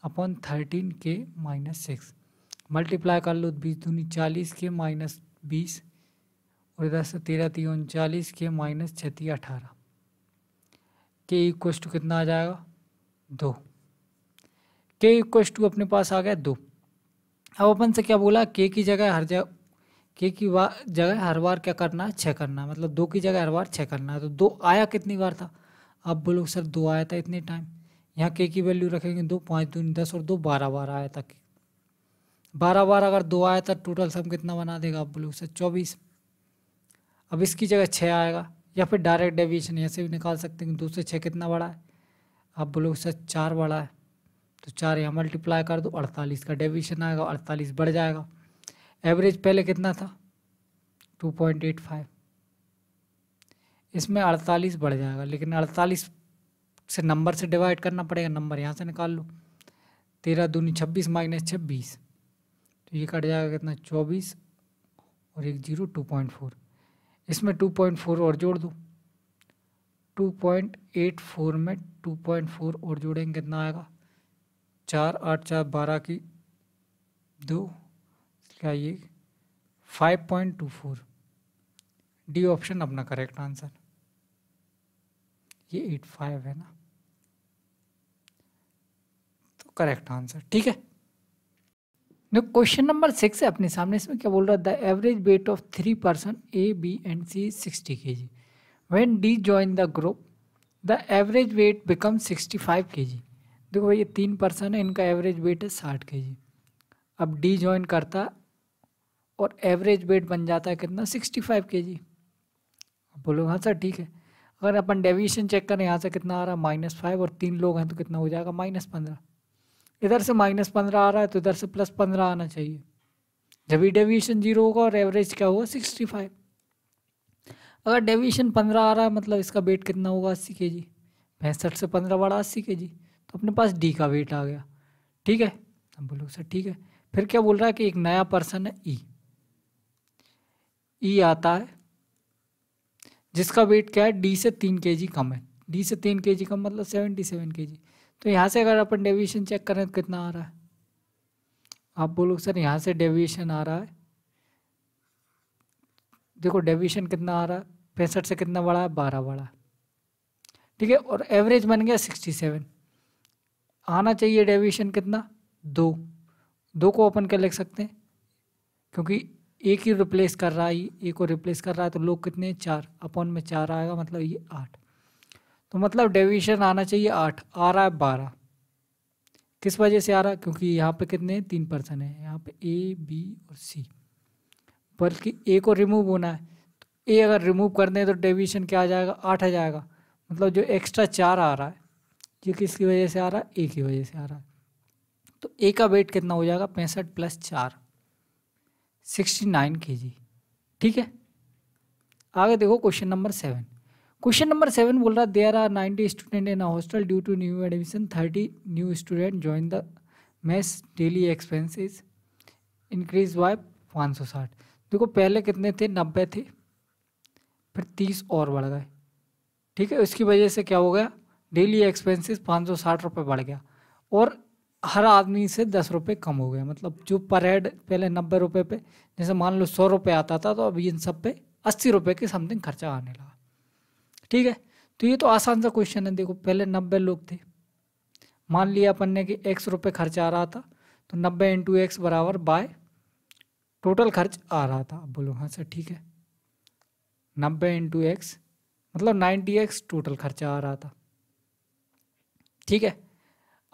अपन थर्टीन के माइनस सिक्स मल्टीप्लाई कर लो बीस दूनी चालीस के माइनस बीस और दस तेरह तीन उनचालीस के माइनस छत्तीस अठारह के इक्वस टू कितना आ जाएगा दो के इक्वस टू अपने पास आ गया दो अब अपन से क्या बोला के की जगह हर जगह के की जगह हर बार क्या करना है छः करना है मतलब दो की जगह हर बार छः करना है तो दो आया कितनी बार था अब बोलो सर दो आया था इतने टाइम यहाँ के की वैल्यू रखेंगे दो पाँच दूनी दस और दो बारह बारह आया था बारह बार अगर दो आया तो टोटल सम कितना बना देगा आप ब्लू से चौबीस अब इसकी जगह छः आएगा या फिर डायरेक्ट डेविएशन ऐसे भी निकाल सकते हैं दो से छः कितना बड़ा है अब ब्लू से चार बड़ा है तो चार यहाँ मल्टीप्लाई कर दो अड़तालीस का डेविएशन आएगा अड़तालीस बढ़ जाएगा एवरेज पहले कितना था टू पॉइंट एट फाइव इसमें अड़तालीस बढ़ जाएगा लेकिन अड़तालीस से नंबर से डिवाइड करना पड़ेगा नंबर यहाँ से निकाल लो तेरह दूनी छब्बीस माइनस छब्बीस ये कट जाएगा कितना चौबीस और एक जीरो टू पॉइंट फोर इसमें टू पॉइंट फोर और जोड़ दूँ टू पॉइंट एट फोर में टू पॉइंट फोर और जोड़ेंगे कितना आएगा चार आठ चार बारह की दो क्या ये five point two four D option अपना करेक्ट आंसर ये एट फाइव है ना तो करेक्ट आंसर ठीक है क्वेश्चन नंबर सिक्स है अपने सामने इसमें क्या बोल रहा है the average weight of three person A B and C sixty K G when D join the group the average weight become sixty five के जी देखो भाई ये तीन पर्सन है इनका एवरेज वेट है साठ के जी अब डी ज्वाइन करता और एवरेज वेट बन जाता है कितना सिक्सटी फाइव के जी बोलो हाँ सर ठीक है अगर अपन डेविएशन चेक करें यहाँ से कितना आ रहा है माइनस फाइव और तीन लोग हैं तो कितना हो जाएगा माइनस पंद्रह इधर से माइनस पंद्रह आ रहा है तो इधर से प्लस पंद्रह आना चाहिए जब डेविएशन जीरो होगा और एवरेज क्या होगा सिक्सटी फाइव अगर डेविएशन पंद्रह आ रहा है मतलब इसका वेट कितना होगा अस्सी के जी पैंसठ से पंद्रह बड़ा अस्सी के जी तो अपने पास डी का वेट आ गया ठीक है हम बोलो सर ठीक है फिर क्या बोल रहा है कि एक नया पर्सन है ई e। ई e आता है जिसका वेट क्या है डी से तीन के जी कम है डी से तीन के जी कम मतलब सेवेंटी सेवन के जी तो यहाँ से अगर अपन डेविएशन चेक करें तो कितना आ रहा है आप बोलोग सर यहाँ से डेविएशन आ रहा है देखो डेविएशन कितना आ रहा है पैंसठ से कितना बड़ा है बारह बड़ा ठीक है और एवरेज बन गया सिक्सटी सेवन आना चाहिए डेविएशन कितना दो दो को ओपन कर लिख सकते हैं क्योंकि एक ही रिप्लेस कर रहा है एक को रिप्लेस कर रहा है तो लोग कितने चार अपॉन में चार आएगा मतलब ये आठ तो मतलब डेविएशन आना चाहिए आठ आ रहा है बारह किस वजह से आ रहा क्योंकि यहाँ पे कितने तीन पर्सन है यहाँ पे ए बी और सी बल्कि ए को रिमूव होना है तो ए अगर रिमूव कर दें तो डेविएशन क्या आ जाएगा आठ आ जाएगा मतलब जो एक्स्ट्रा चार आ रहा है ये किसकी वजह से आ रहा है ए की वजह से आ रहा है तो ए का वेट कितना हो जाएगा पैंसठ प्लस चार सिक्सटी नाइन के जी ठीक है आगे देखो question number seven question number seven बोल रहा है there are ninety student in hostel due to new admission thirty new student join the mess daily expenses increase by पाँच सौ साठ देखो पहले कितने थे नब्बे थे फिर तीस और बढ़ गए ठीक है उसकी वजह से क्या हो गया डेली एक्सपेंसेस पाँच सौ साठ रुपये बढ़ गया और हर आदमी से दस रुपये कम हो गए मतलब जो पर हेड पहले नब्बे रुपये पे जैसे मान लो सौ रुपये आता था तो अभी इन सब पे अस्सी रुपये के समथिंग खर्चा आने लगा ठीक है तो ये तो आसान सा क्वेश्चन है देखो पहले नब्बे लोग थे मान लिया अपन ने कि एक्स रुपये खर्च आ रहा था तो नब्बे इंटू एक्स बराबर बाय टोटल खर्च आ रहा था बोलो हाँ सर ठीक है नब्बे इंटू एक्स मतलब नाइन्टी एक्स टोटल खर्चा आ रहा था ठीक है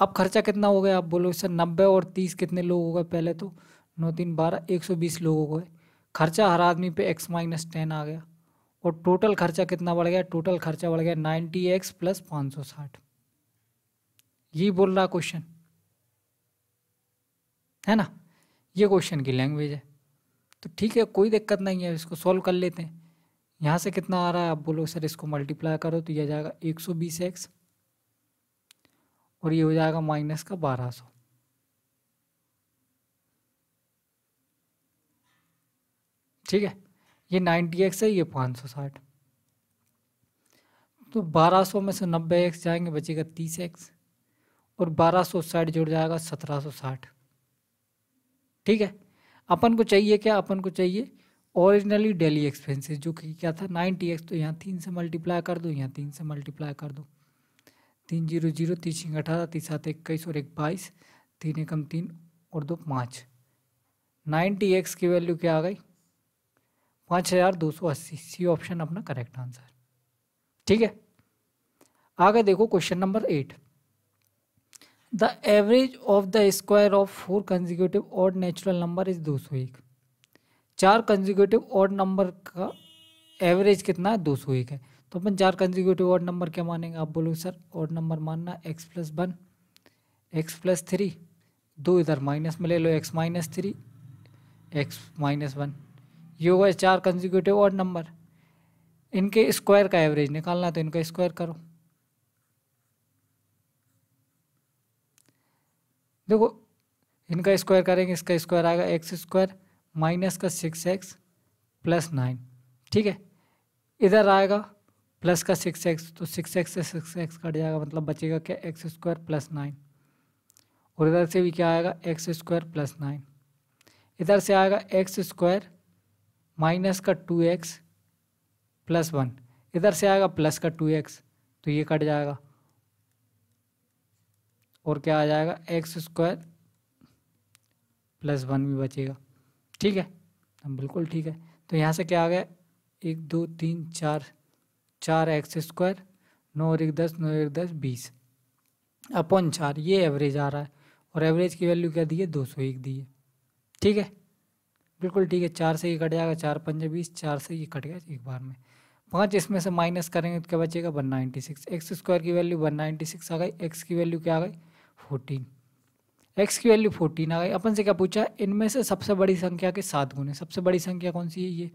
अब खर्चा कितना हो गया आप बोलो सर नब्बे और तीस कितने लोग हो गए पहले तो नौ तीन बारह एक सौ बीस लोग हो गए खर्चा हर आदमी पे एक्स माइनस टेन आ गया और टोटल खर्चा कितना बढ़ गया टोटल खर्चा बढ़ गया नाइन्टी एक्स प्लस पाँच सौ साठ यही बोल रहा क्वेश्चन है ना ये क्वेश्चन की लैंग्वेज है तो ठीक है कोई दिक्कत नहीं है इसको सॉल्व कर लेते हैं यहाँ से कितना आ रहा है आप बोलो सर इसको मल्टीप्लाई करो तो यह जाएगा एक सौ बीस एक्स और ये हो जाएगा माइनस का बारह सौ ठीक है ये 90x है ये 560 तो 1200 में से 90x जाएंगे बचेगा 30x और 1200 साइड जुड़ जाएगा 1760 ठीक है अपन को चाहिए क्या अपन को चाहिए ओरिजिनली डेली एक्सपेंसेस जो कि क्या था 90x तो यहाँ तीन से मल्टीप्लाई कर दो यहाँ तीन से मल्टीप्लाई कर दो तीन जीरो जीरो तीस अठारह तीन सात इक्कीस और एक बाईस तीन एकम तीन और दो पाँच नाइन्टी एक्स की वैल्यू क्या आ गई पाँच हज़ार दो सौ अस्सी सी ऑप्शन अपना करेक्ट आंसर ठीक है आगे देखो question number eight the average of the square of four consecutive odd natural number is दो सौ एक चार कंजिक्यूटिव ऑड नंबर का एवरेज कितना है दो सौ एक है तो अपन चार कंजिक्यूटिव ऑड नंबर क्या मानेंगे आप बोलो सर ऑड नंबर मानना x plus one x plus three दो इधर माइनस में ले लो x minus three x minus one ये होगा चार कंजिक्यूटिव और नंबर इनके स्क्वायर का एवरेज निकालना तो इनका स्क्वायर करो देखो इनका स्क्वायर करेंगे इसका स्क्वायर आएगा एक्स स्क्वायर माइनस का सिक्स एक्स प्लस नाइन ठीक है इधर आएगा प्लस का सिक्स एक्स तो सिक्स एक्स से सिक्स एक्स कट जाएगा मतलब बचेगा क्या एक्स स्क्वायर प्लस नाइन और इधर से भी क्या आएगा एक्स स्क्वायर प्लस नाइन इधर से आएगा एक्स स्क्वायर माइनस का टू एक्स प्लस वन इधर से आएगा प्लस का टू एक्स तो ये कट जाएगा और क्या आ जाएगा एक्स स्क्वायर प्लस वन भी बचेगा ठीक है तो बिल्कुल ठीक है तो यहाँ से क्या आ गया एक दो तीन चार चार एक्स स्क्वायर नौ और एक दस नौ एक दस बीस अपॉन चार ये एवरेज आ रहा है और एवरेज की वैल्यू क्या दी है दो सौ एक दी है ठीक है बिल्कुल ठीक है चार से ये कट जाएगा चार पंजे बीस चार से ये कट गया एक बार में पाँच इसमें से माइनस करेंगे तो क्या बचेगा one ninety six x square की वैल्यू वन नाइन्टी सिक्स आ गई एक्स की वैल्यू क्या आ गई फोर्टीन एक्स की वैल्यू फोर्टीन आ गई अपन से क्या पूछा इनमें से सबसे बड़ी संख्या के सात गुने सबसे बड़ी संख्या कौन सी है ये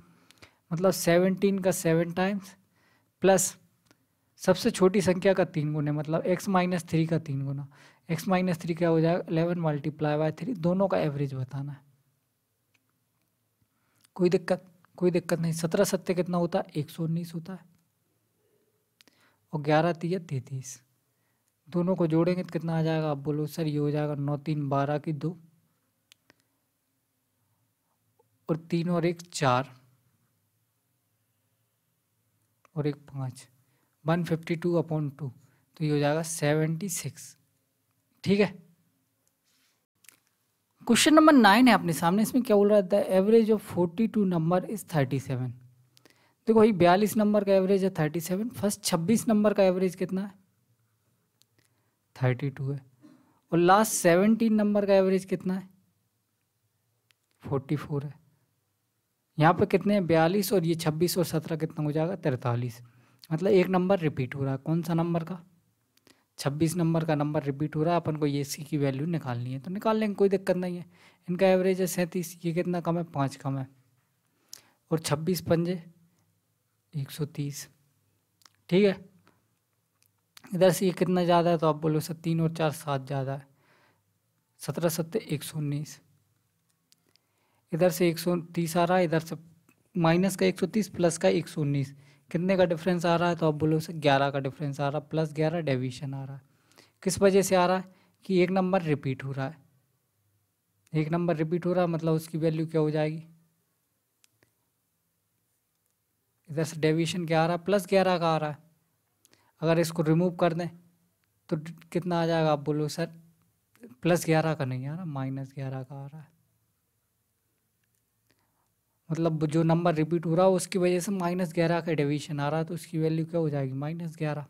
मतलब सेवनटीन का सेवन टाइम्स प्लस सबसे छोटी संख्या का तीन गुने मतलब एक्स माइनस थ्री का तीन गुना एक्स माइनस थ्री क्या हो जाएगा अलेवन मल्टीप्लाई बाय थ्री दोनों का एवरेज बताना है कोई दिक्कत कोई दिक्कत नहीं सत्रह सत्य कितना होता है एक सौ उन्नीस होता है और ग्यारह तीय तैतीस दोनों को जोड़ेंगे तो कितना आ जाएगा आप बोलो सर ये हो जाएगा नौ तीन बारह की दो और तीन और एक चार और एक पाँच one fifty two upon two तो ये हो जाएगा सेवेंटी सिक्स ठीक है क्वेश्चन नंबर नाइन है अपने सामने इसमें क्या बोल रहा था average of forty two number is thirty seven देखो भाई बयालीस नंबर का एवरेज है थर्टी सेवन फर्स्ट छब्बीस नंबर का एवरेज कितना है थर्टी टू है और लास्ट सेवनटीन नंबर का एवरेज कितना है फोर्टी फोर है यहाँ पर कितने हैं बयालीस और ये छब्बीस और सत्रह कितना हो जाएगा तैतालीस मतलब एक नंबर रिपीट हो रहा है कौन सा नंबर का छब्बीस नंबर का नंबर रिपीट हो रहा है अपन को ये सी की वैल्यू निकालनी है तो निकाल लेंगे कोई दिक्कत नहीं है इनका एवरेज है सैंतीस ये कितना कम है पाँच कम है और छब्बीस पंजे एक सौ तीस ठीक है इधर से ये कितना ज़्यादा है तो आप बोलो सर तीन और चार सात ज़्यादा है सत्रह सत्तर एक सौ उन्नीस इधर से एक सौ तीस आ रहा है इधर से माइनस का एक सौ तीस प्लस का एक सौ उन्नीस कितने का डिफरेंस आ रहा है तो आप बोलो ग्यारह का डिफरेंस आ रहा है प्लस ग्यारह डेविशन आ रहा है किस वजह से आ रहा है कि एक नंबर रिपीट हो रहा है एक नंबर रिपीट हो रहा है मतलब उसकी वैल्यू क्या हो जाएगी इधर से डेविएशन क्या आ रहा है प्लस ग्यारह का आ रहा है अगर इसको रिमूव कर दें तो कितना आ जाएगा आप बोलो सर प्लस ग्यारह का नहीं आ रहा माइनस ग्यारह का आ रहा है मतलब जो नंबर रिपीट हो रहा है उसकी वजह से माइनस ग्यारह का डिवीजन आ रहा है तो उसकी वैल्यू क्या हो जाएगी माइनस ग्यारह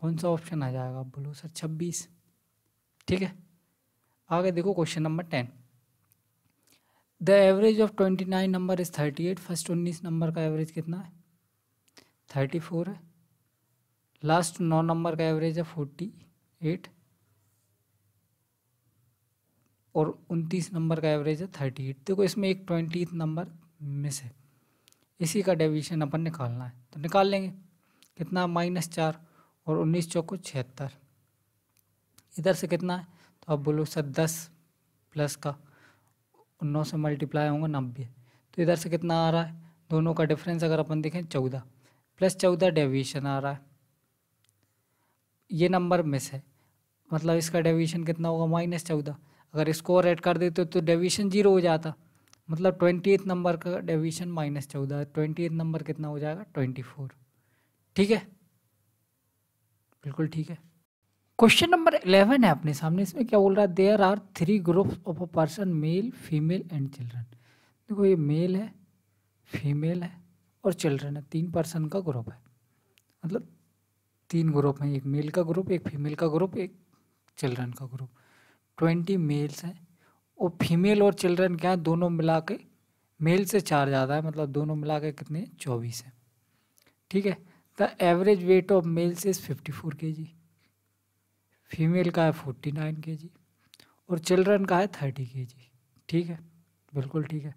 कौन सा ऑप्शन आ जाएगा आप बोलो सर छब्बीस ठीक है आगे देखो question number ten the average of twenty nine number is thirty eight first उन्नीस नंबर का एवरेज कितना है थर्टी फोर है लास्ट नौ नंबर का एवरेज है फोर्टी एट और उनतीस नंबर का एवरेज है थर्टी एट देखो इसमें एक ट्वेंटी नंबर में से इसी का डेविएशन अपन निकालना है तो निकाल लेंगे कितना माइनस चार और उन्नीस चौको छिहत्तर इधर से कितना है तो अब बोलो सर दस प्लस का नौ से मल्टीप्लाई होंगे नब्बे तो इधर से कितना आ रहा है दोनों का डिफरेंस अगर अपन देखें चौदह प्लस चौदह डेविएशन आ रहा है ये नंबर मिस है मतलब इसका डेविएशन कितना होगा माइनस चौदह अगर इसको ऐड कर देते तो डेविएशन जीरो हो जाता मतलब ट्वेंटी एथ नंबर का डेविएशन माइनस चौदह ट्वेंटी एथ नंबर कितना हो जाएगा ट्वेंटी फोर ठीक है बिल्कुल ठीक है क्वेश्चन नंबर इलेवन है अपने सामने इसमें क्या बोल रहा है there are three groups of a person male female and children देखो ये मेल है फीमेल है और चिल्ड्रन है तीन पर्सन का ग्रुप है मतलब तीन ग्रुप हैं एक मेल का ग्रुप एक फीमेल का ग्रुप एक चिल्ड्रन का ग्रुप ट्वेंटी मेल्स हैं वो फीमेल और चिल्ड्रन क्या है दोनों मिला के मेल से चार ज़्यादा है मतलब दोनों मिला के कितने चौबीस हैं ठीक है the average weight of males is fifty four के जी फीमेल का है फोर्टी नाइन के जी और चिल्ड्रन का है थर्टी के जी ठीक है बिल्कुल ठीक है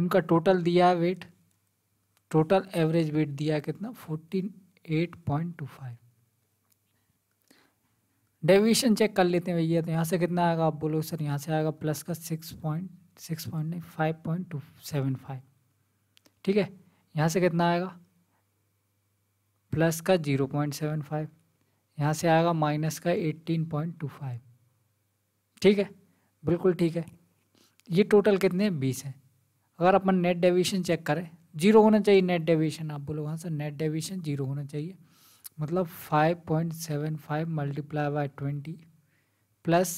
उनका टोटल दिया है वेट टोटल एवरेज वेट दिया है कितना fourteen eight point two five deviation check कर लेते हैं भैया तो यहाँ से कितना आएगा आप बोलो सर यहाँ से आएगा प्लस का सिक्स पॉइंट सिक्स पॉइंट नहीं five point two seven five ठीक है यहाँ से कितना आएगा प्लस का जीरो पॉइंट सेवन फाइव यहाँ से आएगा माइनस का एट्टीन पॉइंट टू फाइव ठीक है बिल्कुल ठीक है ये टोटल कितने बीस हैं अगर अपन नेट डेविएशन चेक करें जीरो होना चाहिए नेट डेविएशन आप बोलो वहाँ सर नेट डेविएशन जीरो होना चाहिए मतलब 5.75 multiply by twenty plus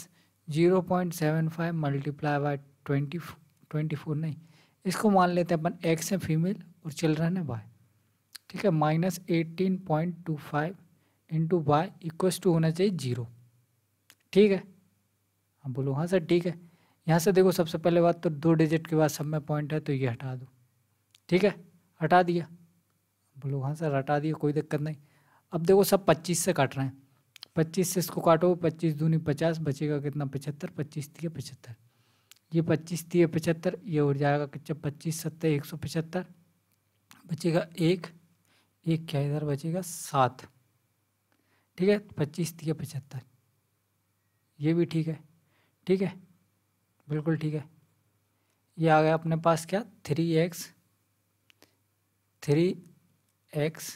zero point seven five multiply by twenty twenty four नहीं इसको मान लेते हैं अपन एक्स है फीमेल और चिल्ड्रन है बाय ठीक है minus eighteen point two five into y equals to होना चाहिए जीरो ठीक है हम बोलो हाँ सर ठीक है यहाँ से देखो सबसे पहले बात तो दो डिजिट के बाद सब में पॉइंट है तो ये हटा दो ठीक है हटा दिया बोलो हाँ सर हटा दिया कोई दिक्कत नहीं अब देखो सब पच्चीस से काट रहे हैं पच्चीस से इसको काटो पच्चीस दूनी पचास बचेगा कितना पचहत्तर पच्चीस तीय पचहत्तर ये पच्चीस तीय पचहत्तर ये और जाएगा कि जब पच्चीस सत्तर एक सौ पचहत्तर बचेगा एक एक क्या इधर बचेगा सात ठीक है पच्चीस तीय पचहत्तर ये भी ठीक है ठीक है बिल्कुल ठीक है ये आ गया अपने पास क्या थ्री एक्स थ्री एक्स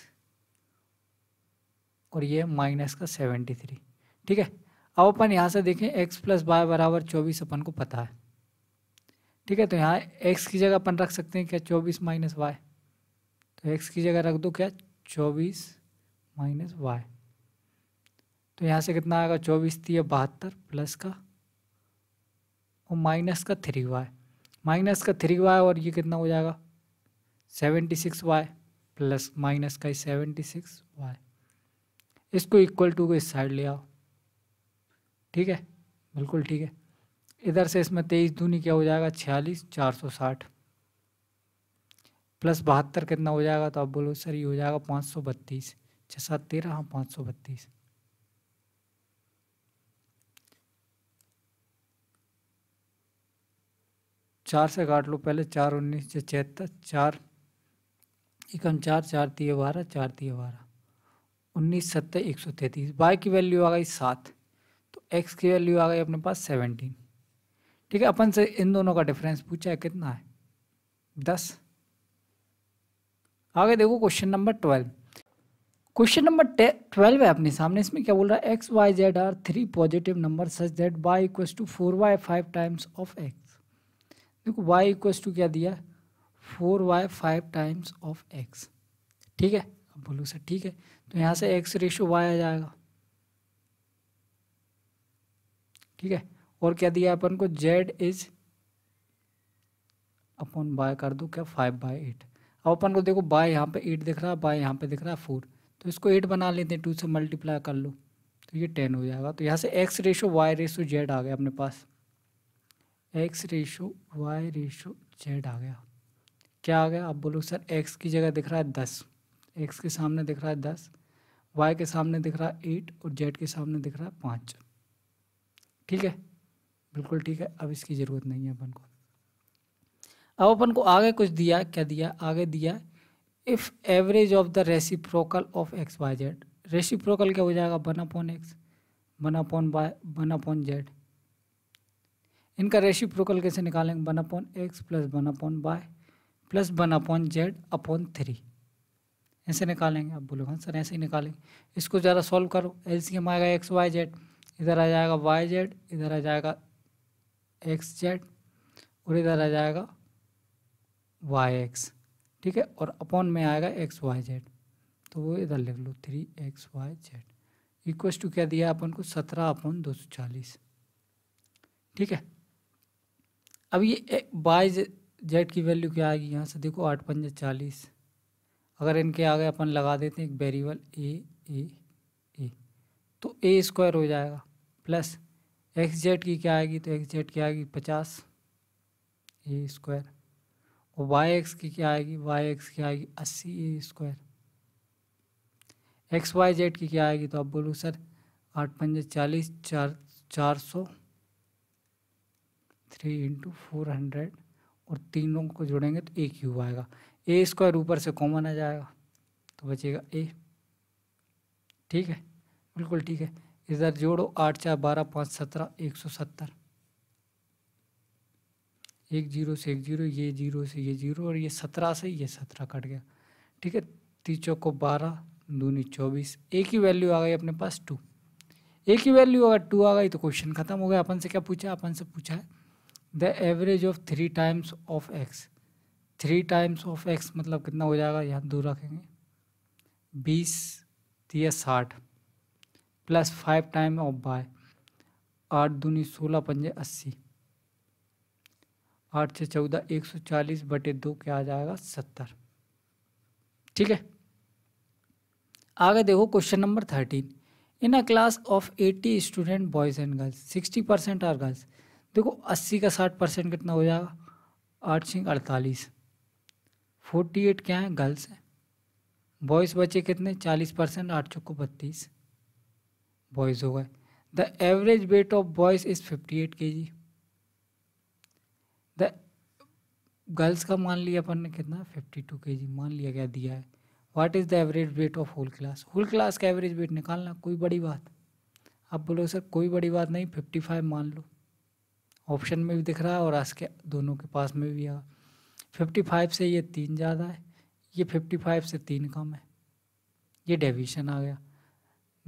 और ये माइनस का सेवेंटी थ्री ठीक है अब अपन यहाँ से देखें एक्स प्लस वाई बराबर चौबीस अपन को पता है ठीक है तो यहाँ एक्स की जगह अपन रख सकते हैं क्या चौबीस माइनस वाई तो एक्स की जगह रख दो क्या चौबीस माइनस वाई तो यहाँ से कितना आएगा चौबीस थी बहत्तर प्लस का और माइनस का थ्री वाई माइनस का थ्री वाई और ये कितना हो जाएगा seventy six y plus minus का सेवेंटी सिक्स वाई इसको इक्वल टू को इस साइड ले आओ ठीक है बिल्कुल ठीक है इधर से इसमें तेईस दूनी क्या हो जाएगा छियालीस चार सौ साठ प्लस बहत्तर कितना हो जाएगा तो आप बोलो सर ये हो जाएगा पाँच सौ बत्तीस छः सात तेरह हाँ पाँच सौ बत्तीस चार से काट लो पहले चार उन्नीस से छिहत्तर चार एकम चार चार तीय बारह चार तीय बारह उन्नीस सत्तर एक सौ तैंतीस वाई की वैल्यू आ गई सात तो एक्स की वैल्यू आ गई अपने पास सेवनटीन ठीक है अपन से इन दोनों का डिफरेंस पूछा है कितना है दस आगे देखो question number twelve question number twelve है अपने सामने इसमें क्या बोल रहा है x y z are three positive number such that y equal to four y five times of x देखो वाई इक्व टू क्या दिया four y five times of x ठीक है अब बोलो सर ठीक है तो यहाँ से एक्स रेशो वाई आ जाएगा ठीक है और क्या दिया अपन को जेड इज अपन बाय कर दो क्या फाइव बाय एट अब अपन को देखो बाय यहाँ पे एट दिख रहा है बाय यहाँ पे दिख रहा है फोर तो इसको एट बना लेते हैं टू से मल्टीप्लाई कर लो तो ये टेन हो जाएगा तो यहाँ से x ratio y ratio z आ गया अपने पास x ratio y ratio z आ गया क्या आ गया आप बोलो सर एक्स की जगह दिख रहा है दस एक्स के सामने दिख रहा है दस वाई के सामने दिख रहा है एट और जेड के सामने दिख रहा है पाँच ठीक है बिल्कुल ठीक है अब इसकी ज़रूरत नहीं है अपन को अब अपन को आगे कुछ दिया क्या दिया आगे दिया if average of the reciprocal of x y z reciprocal क्या हो जाएगा one upon x one upon y one upon z इनका रेसिप्रोकल कैसे निकालेंगे one upon x plus one upon y plus one upon z upon three ऐसे निकालेंगे आप बोलोगे हाँ सर ऐसे ही निकालेंगे इसको ज़रा सॉल्व करो एलसीएम आएगा एक्स वाई जेड इधर आ जाएगा वाई जेड इधर आ जाएगा एक्स जेड और इधर आ जाएगा वाई एक्स ठीक है और अपॉन में आएगा एक्स वाई जेड तो वो इधर लिख लो three x y z equals to क्या दिया अपन को सत्रह अपॉन दो सौ चालीस ठीक है अब ये वाई जेड की वैल्यू क्या आएगी यहाँ से देखो आठ पंजे चालीस अगर इनके आगे अपन लगा देते हैं वेरिएबल ए ए ए तो ए स्क्वायर हो जाएगा प्लस एक्स जेड की क्या आएगी तो एक्स जेड की आएगी पचास ए स्क्वायर और वाई एक्स की क्या आएगी वाई एक्स की आएगी अस्सी a square x y z की क्या आएगी तो आप बोलो सर आठ पंजे चालीस चार चार सौ थ्री इंटू फोर हंड्रेड और तीनों को जोड़ेंगे तो एक यू आएगा ए स्क्वायर ऊपर से कॉमन आ जाएगा तो बचेगा ए ठीक है बिल्कुल ठीक है इधर जोड़ो आठ चार बारह पाँच सत्रह एक सौ सत्तर एक जीरो से एक जीरो ये जीरो से ये जीरो और ये सत्रह से ये सत्रह कट गया ठीक है तीस चौको बारह दूनी चौबीस ए की वैल्यू आ गई अपने पास टू ए की वैल्यू अगर टू आ गई तो क्वेश्चन खत्म हो गया अपन से क्या पूछा अपन से पूछा है the average of three times of x three times of x मतलब कितना हो जाएगा यहाँ दूर रखेंगे बीस तीस साठ plus five time of y आठ दूनी सोलह पंजे अस्सी आठ से चौदह एक सौ चालीस बटे दो क्या आ जाएगा सत्तर ठीक है आगे देखो question number thirteen in a class of eighty student boys and girls sixty percent are girls देखो अस्सी का साठ परसेंट कितना हो जाएगा आठ सिंह अड़तालीस फोर्टी एट क्या है गर्ल्स हैं बॉयज़ बचे कितने चालीस परसेंट आठ चौको बत्तीस बॉयज़ हो गए the average weight of boys is fifty eight के जी द गर्ल्स का मान लिया अपन ने कितना फिफ्टी टू के जी मान लिया क्या दिया है what is the average weight of whole class whole class का एवरेज वेट निकालना कोई बड़ी बात आप बोलो सर कोई बड़ी बात नहीं फिफ्टी फाइव मान लो ऑप्शन में भी दिख रहा है और आज के दोनों के पास में भी आ फिफ्टी फाइव से ये तीन ज़्यादा है ये फिफ्टी फाइव से तीन कम है ये डेविएशन आ गया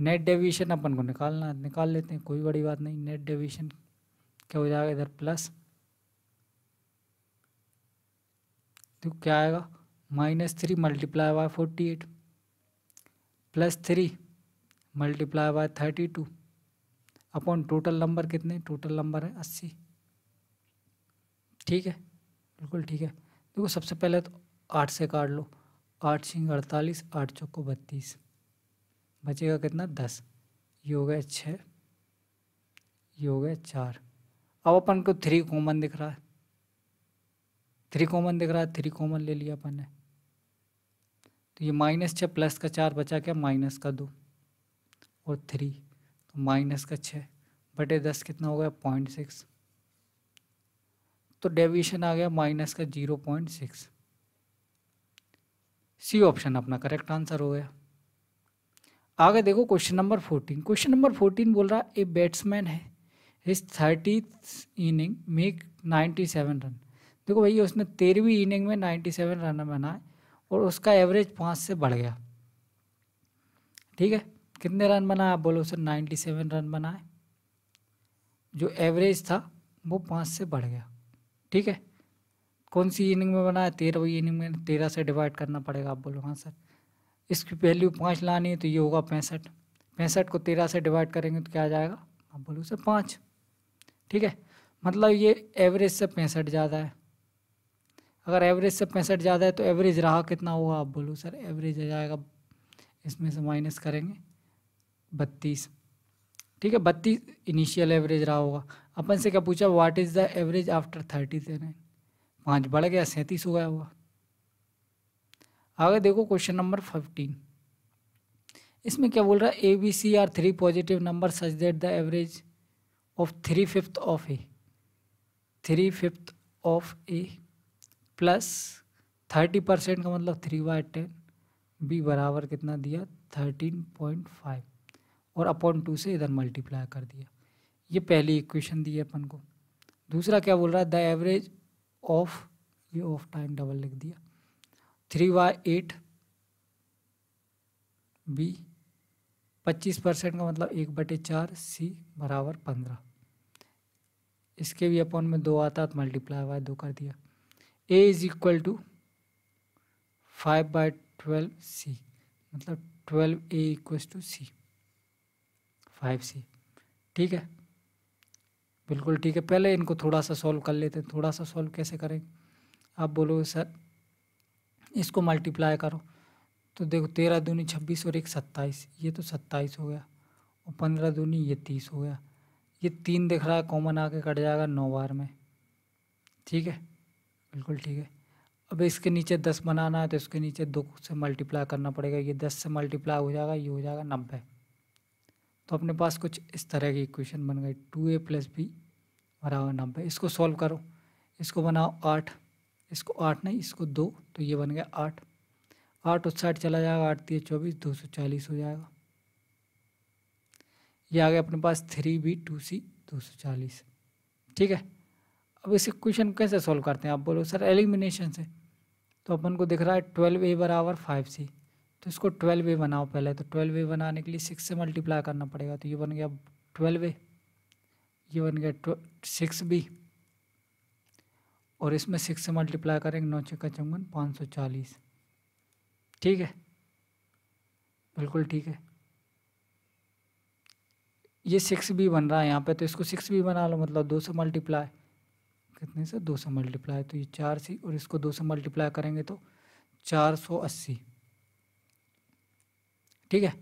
नेट डेविएशन अपन को निकालना है निकाल लेते हैं कोई बड़ी बात नहीं नेट डेविएशन क्या हो जाएगा इधर प्लस तो क्या आएगा minus three multiply by forty eight plus three multiply by thirty two upon total number कितने टोटल नंबर है अस्सी ठीक है बिल्कुल ठीक है देखो सबसे पहले तो आठ से काट लो आठ छिंग अड़तालीस आठ चौको बत्तीस बचेगा कितना दस ये हो गया छः ये हो गया चार अब अपन को थ्री कॉमन दिख रहा है थ्री कॉमन दिख रहा है थ्री कॉमन ले लिया अपन ने तो ये माइनस छः प्लस का चार बचा क्या माइनस का दो और थ्री तो माइनस का छः बटे दस कितना हो गया पॉइंट सिक्स तो डेविएशन आ गया माइनस का zero point six C option अपना करेक्ट आंसर हो गया आगे देखो question number fourteen question number fourteen बोल रहा है ए बैट्समैन है his thirty inning make ninety seven run देखो भैया उसने तेरहवीं इनिंग में नाइन्टी सेवन रन बनाए और उसका एवरेज पाँच से बढ़ गया ठीक है कितने रन बनाए आप बोलो उसने नाइन्टी सेवन रन बनाए जो एवरेज था वो पाँच से बढ़ गया ठीक है कौन सी इनिंग में बना तेरह वही इनिंग में तेरह से डिवाइड करना पड़ेगा आप बोलो हाँ सर इसकी वैल्यू पाँच लानी है तो ये होगा पैंसठ पैंसठ को तेरह से डिवाइड करेंगे तो क्या आ जाएगा आप बोलो सर पाँच ठीक है मतलब ये एवरेज से पैंसठ ज़्यादा है अगर एवरेज से पैंसठ ज़्यादा है तो एवरेज रहा कितना होगा आप बोलो सर एवरेज आ जाएगा इसमें से माइनस करेंगे बत्तीस ठीक है बत्तीस इनिशियल एवरेज रहा होगा अपन से क्या पूछा what is the average after thirty दे पाँच बढ़ गया सैंतीस हो गया हुआ आगे देखो क्वेश्चन नंबर फिफ्टीन इसमें क्या बोल रहा है A B C are three positive number such that the average of three fifth of A three fifth of A plus thirty percent का मतलब थ्री बाय टेन बी बराबर कितना दिया थर्टीन पॉइंट फाइव और अपॉन टू से इधर multiply कर दिया ये पहली इक्वेशन दी है अपन को दूसरा क्या बोल रहा है द एवरेज ऑफ ये ऑफ टाइम डबल लिख दिया थ्री बाय एट बी पच्चीस परसेंट का मतलब एक बटे चार सी बराबर पंद्रह इसके भी अपन में दो आता तो मल्टीप्लाई बाय दो कर दिया A is equal to five by twelve C मतलब twelve A equal to C five C ठीक है बिल्कुल ठीक है पहले इनको थोड़ा सा सॉल्व कर लेते हैं थोड़ा सा सॉल्व कैसे करें आप बोलो सर इसको मल्टीप्लाई करो तो देखो तेरह दूनी छब्बीस और एक सत्ताईस ये तो सत्ताईस हो गया और पंद्रह दूनी ये तीस हो गया ये तीन दिख रहा है कॉमन आके कट जाएगा नौ बार में ठीक है बिल्कुल ठीक है अब इसके नीचे दस बनाना है तो इसके नीचे दो से मल्टीप्लाई करना पड़ेगा ये दस से मल्टीप्लाई हो जाएगा ये हो जाएगा नब्बे तो अपने पास कुछ इस तरह की इक्वेशन बन गई टू ए प्लस बी बराबर नब्बे इसको सॉल्व करो इसको बनाओ आठ इसको आठ नहीं इसको दो तो ये बन गया आठ आठ उस साइड चला जाएगा आठ तीस चौबीस दो सौ चालीस हो जाएगा ये आ गया अपने पास थ्री बी टू सी दो सौ चालीस ठीक है अब इस क्वेश्चन कैसे सॉल्व करते हैं आप बोलो सर एलिमिनेशन से तो अपन को दिख रहा है ट्वेल्व ए बराबर फाइव सी तो इसको ट्वेल्व ए बनाओ पहले तो ट्वेल्व ए बनाने के लिए सिक्स से मल्टीप्लाई करना पड़ेगा तो ये बन गया ट्वेल्व ए ये बन गया सिक्स बी और इसमें सिक्स से मल्टीप्लाई करेंगे नौ छः का चौवन पाँच सौ चालीस ठीक है बिल्कुल ठीक है ये सिक्स बी बन रहा है यहाँ पे तो इसको सिक्स बी बना लो मतलब दो से मल्टीप्लाई कितने से दो से मल्टीप्लाई तो ये चार सी और इसको दो से मल्टीप्लाई करेंगे तो चार सौ अस्सी ठीक है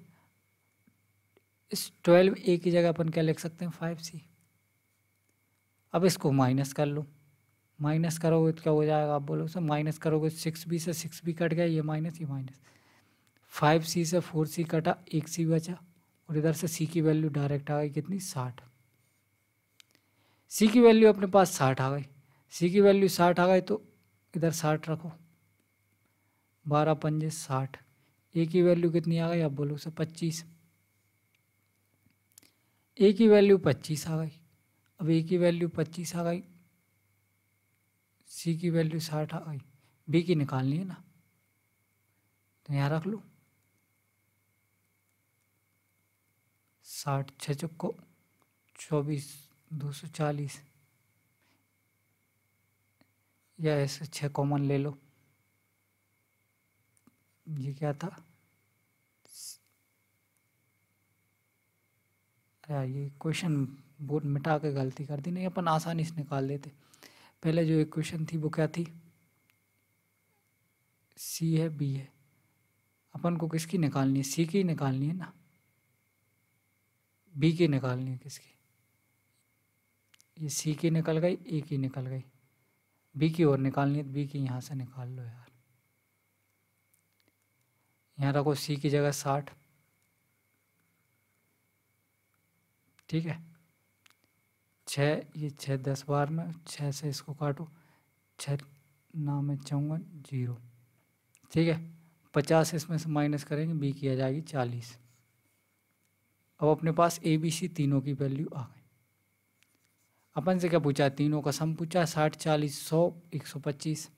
इस ट्वेल्व ए की जगह अपन क्या लिख सकते हैं फाइव सी अब इसको माइनस कर लो माइनस करोगे तो क्या हो जाएगा आप बोलो सर माइनस करोगे सिक्स तो बी से सिक्स बी कट गया ये माइनस ये माइनस फाइव सी से फोर सी कटा एक सी बचा और इधर से सी की वैल्यू डायरेक्ट आ गई कितनी साठ सी की वैल्यू अपने पास साठ आ गई सी की वैल्यू साठ आ गई तो इधर साठ रखो बारह पंजे साठ ए की वैल्यू कितनी आ गई आप बोलो सर पच्चीस ए की वैल्यू पच्चीस आ गई अब ए की वैल्यू पच्चीस आ गई सी की वैल्यू साठ आ गई बी की निकालनी है ना तो यहाँ रख लो साठ छः चुको चौबीस दो सौ चालीस या ऐसे छः कॉमन ले लो ये क्या था अरे ये क्वेश्चन वोट मिटा के गलती कर दी नहीं अपन आसानी से निकाल लेते पहले जो एक क्वेश्चन थी वो क्या थी सी है बी है अपन को किसकी निकालनी है सी की निकालनी है ना बी की निकालनी है किसकी ये सी की निकल गई ए की निकल गई बी की और निकालनी है बी की यहाँ से निकाल लो यार यहाँ रखो सी की जगह साठ ठीक है छः ये छः दस बार में छः से इसको काटो छः नाम में चौवन जीरो ठीक है पचास इसमें से माइनस करेंगे बी किया जाएगी चालीस अब अपने पास ए बी सी तीनों की वैल्यू आ गई अपन से क्या पूछा तीनों का सम पूछा साठ चालीस सौ एक सौ पच्चीस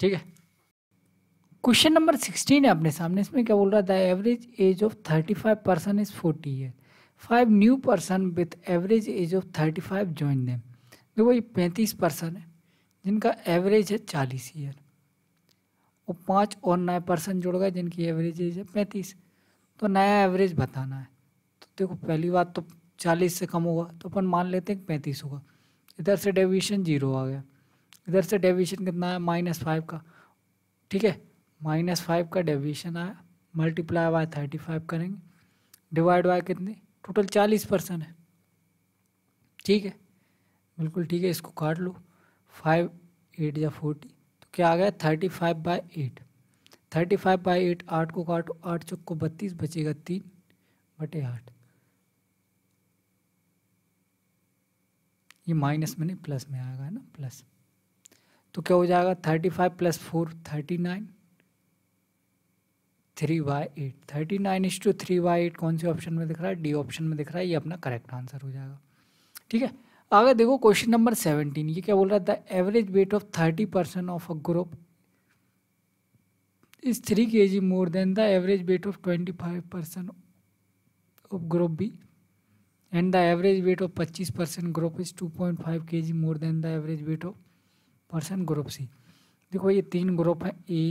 ठीक है क्वेश्चन नंबर सिक्सटीन है अपने सामने इसमें क्या बोल रहा है the average age of thirty five percent is forty year five new person with average age of thirty five join them देखो ये पैंतीस पर्सन है जिनका एवरेज है चालीस ईयर और पाँच और नए पर्सन जुड़ गए जिनकी एवरेज एज है पैंतीस तो नया एवरेज बताना है तो देखो पहली बात तो चालीस से कम होगा तो अपन मान लेते हैं पैंतीस होगा इधर से डेविशन जीरो आ गया इधर से डेविशन कितना आया माइनस फाइव का ठीक है माइनस फाइव का डेविशन आया मल्टीप्लाई बाय थर्टी फाइव करेंगे डिवाइड बाय कितने टोटल चालीस परसेंट है ठीक है बिल्कुल ठीक है इसको काट लो फाइव एट या फोर्टी तो क्या आ गया thirty five by eight thirty five by eight आठ को काटो आठ चौक को बत्तीस बचेगा तीन बटे आठ ये माइनस में नहीं प्लस में आएगा है ना प्लस तो क्या हो जाएगा thirty five plus four thirty nine three by eight thirty nine इंस टू थ्री बाई एट कौन से ऑप्शन में दिख रहा है डी ऑप्शन में दिख रहा है ये अपना करेक्ट आंसर हो जाएगा ठीक है आगे देखो क्वेश्चन नंबर सेवनटीन ये क्या बोल रहा है the average weight of thirty percent of a group is three K G more than the average weight of twenty five percent of group B and the average weight of पच्चीस percent group is two point five के G more than the average weight of percent group C देखो ये तीन group हैं A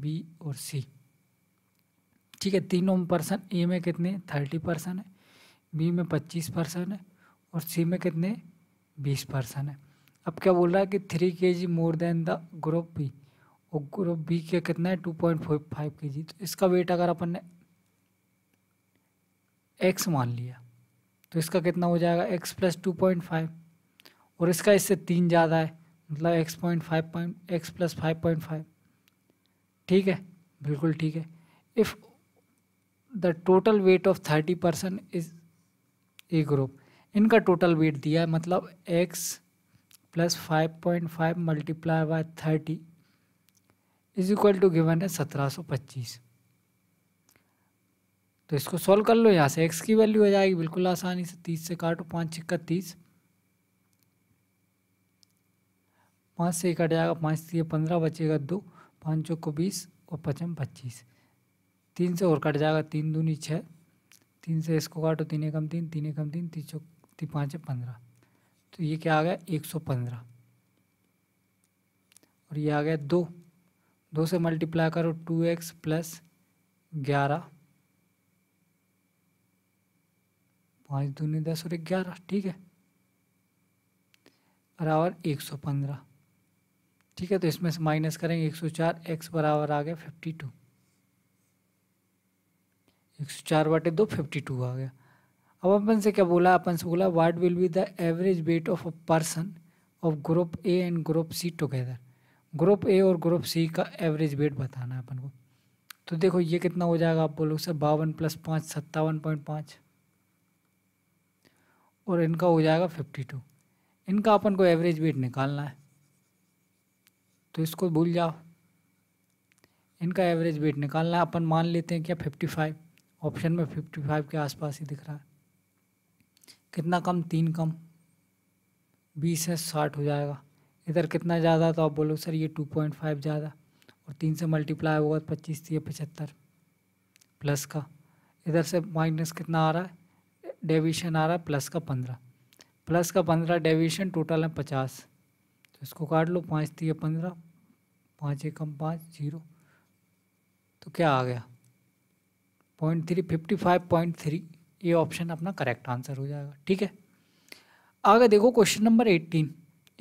B और सी ठीक है तीनों परसेंट ए में कितने थर्टी परसेंट है बी में पच्चीस परसेंट है और सी में कितने बीस परसेंट है अब क्या बोल रहा है कि three K G more than the group B और ग्रुप बी का कितना है टू पॉइंट फाइव के जी तो इसका वेट अगर अपन ने एक्स मान लिया तो इसका कितना हो जाएगा X plus two point five और इसका इससे तीन ज़्यादा है मतलब X point five point X plus five point five ठीक है बिल्कुल ठीक है if the total weight of thirty percent is A group इनका टोटल वेट दिया है मतलब X plus five point five multiply by thirty is equal to given है सत्रह सौ पच्चीस तो इसको सॉल्व कर लो यहाँ से एक्स की वैल्यू हो जाएगी बिल्कुल आसानी से तीस से काटो पाँच छिक्का तीस पाँच से कट जाएगा पाँच से पंद्रह बचेगा दो पाँच चौको बीस और पचम पच्चीस तीन से और कट जाएगा तीन दूनी छः तीन से इसको काटो तीन एकम तीन तीन एकम तीन तीन चौक तीन पाँच पंद्रह तो ये क्या आ गया एक सौ पंद्रह और ये आ गया दो दो से मल्टीप्लाई करो टू एक्स प्लस ग्यारह पाँच दूनी दस और ग्यारह ठीक है बराबर एक सौ पंद्रह ठीक है तो इसमें से माइनस करेंगे एक सौ चार एक्स बराबर आ गया फिफ्टी टू एक सौ चार बटे दो फिफ्टी टू आ गया अब अपन से क्या बोला अपन से बोला what will be the average weight of a person of group A and group C together group A और ग्रुप सी का एवरेज वेट बताना है अपन को तो देखो ये कितना हो जाएगा आप बोलोगे सर बावन प्लस पाँच सत्तावन पॉइंट पाँच और इनका हो जाएगा फिफ्टी टू इनका अपन को एवरेज वेट निकालना है तो इसको भूल जाओ इनका एवरेज वेट निकालना है अपन मान लेते हैं क्या फिफ्टी फाइव ऑप्शन में फिफ्टी फाइव के आसपास ही दिख रहा है कितना कम तीन कम बीस है साठ हो जाएगा इधर कितना ज़्यादा तो आप बोलो सर ये टू पॉइंट फाइव ज़्यादा और तीन से मल्टीप्लाई होगा तो पच्चीस थी पचहत्तर प्लस का इधर से माइनस कितना आ रहा है डेविशन आ रहा है प्लस का पंद्रह प्लस का पंद्रह डेविशन टोटल है पचास तो इसको काट लो पाँच थी पंद्रह पाँच एक कम पाँच जीरो तो क्या आ गया point three fifty five point three ये ऑप्शन अपना करेक्ट आंसर हो जाएगा ठीक है आगे देखो क्वेश्चन नंबर एट्टीन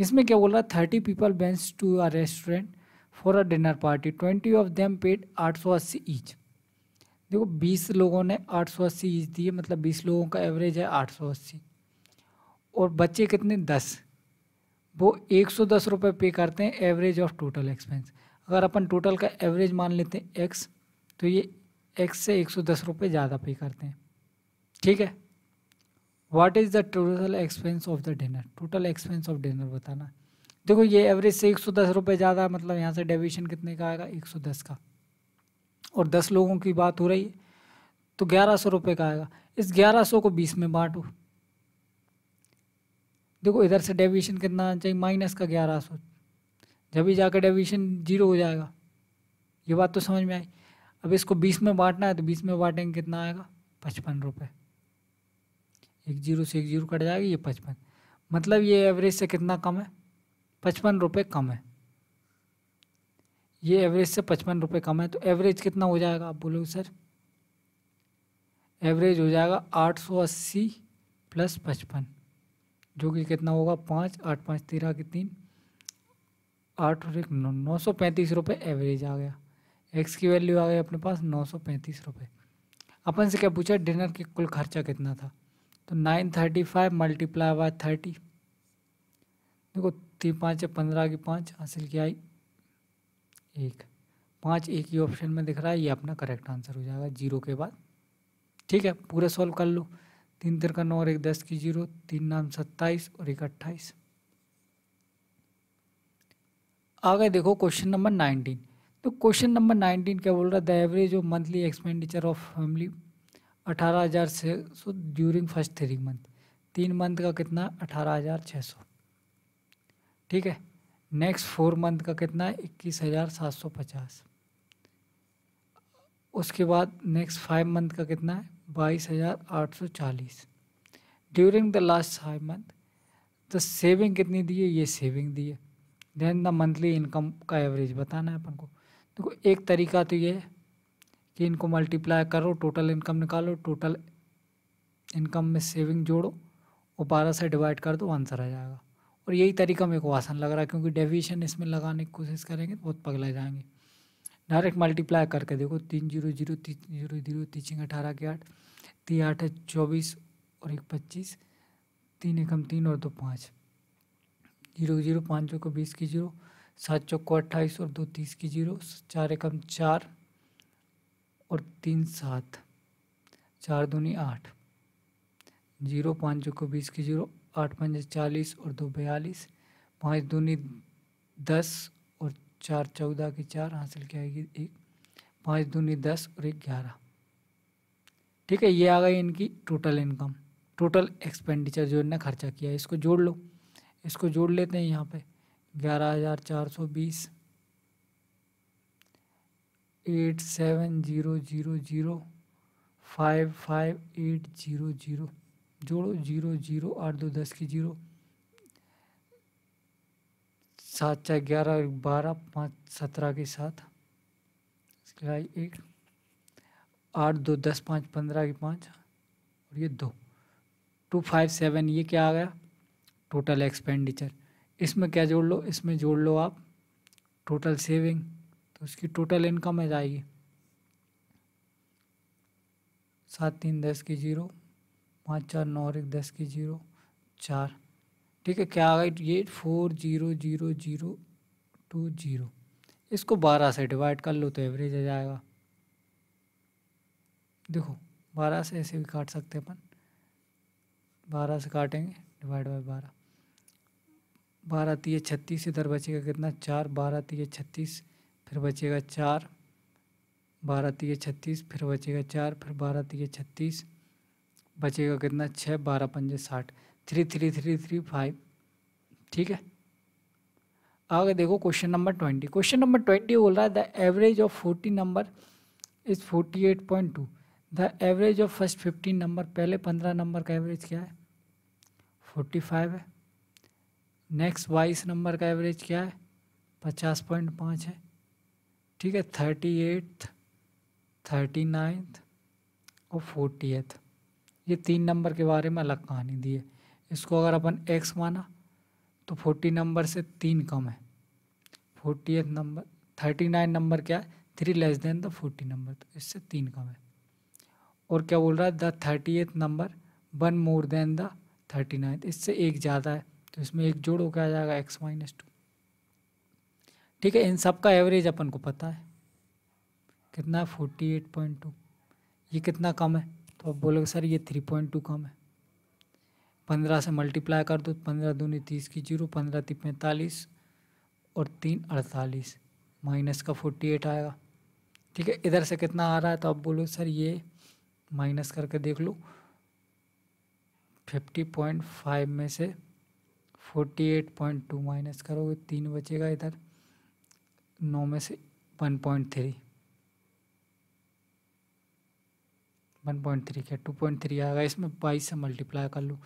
इसमें क्या बोल रहा है थर्टी पीपल बेंस to a restaurant for a dinner party twenty of them paid आठ सौ अस्सी ईच देखो बीस लोगों ने आठ सौ अस्सी ईच दिए मतलब बीस लोगों का एवरेज है आठ सौ अस्सी और बच्चे कितने दस वो एक सौ दस रुपये पे करते हैं एवरेज ऑफ टोटल एक्सपेंस अगर अपन टोटल का एवरेज मान लेते हैं एक्स तो ये एक्स से एक सौ दस रुपये ज़्यादा पे करते हैं ठीक है what is the total expense of the dinner total expense of dinner बताना देखो ये एवरेज से एक सौ दस रुपये ज़्यादा मतलब यहाँ से डेविएशन कितने का आएगा एक सौ दस का और दस लोगों की बात हो रही है तो ग्यारह सौ रुपये का आएगा इस ग्यारह सौ को बीस में बांटो देखो इधर से डेविएशन कितना आना चाहिए माइनस का ग्यारह सौ जब ही जाकर डेविएशन जीरो हो जाएगा ये बात तो समझ में आई अब इसको बीस में बांटना है तो बीस में बांटेंगे कितना आएगा पचपन रुपये एक जीरो से एक जीरो कट जाएगी ये पचपन मतलब ये एवरेज से कितना कम है पचपन रुपये कम है ये एवरेज से पचपन रुपये कम है तो एवरेज कितना हो जाएगा आप बोलोगे सर एवरेज हो जाएगा आठ सौ अस्सी प्लस पचपन जो कि कितना होगा पाँच आठ पाँच तेरह की तीन आठ और एक नौ सौ पैंतीस रुपये एवरेज आ गया एक्स की वैल्यू आ गई अपने पास नौ सौ पैंतीस रुपये अपन से क्या पूछा डिनर के कुल खर्चा कितना था तो nine thirty five multiply by thirty देखो तीन पाँच पंद्रह की पाँच हासिल किया आई एक पाँच एक ही ऑप्शन में दिख रहा है ये अपना करेक्ट आंसर हो जाएगा जीरो के बाद ठीक है पूरा सॉल्व कर लो तीन तिर का नौ और एक दस की जीरो तीन नाम सत्ताईस और एक अट्ठाईस आ गए देखो क्वेश्चन नंबर नाइनटीन तो क्वेश्चन नंबर नाइनटीन क्या बोल रहा है the average of monthly expenditure of family अठारह हज़ार छः सौ ड्यूरिंग फर्स्ट थ्री मंथ तीन मंथ का कितना अठारह हज़ार छः सौ ठीक है नेक्स्ट फोर मंथ का कितना इक्कीस हज़ार सात सौ पचास उसके बाद नेक्स्ट फाइव मंथ का कितना है बाईस हज़ार आठ सौ चालीस during the last five month the saving कितनी दी है ये सेविंग दी है देन द मंथली इनकम का एवरेज बताना है अपन को देखो एक तरीका तो ये है कि इनको मल्टीप्लाई करो टोटल इनकम निकालो टोटल इनकम में सेविंग जोड़ो और बारह से डिवाइड कर दो आंसर आ जाएगा और यही तरीका मेरे को आसान लग रहा है क्योंकि डेविएशन इसमें लगाने की कोशिश करेंगे तो बहुत पगला जाएंगे डायरेक्ट मल्टीप्लाई करके देखो तीन जीरो जीरो तीन जीरो जीरो तीन अठारह के आठ तीन आठ है चौबीस और एक पच्चीस तीन एकम तीन और दो पाँच जीरो जीरो पाँच को बीस की जीरो सात चौको अट्ठाईस और दो तीस की जीरो चार एकम चार और तीन सात चार दूनी आठ जीरो पाँच चौको बीस की जीरो आठ पाँच चालीस और दो बयालीस पाँच दूनी दस और चार चौदह की चार हासिल की आएगी एक पाँच दूनी दस और एक ग्यारह ठीक है ये आ गई इनकी टोटल इनकम टोटल एक्सपेंडिचर जो इन्होंने खर्चा किया है इसको जोड़ लो इसको जोड़ लेते हैं यहाँ पे ग्यारह हज़ार चार सौ बीस eight seven zero zero zero five five eight zero zero जोड़ो ज़ीरो ज़ीरो आठ दो दस की ज़ीरो सात चार ग्यारह बारह पाँच सत्रह के साथ एट एक आठ दो दस पाँच पंद्रह की पाँच और ये दो टू फाइव सेवन ये क्या आ गया टोटल एक्सपेंडिचर इसमें क्या जोड़ लो इसमें जोड़ लो आप टोटल सेविंग तो उसकी टोटल इनकम आ जाएगी सात तीन दस की जीरो पाँच चार नौ और एक दस की जीरो चार ठीक है क्या आ गई ये four zero zero zero two zero इसको बारह से डिवाइड कर लो तो एवरेज आ जाएगा देखो बारह से ऐसे भी काट सकते अपन बारह से काटेंगे डिवाइड बाय बारह बारह तीय छत्तीस इधर बचेगा कितना चार बारह तीय छत्तीस फिर बचेगा चार बारह तीय छत्तीस फिर बचेगा चार फिर बारह तीय छत्तीस बचेगा कितना छः बारह पंजे साठ three three three three five ठीक है आगे देखो question number twenty question number twenty बोल रहा है the average of forty number is forty eight point two the average of first fifteen number पहले पंद्रह नंबर का एवरेज क्या है फोर्टी फाइव है नेक्स्ट बाईस नंबर का एवरेज क्या है पचास पॉइंट पाँच है ठीक है थर्टी एट थर्टी नाइन्थ और फोर्टी एथ ये तीन नंबर के बारे में अलग कहानी दी है इसको अगर अपन एक्स माना तो फोर्टी नंबर से तीन कम है forty eighth number thirty nine number क्या है three less than the forty number तो इससे तीन कम है और क्या बोल रहा है the thirty eighth number one more than the thirty ninth इससे एक ज़्यादा है तो इसमें एक जोड़ो क्या आ जाएगा एक्स माइनस टू ठीक है इन सब का एवरेज अपन को पता है कितना है फोर्टी एट पॉइंट टू ये कितना कम है तो आप बोलोगे सर ये थ्री पॉइंट टू कम है पंद्रह से मल्टीप्लाई कर दो पंद्रह दूनी तीस की जीरो पंद्रह ती पैंतालीस और तीन अड़तालीस माइनस का फोर्टी एट आएगा ठीक है इधर से कितना आ रहा है तो आप बोलो सर ये माइनस करके देख लो फिफ्टी पॉइंट फाइव में से forty eight point two minus करोगे तीन बचेगा इधर नौ में से one point three one point three क्या टू पॉइंट थ्री आएगा इसमें बाईस से मल्टीप्लाई कर लो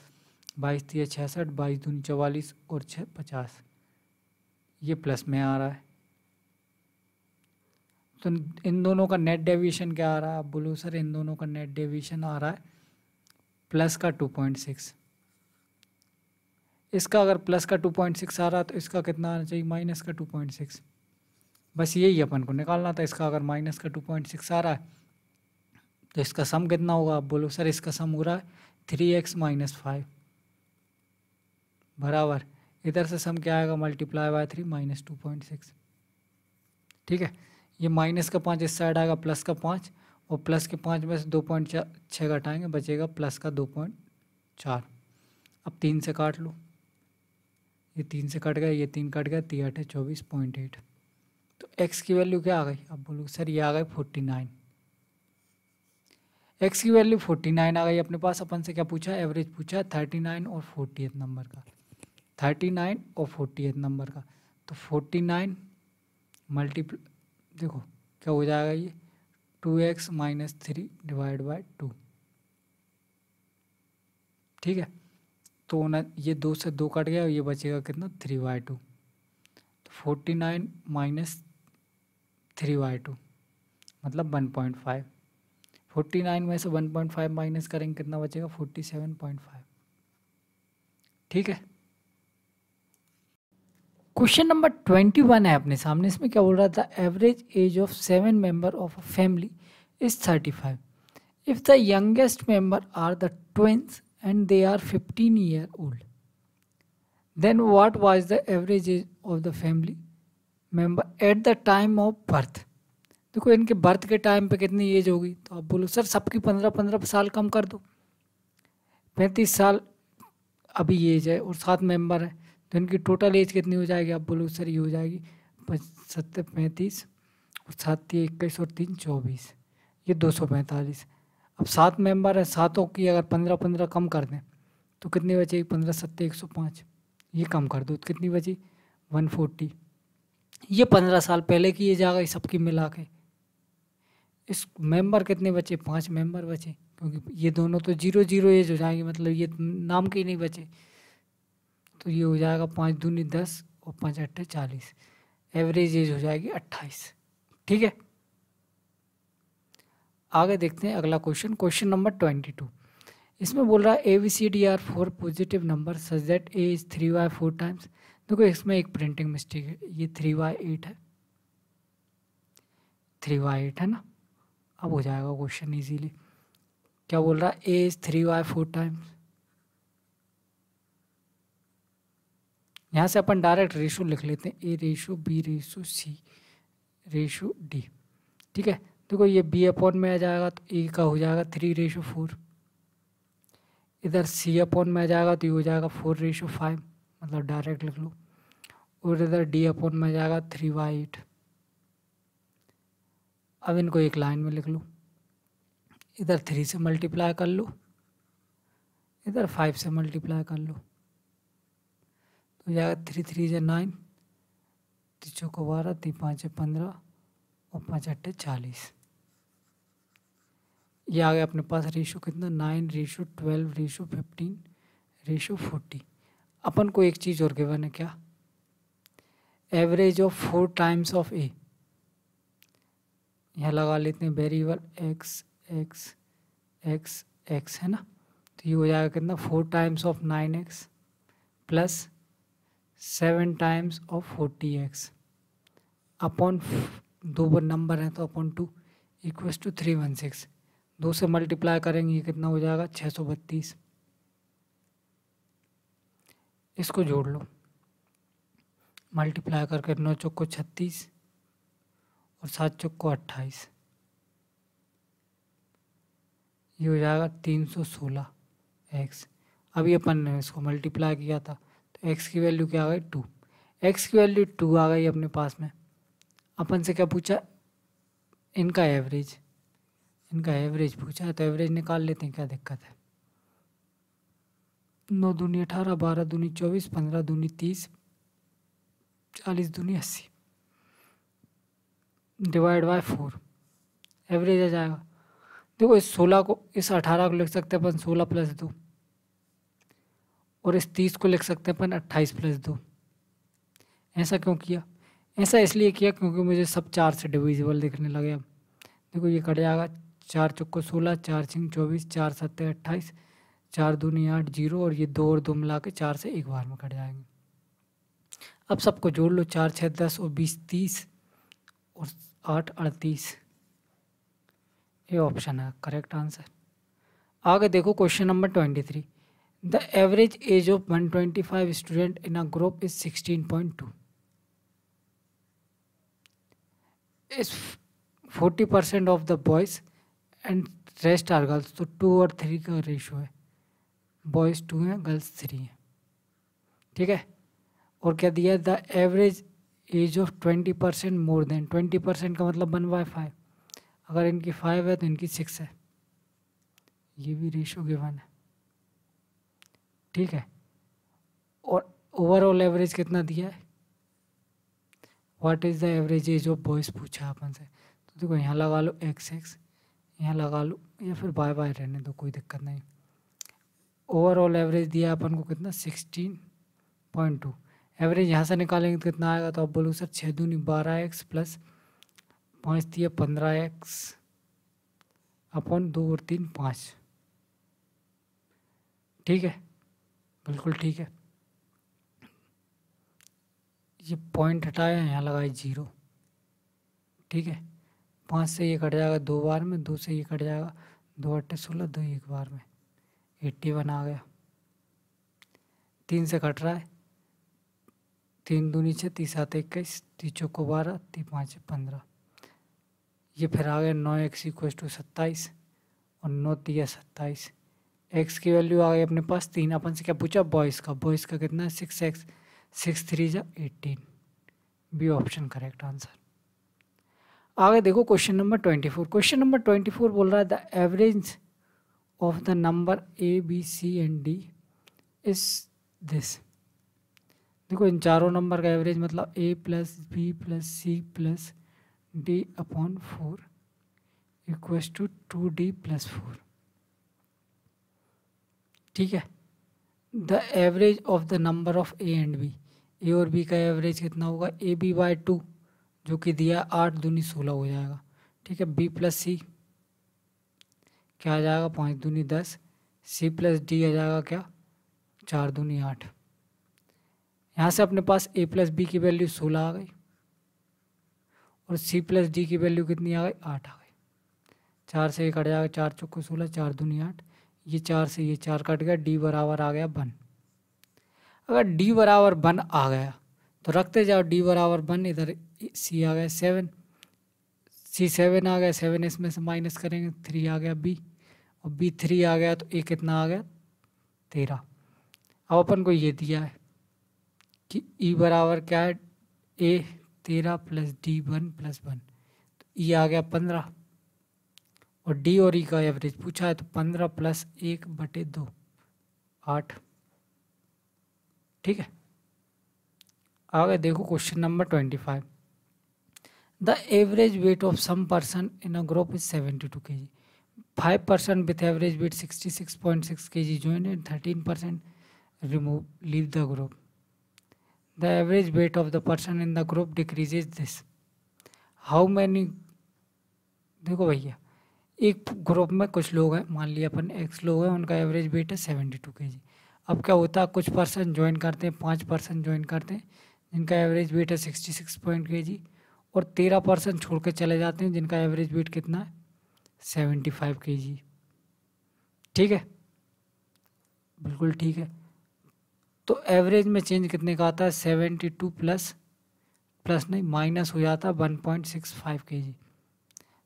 बाईस तीस छियासठ बाईस दून चवालीस और छः पचास ये प्लस में आ रहा है तो इन दोनों का नेट डेविएशन क्या आ रहा है आप बोलो सर इन दोनों का नेट डेविएशन आ रहा है प्लस का टू पॉइंट सिक्स इसका अगर प्लस का टू पॉइंट सिक्स आ रहा तो इसका कितना आना चाहिए माइनस का टू पॉइंट सिक्स बस यही अपन को निकालना था इसका अगर माइनस का टू पॉइंट सिक्स आ रहा है तो इसका सम कितना होगा आप बोलो सर इसका सम हो रहा है थ्री एक्स माइनस फाइव बराबर इधर से सम क्या आएगा multiply by three minus two point six ठीक है ये माइनस का पाँच इस साइड आएगा प्लस का पाँच और प्लस के पाँच में से दो पॉइंट छः घटाएंगे बचेगा प्लस का दो पॉइंट चार अब तीन से काट लो ये तीन से कट गया ये तीन कट गया ती आठ चौबीस पॉइंट एट तो एक्स की वैल्यू क्या आ गई आप बोलोगे सर ये आ गई फोर्टी नाइन एक्स की वैल्यू फोर्टी नाइन आ गई अपने पास अपन से क्या पूछा एवरेज पूछा थर्टी नाइन और फोर्टी नंबर का थर्टी नाइन और फोर्टी नंबर का तो फोर्टी नाइन मल्टीप्ल देखो क्या हो जाएगा ये two x minus three divide by two ठीक है तो उन्हें ये दो से दो कट गया और ये बचेगा कितना थ्री बाई टू तो forty nine minus three by two मतलब one point five forty nine में से वन पॉइंट फाइव माइनस करेंगे कितना बचेगा फोर्टी सेवन पॉइंट फाइव ठीक है क्वेश्चन नंबर ट्वेंटी वन है अपने सामने इसमें क्या बोल रहा था average age of seven member of a family is thirty five if the youngest member are the twins and they are 15 year old then what was the average age of the family member at the time of birth देखो इनके birth के time पे कितनी as होगी तो आप बोलो sir सबकी पंद्रह पंद्रह साल कम कर दो पैंतीस साल अभी एज है और सात मेंबर है तो इनकी टोटल एज कितनी हो जाएगी आप बोलो सर ये हो जाएगी सत्तर पैंतीस और सात इक्कीस और तीन चौबीस ये दो सौ पैंतालीस अब सात मेंबर हैं सातों की अगर पंद्रह पंद्रह कम कर दें तो कितनी बचेगी पंद्रह सत्तर एक सौ पाँच ये कम कर दो तो कितनी बची वन फोर्टी ये पंद्रह साल पहले की ये गई सबकी मिला के इस मेंबर कितने बचे पांच मेंबर बचे क्योंकि ये दोनों तो जीरो जीरो एज हो जाएंगे मतलब ये नाम के ही नहीं बचे तो ये हो जाएगा पाँच दूनी दस और पाँच अट्ठे चालीस एवरेज एज हो जाएगी अट्ठाईस ठीक है आगे देखते हैं अगला question question number twenty two इसमें बोल रहा है A V C D are four positive number such that A is three by four times देखो इसमें एक प्रिंटिंग मिस्टेक है ये थ्री वाई एट है थ्री वाई एट है ना अब हो जाएगा क्वेश्चन इजीली क्या बोल रहा है A is three by four times यहाँ से अपन डायरेक्ट रेशो लिख लेते हैं A ratio B ratio C ratio D ठीक है देखो ये बी अपॉन में आ जाएगा तो ई e का हो जाएगा थ्री रेशो फोर इधर सी अपॉन में आ जाएगा तो ये e हो जाएगा फोर रेशो फाइव मतलब डायरेक्ट लिख लो और इधर डी अपॉन में आ जाएगा थ्री बाई एट अब इनको एक लाइन में लिख लो इधर थ्री से मल्टीप्लाई कर लो इधर फाइव से मल्टीप्लाई कर लो तो जाएगा थ्री थ्री से नाइन तीन चौको बारह तीन पाँच पंद्रह और पाँच अट्ठे चालीस ये आ गया अपने पास रेशो कितना nine ratio twelve ratio fifteen ratio forty अपन को एक चीज़ और गिवन है क्या average of four times of A यहाँ लगा लेते हैं variable X X X X है ना तो ये हो जाएगा कितना four times of nine X plus seven times of forty X upon दो नंबर है तो upon two equals to three one six दो से मल्टीप्लाई करेंगे ये कितना हो जाएगा छः सौ बत्तीस इसको जोड़ लो मल्टीप्लाई करके नौ चौक को छत्तीस और सात चौक को अट्ठाईस ये हो जाएगा तीन सौ सोलह एक्स अभी अपन ने इसको मल्टीप्लाई किया था तो एक्स की वैल्यू क्या आ गई टू एक्स की वैल्यू टू आ गई अपने पास में अपन से क्या पूछा इनका एवरेज इनका एवरेज पूछा है तो एवरेज निकाल लेते हैं क्या दिक्कत है नौ दूनी अठारह बारह दूनी चौबीस पंद्रह दूनी तीस चालीस दूनी अस्सी डिवाइड बाय फोर एवरेज आ जाएगा देखो इस सोलह को इस अठारह को लिख सकते हैं अपन सोलह प्लस दो और इस तीस को लिख सकते हैं अपन अट्ठाईस प्लस दो ऐसा क्यों किया ऐसा इसलिए किया क्योंकि मुझे सब चार से डिविजिबल दिखने लगे अब देखो ये कट जाएगा चार चौको सोलह चार सिंह चौबीस चार सत्तर अट्ठाईस चार दूनी आठ जीरो और ये दो और दो मिला के चार से एक बार में कट जाएंगे अब सबको जोड़ लो चार छः दस और बीस तीस और आठ अड़तीस ये ऑप्शन है करेक्ट आंसर आगे देखो question number twenty three the average age of one twenty five student in a group is sixteen point two is forty percent of the boys and rest are girls तो two और three का ratio है boys two हैं girls three हैं ठीक है और क्या दिया है the average age of twenty percent more than twenty percent का मतलब वन बाय फाइव अगर इनकी फाइव है तो इनकी सिक्स है ये भी रेशो गिवन है ठीक है और ओवरऑल एवरेज कितना दिया है what is the average age of boys पूछा अपन से तो देखो यहाँ लगा लो एक्स एक्स यहाँ लगा लो या फिर बाय बाय रहने दो कोई दिक्कत नहीं ओवरऑल एवरेज दिया अपन को कितना सिक्सटीन पॉइंट टू एवरेज यहाँ से निकालेंगे तो कितना आएगा तो आप बोलो सर छः दूनी बारह एक्स प्लस पाँच दिए पंद्रह एक्स अपन दो और तीन पाँच ठीक है बिल्कुल ठीक है ये पॉइंट हटाया यहाँ लगाए जीरो ठीक है पाँच से ये कट जाएगा दो बार में दो से ये कट जाएगा दो अट्ठे सोलह दो एक बार में एट्टी वन आ गया तीन से कट रहा है तीन दो नीचे तीस सात इक्कीस तीस चौको बारह तीन पाँच पंद्रह ये फिर आ गया नौ एक्स इक्व टू सत्ताईस और नौ तीया सत्ताईस एक्स की वैल्यू आ गई अपने पास तीन अपन से क्या पूछा बॉयज़ का बॉयज़ का कितना है सिक्स एक्स सिक्स थ्री जा eighteen B option correct answer आगे देखो question number twenty four question number twenty four बोल रहा है the average of the number A B C and D is this देखो इन चारों नंबर का एवरेज मतलब A plus B plus C plus D upon four equal two two D plus four ठीक है the average of the number of A and B A और B का एवरेज कितना होगा ए बी बाय टू जो कि दिया आठ दूनी सोलह हो जाएगा ठीक है बी प्लस सी क्या आ जाएगा पाँच दूनी दस सी प्लस डी आ जाएगा क्या चार दूनी आठ यहाँ से अपने पास ए प्लस बी की वैल्यू सोलह आ गई और सी प्लस डी की वैल्यू कितनी आ गई आठ आ गई चार से एक कट जाएगा चार चौको सोलह चार दूनी आठ ये चार से ये चार कट गया डी बराबर आ गया वन अगर डी बराबर वन आ गया तो रखते जाओ डी बराबर वन इधर सी आ गया सेवन सी सेवन आ गया सेवन इसमें से माइनस करेंगे थ्री आ गया बी और बी थ्री आ गया तो ए कितना आ गया तेरह अब अपन को ये दिया है कि ई e बराबर क्या है ए तेरह plus d one plus one तो ई e आ गया पंद्रह और डी और ई e का एवरेज पूछा है तो पंद्रह प्लस एक बटे दो आठ ठीक है आगे देखो question number twenty five the average weight of some person in a group is seventy two के जी five percent with average weight sixty six point six के जी join and thirteen percent remove leave the group the average weight of the person in the group decrease is this how many देखो भैया एक group में कुछ लोग हैं मान लिया अपन एक्स लोग हैं उनका एवरेज वेट है सेवेंटी टू के जी अब क्या होता है कुछ पर्सन ज्वाइन करते हैं पाँच पर्सन ज्वाइन करते हैं जिनका एवरेज वेट है sixty six point k g और तेरह परसेंट छोड़ के चले जाते हैं जिनका एवरेज वेट कितना है सेवेंटी फाइव के जी ठीक है बिल्कुल ठीक है तो एवरेज में चेंज कितने का आता है सेवेंटी टू प्लस प्लस नहीं माइनस हो जाता है वन पॉइंट सिक्स फाइव के जी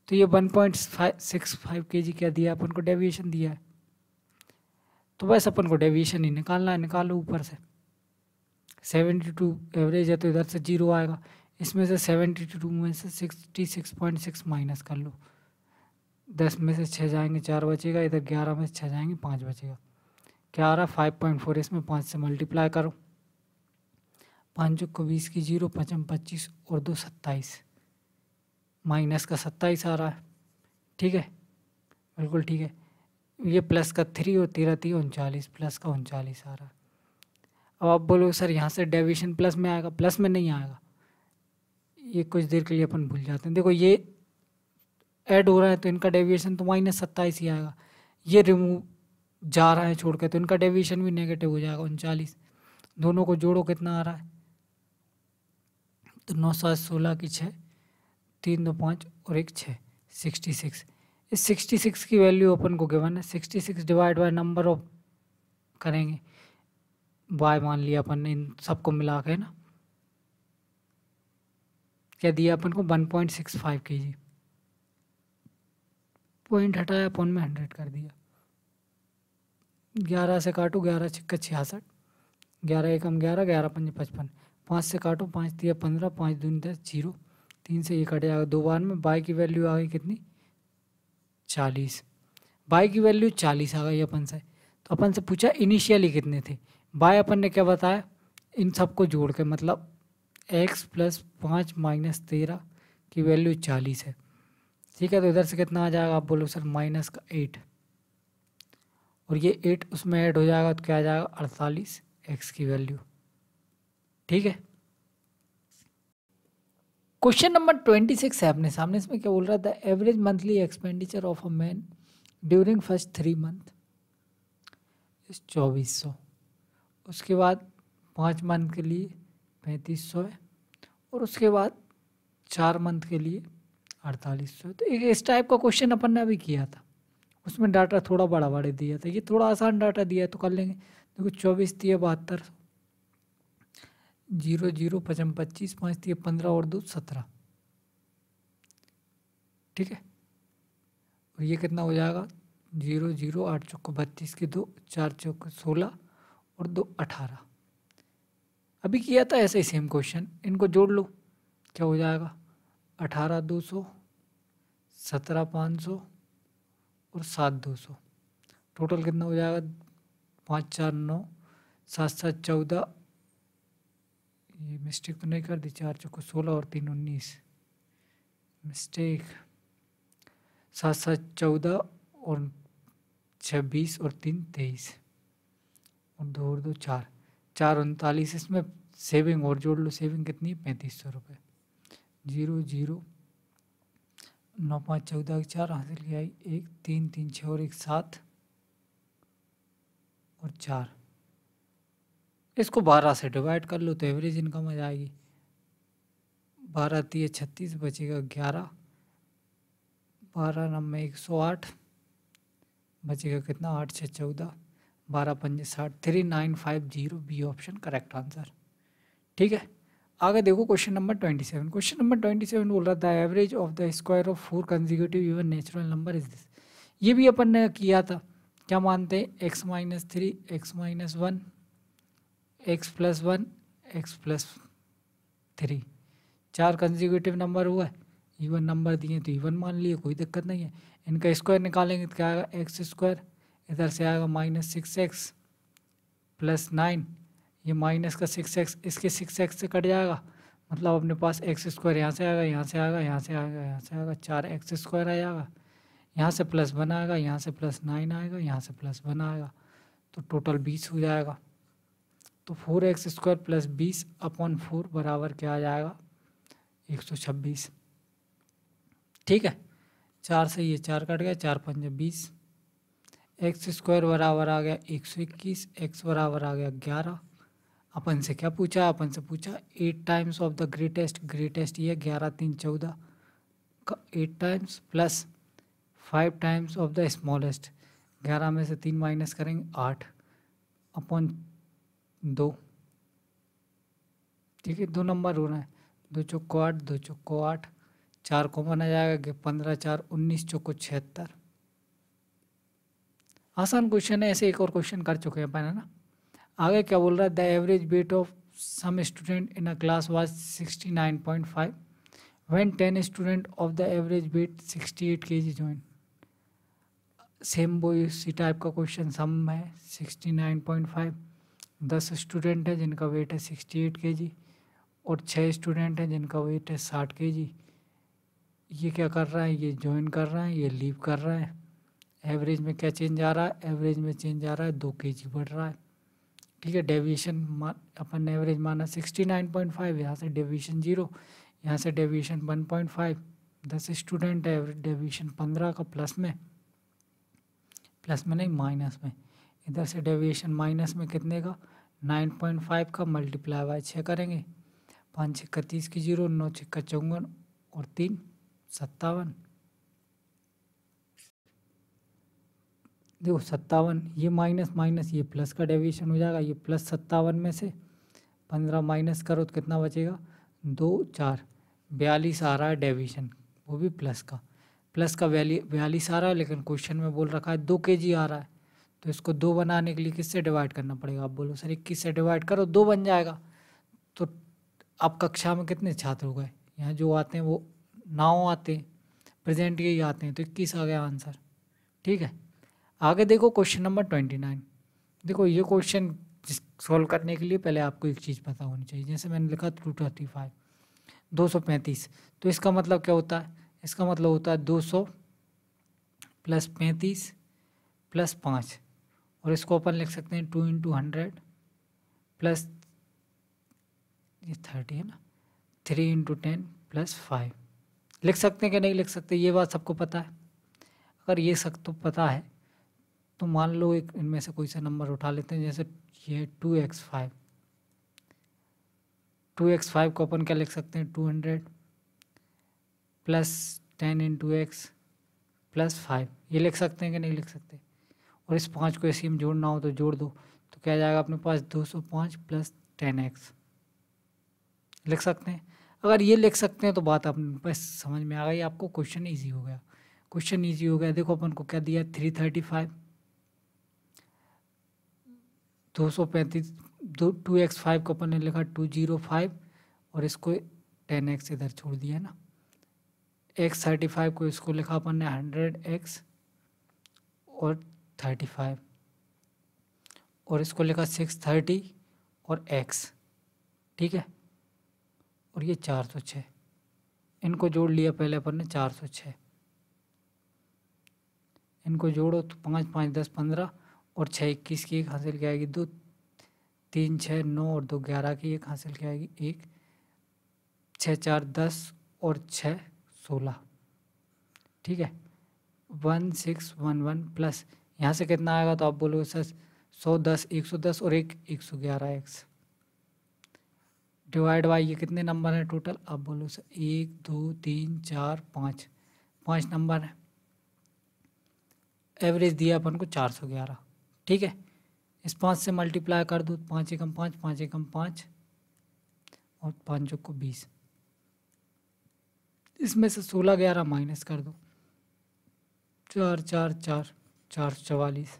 तो ये वन पॉइंट सिक्स फाइव के जी क्या दिया अपन को डेविएशन दिया है तो बस अपन को डेविएशन ही निकालना है निकालो ऊपर से सेवेंटी टू एवरेज है तो इधर से जीरो आएगा इसमें से सेवेंटी टू में से sixty six point six minus कर लो दस में से छः जाएंगे चार बचेगा इधर ग्यारह में से छः जाएंगे पाँच बचेगा क्या आ रहा है फाइव पॉइंट फोर इसमें पाँच से मल्टीप्लाई करो पाँच को बीस की जीरो पचम पच्चीस और दो सत्ताईस माइनस का सत्ताईस आ रहा है ठीक है बिल्कुल ठीक है ये प्लस का थ्री और तेरह तीन उनचालीस प्लस का उनचालीस आ रहा है अब आप बोलो सर यहाँ से डेविशन प्लस में आएगा प्लस में नहीं आएगा ये कुछ देर के लिए अपन भूल जाते हैं देखो ये ऐड हो रहा है तो इनका डेविएशन तो माइनस सत्ताईस ही आएगा ये रिमूव जा रहा है छोड़ के तो इनका डेविएशन भी नेगेटिव हो जाएगा उनचालीस दोनों को जोड़ो कितना आ रहा है तो नौ सात सोलह की छः तीन दो पाँच और एक छः सिक्सटी सिक्स इस सिक्सटी सिक्स की वैल्यू अपन को गिवन है sixty six divide by number of करेंगे बाय मान लिया अपन ने इन सबको मिला के ना क्या दिया अपन को वन पॉइंट सिक्स फाइव के जी पॉइंट हटाया अपन में हंड्रेड कर दिया ग्यारह से काटो ग्यारह छक्का छियासठ ग्यारह एकम ग्यारह ग्यारह पंच पचपन पाँच से काटो पाँच दिया पंद्रह पाँच दून दस जीरो तीन से ये कट जाएगा दो बार में बाई की वैल्यू आ गई कितनी चालीस बाई की वैल्यू चालीस आ गई अपन से तो अपन से पूछा इनिशियली कितने थे बाय अपन ने क्या बताया इन सबको जोड़ के मतलब एक्स प्लस पाँच माइनस तेरह की वैल्यू चालीस है ठीक है तो इधर से कितना आ जाएगा आप बोलो सर माइनस का एट और ये एट उसमें ऐड हो जाएगा तो क्या आ जाएगा अड़तालीस एक्स की वैल्यू ठीक है क्वेश्चन नंबर ट्वेंटी सिक्स है अपने सामने इसमें क्या बोल रहा था average monthly expenditure of a man during first three month चौबीस सौ उसके बाद पाँच मंथ के लिए पैंतीस सौ है और उसके बाद चार मंथ के लिए अड़तालीस सौ तो एक इस टाइप का क्वेश्चन अपन ने अभी किया था उसमें डाटा थोड़ा बड़ा बड़े दिया था ये थोड़ा आसान डाटा दिया है तो कर लेंगे देखो चौबीस दिए बहत्तर जीरो जीरो पचम पच्चीस पाँच दिए पंद्रह और दो सत्रह ठीक है और ये कितना हो जाएगा जीरो जीरो आठ चौक बत्तीस के दो चार चौको सोलह और दो अठारह अभी किया था ऐसे ही सेम क्वेश्चन इनको जोड़ लो क्या हो जाएगा अठारह दो सौ सत्रह पाँच सौ और सात दो सौ टोटल कितना हो जाएगा पाँच चार नौ सात सात चौदह ये मिस्टेक तो नहीं कर दी चार चौको सोलह और तीन उन्नीस मिस्टेक सात सात चौदह और छब्बीस और तीन तेईस और दो और दो चार चार उनतालीस इसमें सेविंग और जोड़ लो सेविंग कितनी है पैंतीस सौ रुपये जीरो जीरो नौ पाँच चौदह एक चार हासिल किया एक तीन तीन छः और एक सात और चार इसको बारह से डिवाइड कर लो तो एवरेज इनकम आ जाएगी बारह तीय छत्तीस बचेगा ग्यारह बारह नब्बे एक सौ आठ बचेगा कितना आठ छः चौदह बारह पंजे साठ three nine five zero B option correct answer ठीक है आगे देखो question number twenty seven question number twenty seven बोल रहा था average of the square of four consecutive even natural number is this ये भी अपन ने किया था क्या मानते हैं x minus three x minus one x plus one x plus three चार कंजिक्यूटिव नंबर हुआ इवन नंबर दिए तो इवन मान लिए कोई दिक्कत नहीं है इनका स्क्वायर निकालेंगे तो क्या आएगा एक्स स्क्वायर इधर से आएगा minus six x plus nine ये माइनस का सिक्स एक्स इसके सिक्स एक्स से कट जाएगा मतलब अपने पास एक्स स्क्वायर यहाँ से आएगा यहाँ से आएगा यहाँ से आएगा यहाँ से आएगा चार एक्स स्क्वायर आ जाएगा यहाँ से प्लस वन आएगा यहाँ से प्लस नाइन आएगा यहाँ से प्लस वन आएगा तो टोटल बीस हो जाएगा तो फोर एक्स स्क्वायर प्लस बीस अपॉन फोर बराबर क्या आ जाएगा एक सौ छब्बीस ठीक है चार से ये चार कट गया चार पंजे बीस एक्स स्क्वायर बराबर आ गया एक सौ इक्कीस एक्स बराबर आ गया ग्यारह अपन से क्या पूछा अपन से पूछा eight times of the greatest greatest ये ग्यारह तीन चौदह का eight times plus five times of the smallest ग्यारह में से तीन माइनस करेंगे आठ अपन दो ठीक है दो नंबर होना है दो चौको आठ दो चौको आठ चार को माना जाएगा कि पंद्रह चार उन्नीस चौको छिहत्तर आसान क्वेश्चन है ऐसे एक और क्वेश्चन कर चुके हैं अपन है ना आगे क्या बोल रहा है the average weight of some student in a class was 69.5 when ten student of the average weight 68 g join same वो इसी टाइप का क्वेश्चन सम है 69.5 दस स्टूडेंट हैं जिनका वेट है 68 जी और छः स्टूडेंट हैं जिनका वेट है 60 जी ये क्या कर रहा है ये ज्वाइन कर रहा है ये लीव कर रहा है एवरेज में क्या चेंज आ रहा है एवरेज में चेंज आ रहा है दो के जी बढ़ रहा है ठीक है डेविएशन अपन एवरेज माना सिक्सटी नाइन पॉइंट फाइव यहाँ से डेविएशन जीरो यहाँ से डेविएशन वन पॉइंट फाइव दस स्टूडेंट एवरेज डेविएशन पंद्रह का प्लस में प्लस में नहीं माइनस में इधर से डेविएशन माइनस में कितने का नाइन पॉइंट फाइव का मल्टीप्लाई बाय छः करेंगे पाँच छक्का तीस की जीरो नौ इक्का चौवन और तीन सत्तावन देखो सत्तावन ये माइनस माइनस ये प्लस का डेविएशन हो जाएगा ये प्लस सत्तावन में से पंद्रह माइनस करो तो कितना बचेगा दो चार बयालीस आ रहा है डेविएशन वो भी प्लस का प्लस का वैली बयालीस आ रहा है लेकिन क्वेश्चन में बोल रखा है दो के जी आ रहा है तो इसको दो बनाने के लिए किससे डिवाइड करना पड़ेगा आप बोलो सर इक्कीस से डिवाइड करो दो बन जाएगा तो आप कक्षा में कितने छात्र हो गए यहाँ जो आते हैं वो नाव आते हैं प्रेजेंट यही आते हैं तो इक्कीस आ गया आंसर ठीक है आगे देखो क्वेश्चन नंबर ट्वेंटी नाइन देखो ये क्वेश्चन सॉल्व करने के लिए पहले आपको एक चीज़ पता होनी चाहिए जैसे मैंने लिखा टू ट्वेंटी फाइव दो सौ पैंतीस तो इसका मतलब क्या होता है इसका मतलब होता है दो सौ प्लस पैंतीस प्लस पाँच और इसको अपन लिख सकते हैं टू इंटू हंड्रेड प्लस ये थर्टी है ना three into ten plus five लिख सकते हैं कि नहीं लिख सकते ये बात सबको पता है अगर ये सब तो पता है तो मान लो एक इनमें से कोई सा नंबर उठा लेते हैं जैसे ये two x five two x five को अपन क्या लिख सकते हैं two hundred plus ten in two x plus five ये लिख सकते हैं कि नहीं लिख सकते और इस पाँच को ऐसी में जोड़ना हो तो जोड़ दो तो क्या जाएगा अपने पास दो सौ पाँच प्लस टेन एक्स लिख सकते हैं अगर ये लिख सकते हैं तो बात अपने पास समझ में आ गई आपको क्वेश्चन ईजी हो गया क्वेश्चन ईजी हो गया देखो अपन को क्या दिया थ्री थर्टी फाइव दो सौ पैंतीस दो टू एक्स फाइव को अपन ने लिखा टू जीरो फाइव और इसको टेन एक्स इधर छोड़ दिया ना एक्स थर्टी फाइव को इसको लिखा अपन ने हंड्रेड एक्स और थर्टी फाइव और इसको लिखा सिक्स थर्टी और एक्स ठीक है और ये चार सौ छः इनको जोड़ लिया पहले अपन ने चार सौ छः इनको जोड़ो तो पाँच पाँच दस पंद्रह और छः इक्कीस की एक हासिल की आएगी दो तीन छः नौ और दो ग्यारह की एक हासिल की आएगी एक छः चार दस और छः सोलह ठीक है one six one one plus यहाँ से कितना आएगा तो आप बोलोगे सर सौ दस एक सौ दस और एक एक सौ ग्यारह एक्स डिवाइड बाई ये कितने नंबर हैं टोटल आप बोलो सर एक दो तीन चार पाँच पाँच नंबर हैं एवरेज दिया अपन को चार सौ ग्यारह ठीक है इस पाँच से मल्टीप्लाई कर दो पाँच एकम पाँच पाँच एकम पाँच और पाँचों को बीस इसमें से सोलह ग्यारह माइनस कर दो चार चार चार चार चवालीस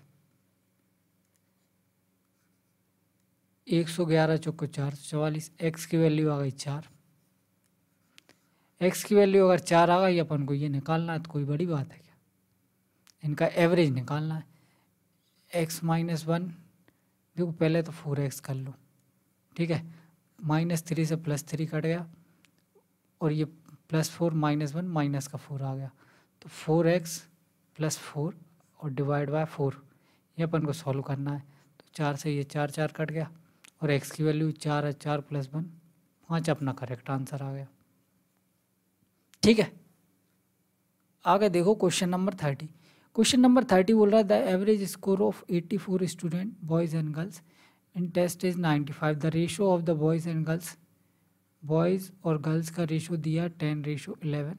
एक सौ ग्यारह चौको चार सौ चवालीस एक्स की वैल्यू आ गई चार एक्स की वैल्यू अगर चार आ गई अपन को ये निकालना है तो कोई बड़ी बात है क्या इनका एवरेज निकालना है एक्स माइनस वन देखो पहले तो फोर एक्स कर लो ठीक है माइनस थ्री से प्लस थ्री कट गया और ये plus four minus one minus का फोर आ गया तो फोर एक्स प्लस फोर और डिवाइड बाय फोर ये अपन को सॉल्व करना है तो चार से ये चार चार कट गया और एक्स की वैल्यू चार है चार प्लस वन पाँच अपना करेक्ट आंसर आ गया ठीक है आगे देखो question number thirty question number thirty बोल रहा है the average score of eighty four student boys and girls in test is ninety five the ratio of the boys and girls boys और girls का रेशो दिया ten ratio eleven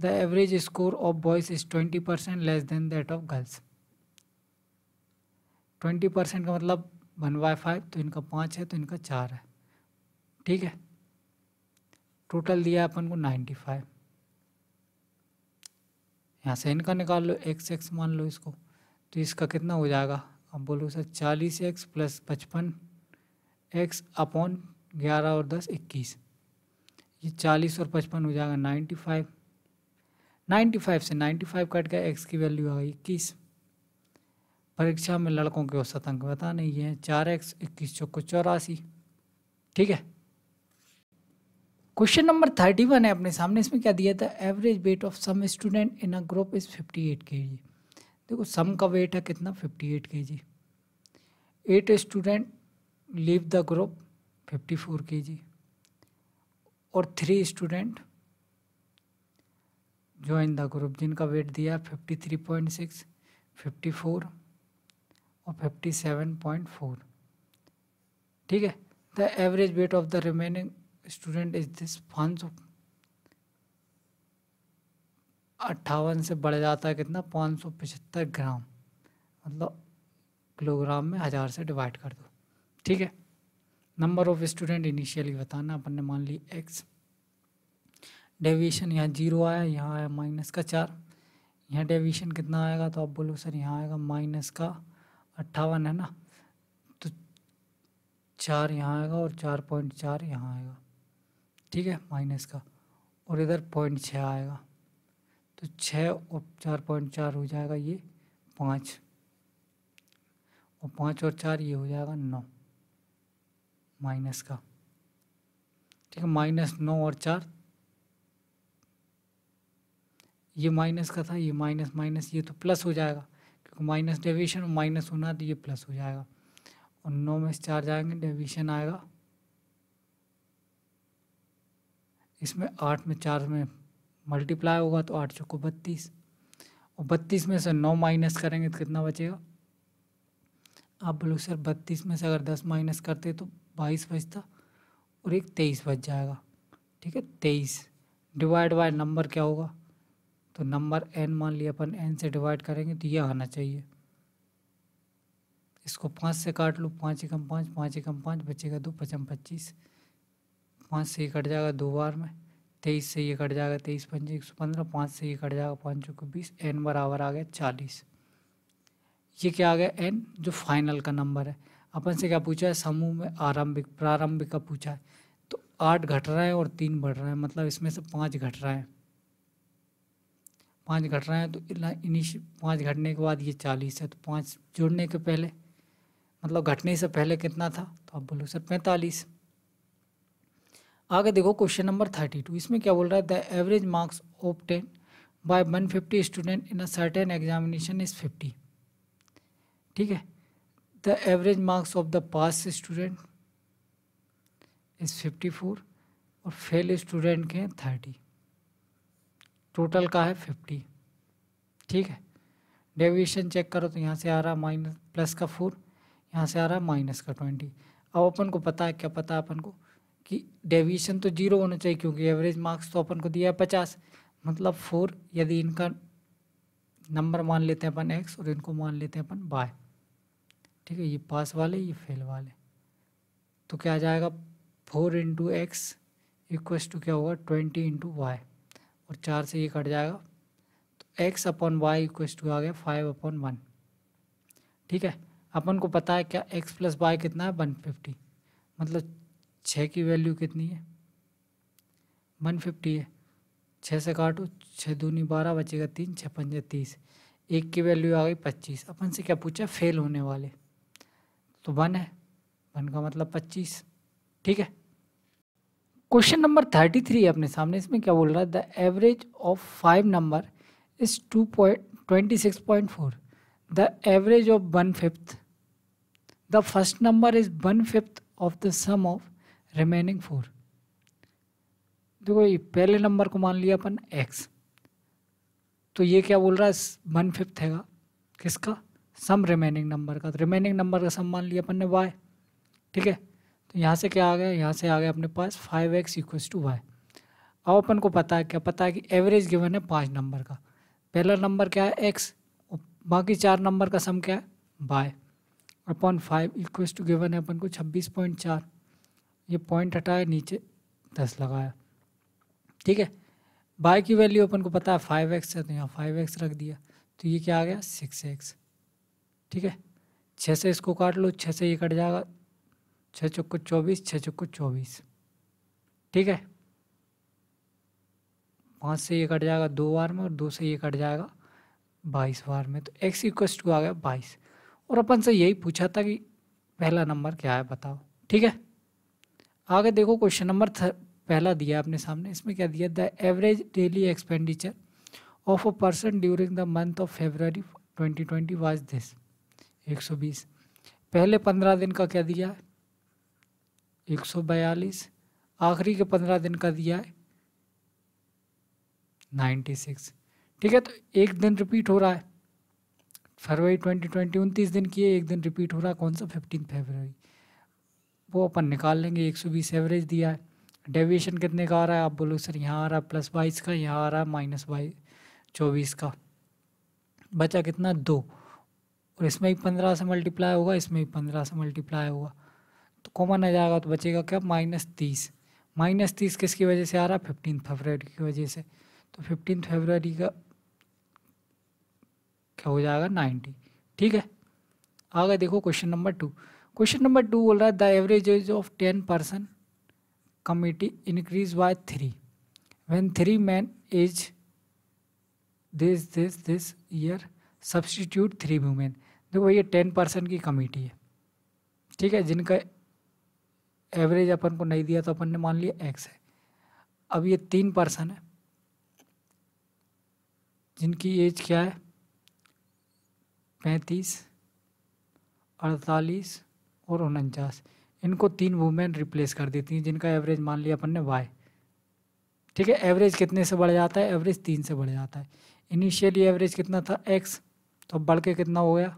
the average score of boys is twenty percent less than that of girls twenty percent का मतलब one by five तो इनका पाँच है तो इनका चार है ठीक है टोटल दिया अपन को नाइन्टी फाइव यहाँ से इनका निकाल लो एक्स एक्स मान लो इसको तो इसका कितना हो जाएगा अब बोलो सर चालीस एक्स प्लस पचपन एक्स अपॉन ग्यारह और दस इक्कीस ये चालीस और पचपन हो जाएगा नाइन्टी फाइव नाइन्टी फाइव से नाइन्टी फाइव कट गया एक्स की वैल्यू आ गई इक्कीस परीक्षा में लड़कों के औसत अंक बताने ये हैं चार एक्स इक्कीस चौको चौरासी ठीक है क्वेश्चन नंबर थर्टी वन है अपने सामने इसमें क्या दिया था average weight of some student in a group is fifty eight के जी देखो सम का वेट है कितना फिफ्टी एट के g eight student leave the group fifty four के जी और three student join the group जिनका वेट दिया fifty three point six fifty four और फिफ्टी सेवन पॉइंट फोर ठीक है the average weight of the remaining student is this पाँच सौ अट्ठावन से बढ़ जाता है कितना पाँच सौ पचहत्तर ग्राम मतलब किलोग्राम में हज़ार से डिवाइड कर दो ठीक है नंबर ऑफ स्टूडेंट इनिशियली बताना अपन ने मान ली एक्स डेविएशन यहाँ जीरो आया यहाँ आया माइनस का चार यहाँ डेविएशन कितना आएगा तो आप बोलो सर यहाँ आएगा माइनस का अट्ठावन है ना तो चार यहाँ आएगा और चार पॉइंट चार यहाँ आएगा ठीक है माइनस का और इधर पॉइंट छः आएगा तो छः और चार पॉइंट चार हो जाएगा ये पाँच और पाँच और चार ये हो जाएगा नौ माइनस का ठीक है माइनस नौ और चार ये माइनस का था ये माइनस माइनस ये तो प्लस हो जाएगा क्योंकि माइनस डेविएशन माइनस होना तो ये प्लस हो जाएगा और नौ में से चार जाएंगे डेविएशन आएगा इसमें आठ में चार में मल्टीप्लाई होगा तो आठ चौको बत्तीस और बत्तीस में से नौ माइनस करेंगे तो कितना बचेगा आप बोलो सर बत्तीस में से अगर दस माइनस करते तो बाईस बचता और एक तेईस बच जाएगा ठीक है तेईस डिवाइड बाय नंबर क्या होगा तो नंबर एन मान लिया अपन एन से डिवाइड करेंगे तो ये आना चाहिए इसको पाँच से काट लो पाँच एकम पाँच पाँच एकम पाँच बचेगा दो पचम पच्चीस पाँच से ये कट जाएगा दो बार में तेईस से ये कट जाएगा तेईस पंजे एक सौ पंद्रह पाँच से ये कट जाएगा पाँच सौ को बीस एन बराबर आ गया चालीस ये क्या आ गया एन जो फाइनल का नंबर है अपन से क्या पूछा है समूह में आरंभिक प्रारंभिक का पूछा है तो आठ घट रहा है और तीन बढ़ रहे हैं मतलब इसमें से पाँच घट रहा है पाँच घट रहा है तो इनिश पाँच घटने के बाद ये चालीस है तो पाँच जुड़ने के पहले मतलब घटने से पहले कितना था तो आप बोलो सर पैंतालीस आगे देखो क्वेश्चन नंबर थर्टी टू इसमें क्या बोल रहा है the average marks obtain by one fifty student in a certain examination is fifty ठीक है the average marks of the pass student is fifty four और फेल स्टूडेंट के हैं थर्टी टोटल का है फिफ्टी ठीक है डेविएशन चेक करो तो यहाँ से आ रहा है माइनस प्लस का फोर यहाँ से आ रहा है माइनस का ट्वेंटी अब अपन को पता है क्या पता है अपन को कि डेविएशन तो जीरो होना चाहिए क्योंकि एवरेज मार्क्स तो अपन को दिया है पचास मतलब फोर यदि इनका नंबर मान लेते हैं अपन एक्स और इनको मान लेते हैं अपन बाय ठीक है ये पास वाले ये फेल वाले तो क्या आ जाएगा four into x equals to क्या होगा ट्वेंटी इंटू वाई और चार से ये कट जाएगा तो x upon y equals to आ गया फाइव अपॉन वन ठीक है अपन को पता है क्या एक्स प्लस वाई कितना है वन फिफ्टी मतलब छः की वैल्यू कितनी है वन फिफ्टी है छः से काटो छः दूनी बारह बचेगा तीन छः पंजे तीस एक की वैल्यू आ गई पच्चीस अपन से क्या पूछा फेल होने वाले तो वन है वन का मतलब पच्चीस ठीक है क्वेश्चन नंबर थर्टी थ्री है अपने सामने इसमें क्या बोल रहा है the average of five number is two point twenty six point four the average of one fifth the first number is one fifth of the sum of remaining four देखो ये पहले नंबर को मान लिया अपन एक्स तो ये क्या बोल रहा है वन फिफ्थ हैगा किसका सम रिमेनिंग नंबर का तो रिमेनिंग नंबर का सम मान लिया अपन ने वाई ठीक है तो यहाँ से क्या आ गया यहाँ से आ गया अपने पास five x equal to y अब अपन को पता है क्या पता है कि एवरेज गिवन है पाँच नंबर का पहला नंबर क्या है एक्स बाकी चार नंबर का सम क्या है by upon five equal to given है अपन को छब्बीस पॉइंट चार ये पॉइंट हटाया नीचे दस लगाया ठीक है बाय की वैल्यू अपन को पता है फाइव एक्स है तो यहाँ फाइव एक्स रख दिया तो ये क्या आ गया सिक्स एक्स ठीक है छः से इसको काट लो छः से ये कट जाएगा छः चौको चौबीस छः चौको चौबीस ठीक है पाँच से ये कट जाएगा दो बार में और दो से ये कट जाएगा बाईस बार में तो एक्स इक्वस टू आ गया बाईस और अपन से यही पूछा था कि पहला नंबर क्या है बताओ ठीक है आगे देखो क्वेश्चन नंबर पहला दिया आपने सामने इसमें क्या दिया the average daily expenditure of a person during the month of February 2020 was this 120 पहले पंद्रह दिन का क्या दिया है बयालीस आखिरी के पंद्रह दिन का दिया है 96 ठीक है तो एक दिन रिपीट हो रहा है फरवरी 2020 उनतीस दिन किए एक दिन रिपीट हो रहा है कौन सा फिफ्टीन फरवरी वो अपन निकाल लेंगे एक सौ बीस एवरेज दिया है डेविएशन कितने का आ रहा है आप बोलो सर यहाँ आ रहा है प्लस बाईस का यहाँ आ रहा है माइनस बाईस चौबीस का बचा कितना दो और इसमें भी पंद्रह से मल्टीप्लाई होगा इसमें भी पंद्रह से मल्टीप्लाई होगा तो कॉमन आ जाएगा तो बचेगा क्या माइनस तीस माइनस तीस किसकी वजह से आ रहा है फिफ्टीन फरवरी की वजह से तो फिफ्टीन फेबररी का क्या हो जाएगा नाइन्टी ठीक है आगे देखो question number two question number two बोल रहा है the average age of ten person committee increase by three when three man age this this this year substitute three women देखो ये टेन परसेंट की कमेटी है ठीक है जिनका एवरेज अपन को नहीं दिया तो अपन ने मान लिया एक्स है अब ये तीन पर्सन है जिनकी एज क्या है पैंतीस अड़तालीस और उनचास इनको तीन वुमेन रिप्लेस कर देती हैं जिनका एवरेज मान लिया अपन ने वाई ठीक है एवरेज कितने से बढ़ जाता है एवरेज तीन से बढ़ जाता है इनिशियली एवरेज कितना था एक्स तो अब बढ़ के कितना हो गया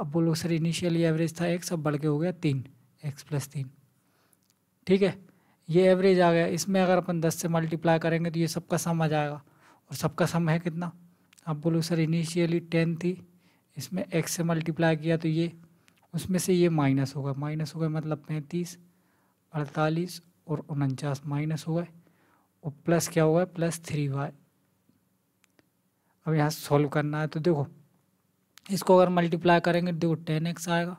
अब बोलो सर इनिशियली एवरेज था एक्स अब बढ़ के हो गया तीन एक्स प्लस तीन ठीक है ये एवरेज आ गया इसमें अगर अपन दस से मल्टीप्लाई करेंगे तो ये सबका सम आ जाएगा और सबका सम है कितना अब बोलो सर इनिशियली टेन थी इसमें एक्स से मल्टीप्लाई किया तो ये उसमें से ये माइनस होगा माइनस हो गए मतलब पैंतीस अड़तालीस और उनचास माइनस हो गए और प्लस क्या होगा प्लस थ्री वाई अब यहाँ सॉल्व करना है तो देखो इसको अगर मल्टीप्लाई करेंगे तो देखो टेन एक्स आएगा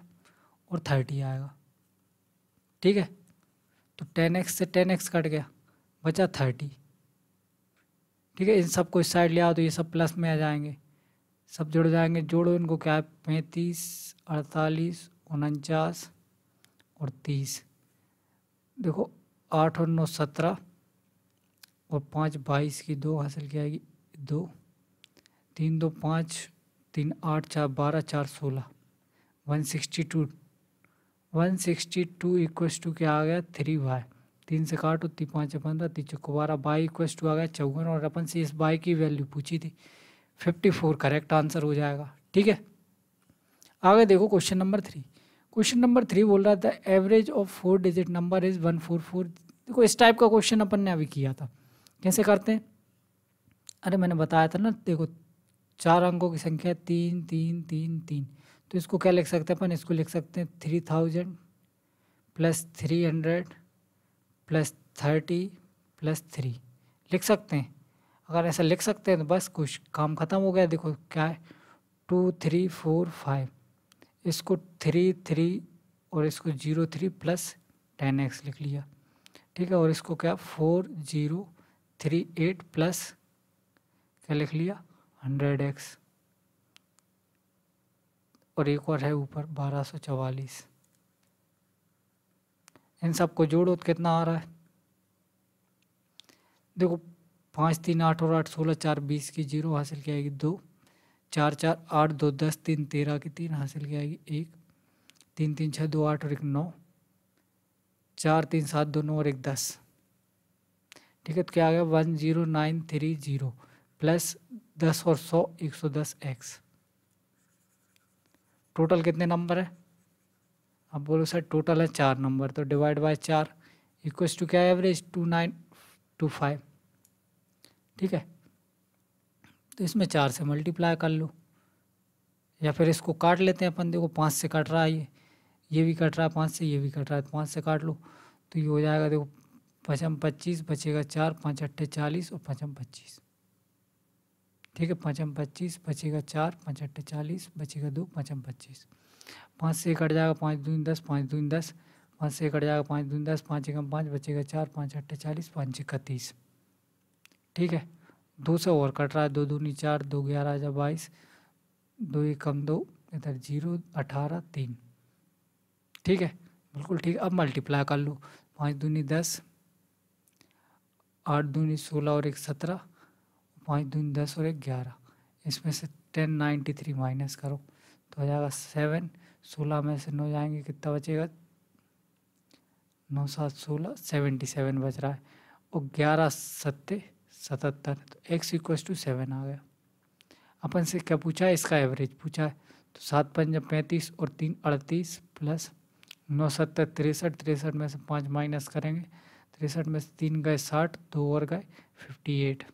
और थर्टी आएगा ठीक है तो टेन एक्स से टेन एक्स कट गया बचा थर्टी ठीक है इन सबको इस साइड ले आओ तो ये सब प्लस में आ जाएंगे सब जुड़ जाएंगे जोड़ो इनको क्या है पैंतीस अड़तालीस उनचास और तीस देखो आठ और नौ सत्रह और पाँच बाईस की दो हासिल की जाएगी दो तीन दो पाँच तीन आठ चार बारह चार सोलह one sixty two one sixty two equals to क्या आ गया थ्री वाई तीन से काटो उत्ती पाँच पंद्रह तीन चौको बारह बाई इक्वस टू आ गया चौवन और अपन से इस बाई की वैल्यू पूछी थी फिफ्टी फोर करेक्ट आंसर हो जाएगा ठीक है आगे देखो question number three question number three बोल रहा था average of four digit number is one four four देखो इस टाइप का क्वेश्चन अपन ने अभी किया था कैसे करते हैं अरे मैंने बताया था ना देखो चार अंकों की संख्या तीन तीन तीन तीन तो इसको क्या लिख सकते हैं अपन इसको लिख सकते हैं three thousand plus three hundred plus thirty plus three लिख सकते हैं अगर ऐसा लिख सकते हैं तो बस कुछ काम ख़त्म हो गया देखो क्या है टू थ्री फोर फाइव इसको थ्री थ्री और इसको zero three plus ten x लिख लिया ठीक है और इसको क्या four zero three eight plus क्या लिख लिया हंड्रेड एक्स और एक और है ऊपर बारह सौ चवालीस इन सबको जोड़ो तो कितना आ रहा है देखो पाँच तीन आठ और आठ सोलह चार बीस की जीरो हासिल की आएगी दो चार चार आठ दो दस तीन तेरह की तीन हासिल की आएगी एक तीन तीन छः दो आठ और एक नौ चार तीन सात दो नौ और एक दस ठीक है तो क्या आ गया one zero nine three zero plus दस और सौ एक सौ दस एक्स टोटल कितने नंबर है अब बोलो सर टोटल है चार नंबर तो डिवाइड बाय चार इक्वस टू क्या average two nine two five ठीक है तो इसमें चार से मल्टीप्लाई कर लो या फिर इसको काट लेते हैं अपन देखो पाँच से काट रहा है ये ये भी कट रहा है पाँच से ये भी कट रहा है तो पाँच से काट लो तो ये हो जाएगा देखो पचम पच्चीस बचेगा चार पाँच अट्ठे चालीस और पचम पच्चीस ठीक है पचम पच्चीस बचेगा चार पाँच अट्ठे चालीस बचेगा दो पचम पच्चीस पाँच से कट जाएगा पाँच दून दस पाँच दून दस पाँच से कट जाएगा पाँच दून दस पाँच एकम पाँच बचेगा चार पाँच अट्ठे चालीस पाँच इकतीस ठीक है दो से और कट रहा है दो दूनी चार दो ग्यारह या बाईस दो एक कम दो इधर जीरो अठारह तीन ठीक है बिल्कुल ठीक अब मल्टीप्लाई कर लो पाँच दूनी दस आठ दूनी सोलह और एक सत्रह पाँच दूनी दस और एक ग्यारह इसमें से टेन नाइन्टी थ्री माइनस करो तो हो जाएगा सेवन सोलह में से नौ जाएंगे कितना बचेगा नौ सात सोलह सेवेंटी सेवन बच रहा है और ग्यारह सत्ते सतहत्तर तो एक्स इक्व टू सेवन आ गया अपन से क्या पूछा है इसका एवरेज पूछा है तो सात पंजा पैंतीस और तीन अड़तीस प्लस नौ सत्तर तिरसठ तिरसठ में से पाँच माइनस करेंगे तिरसठ में से तीन गए साठ दो और गए fifty eight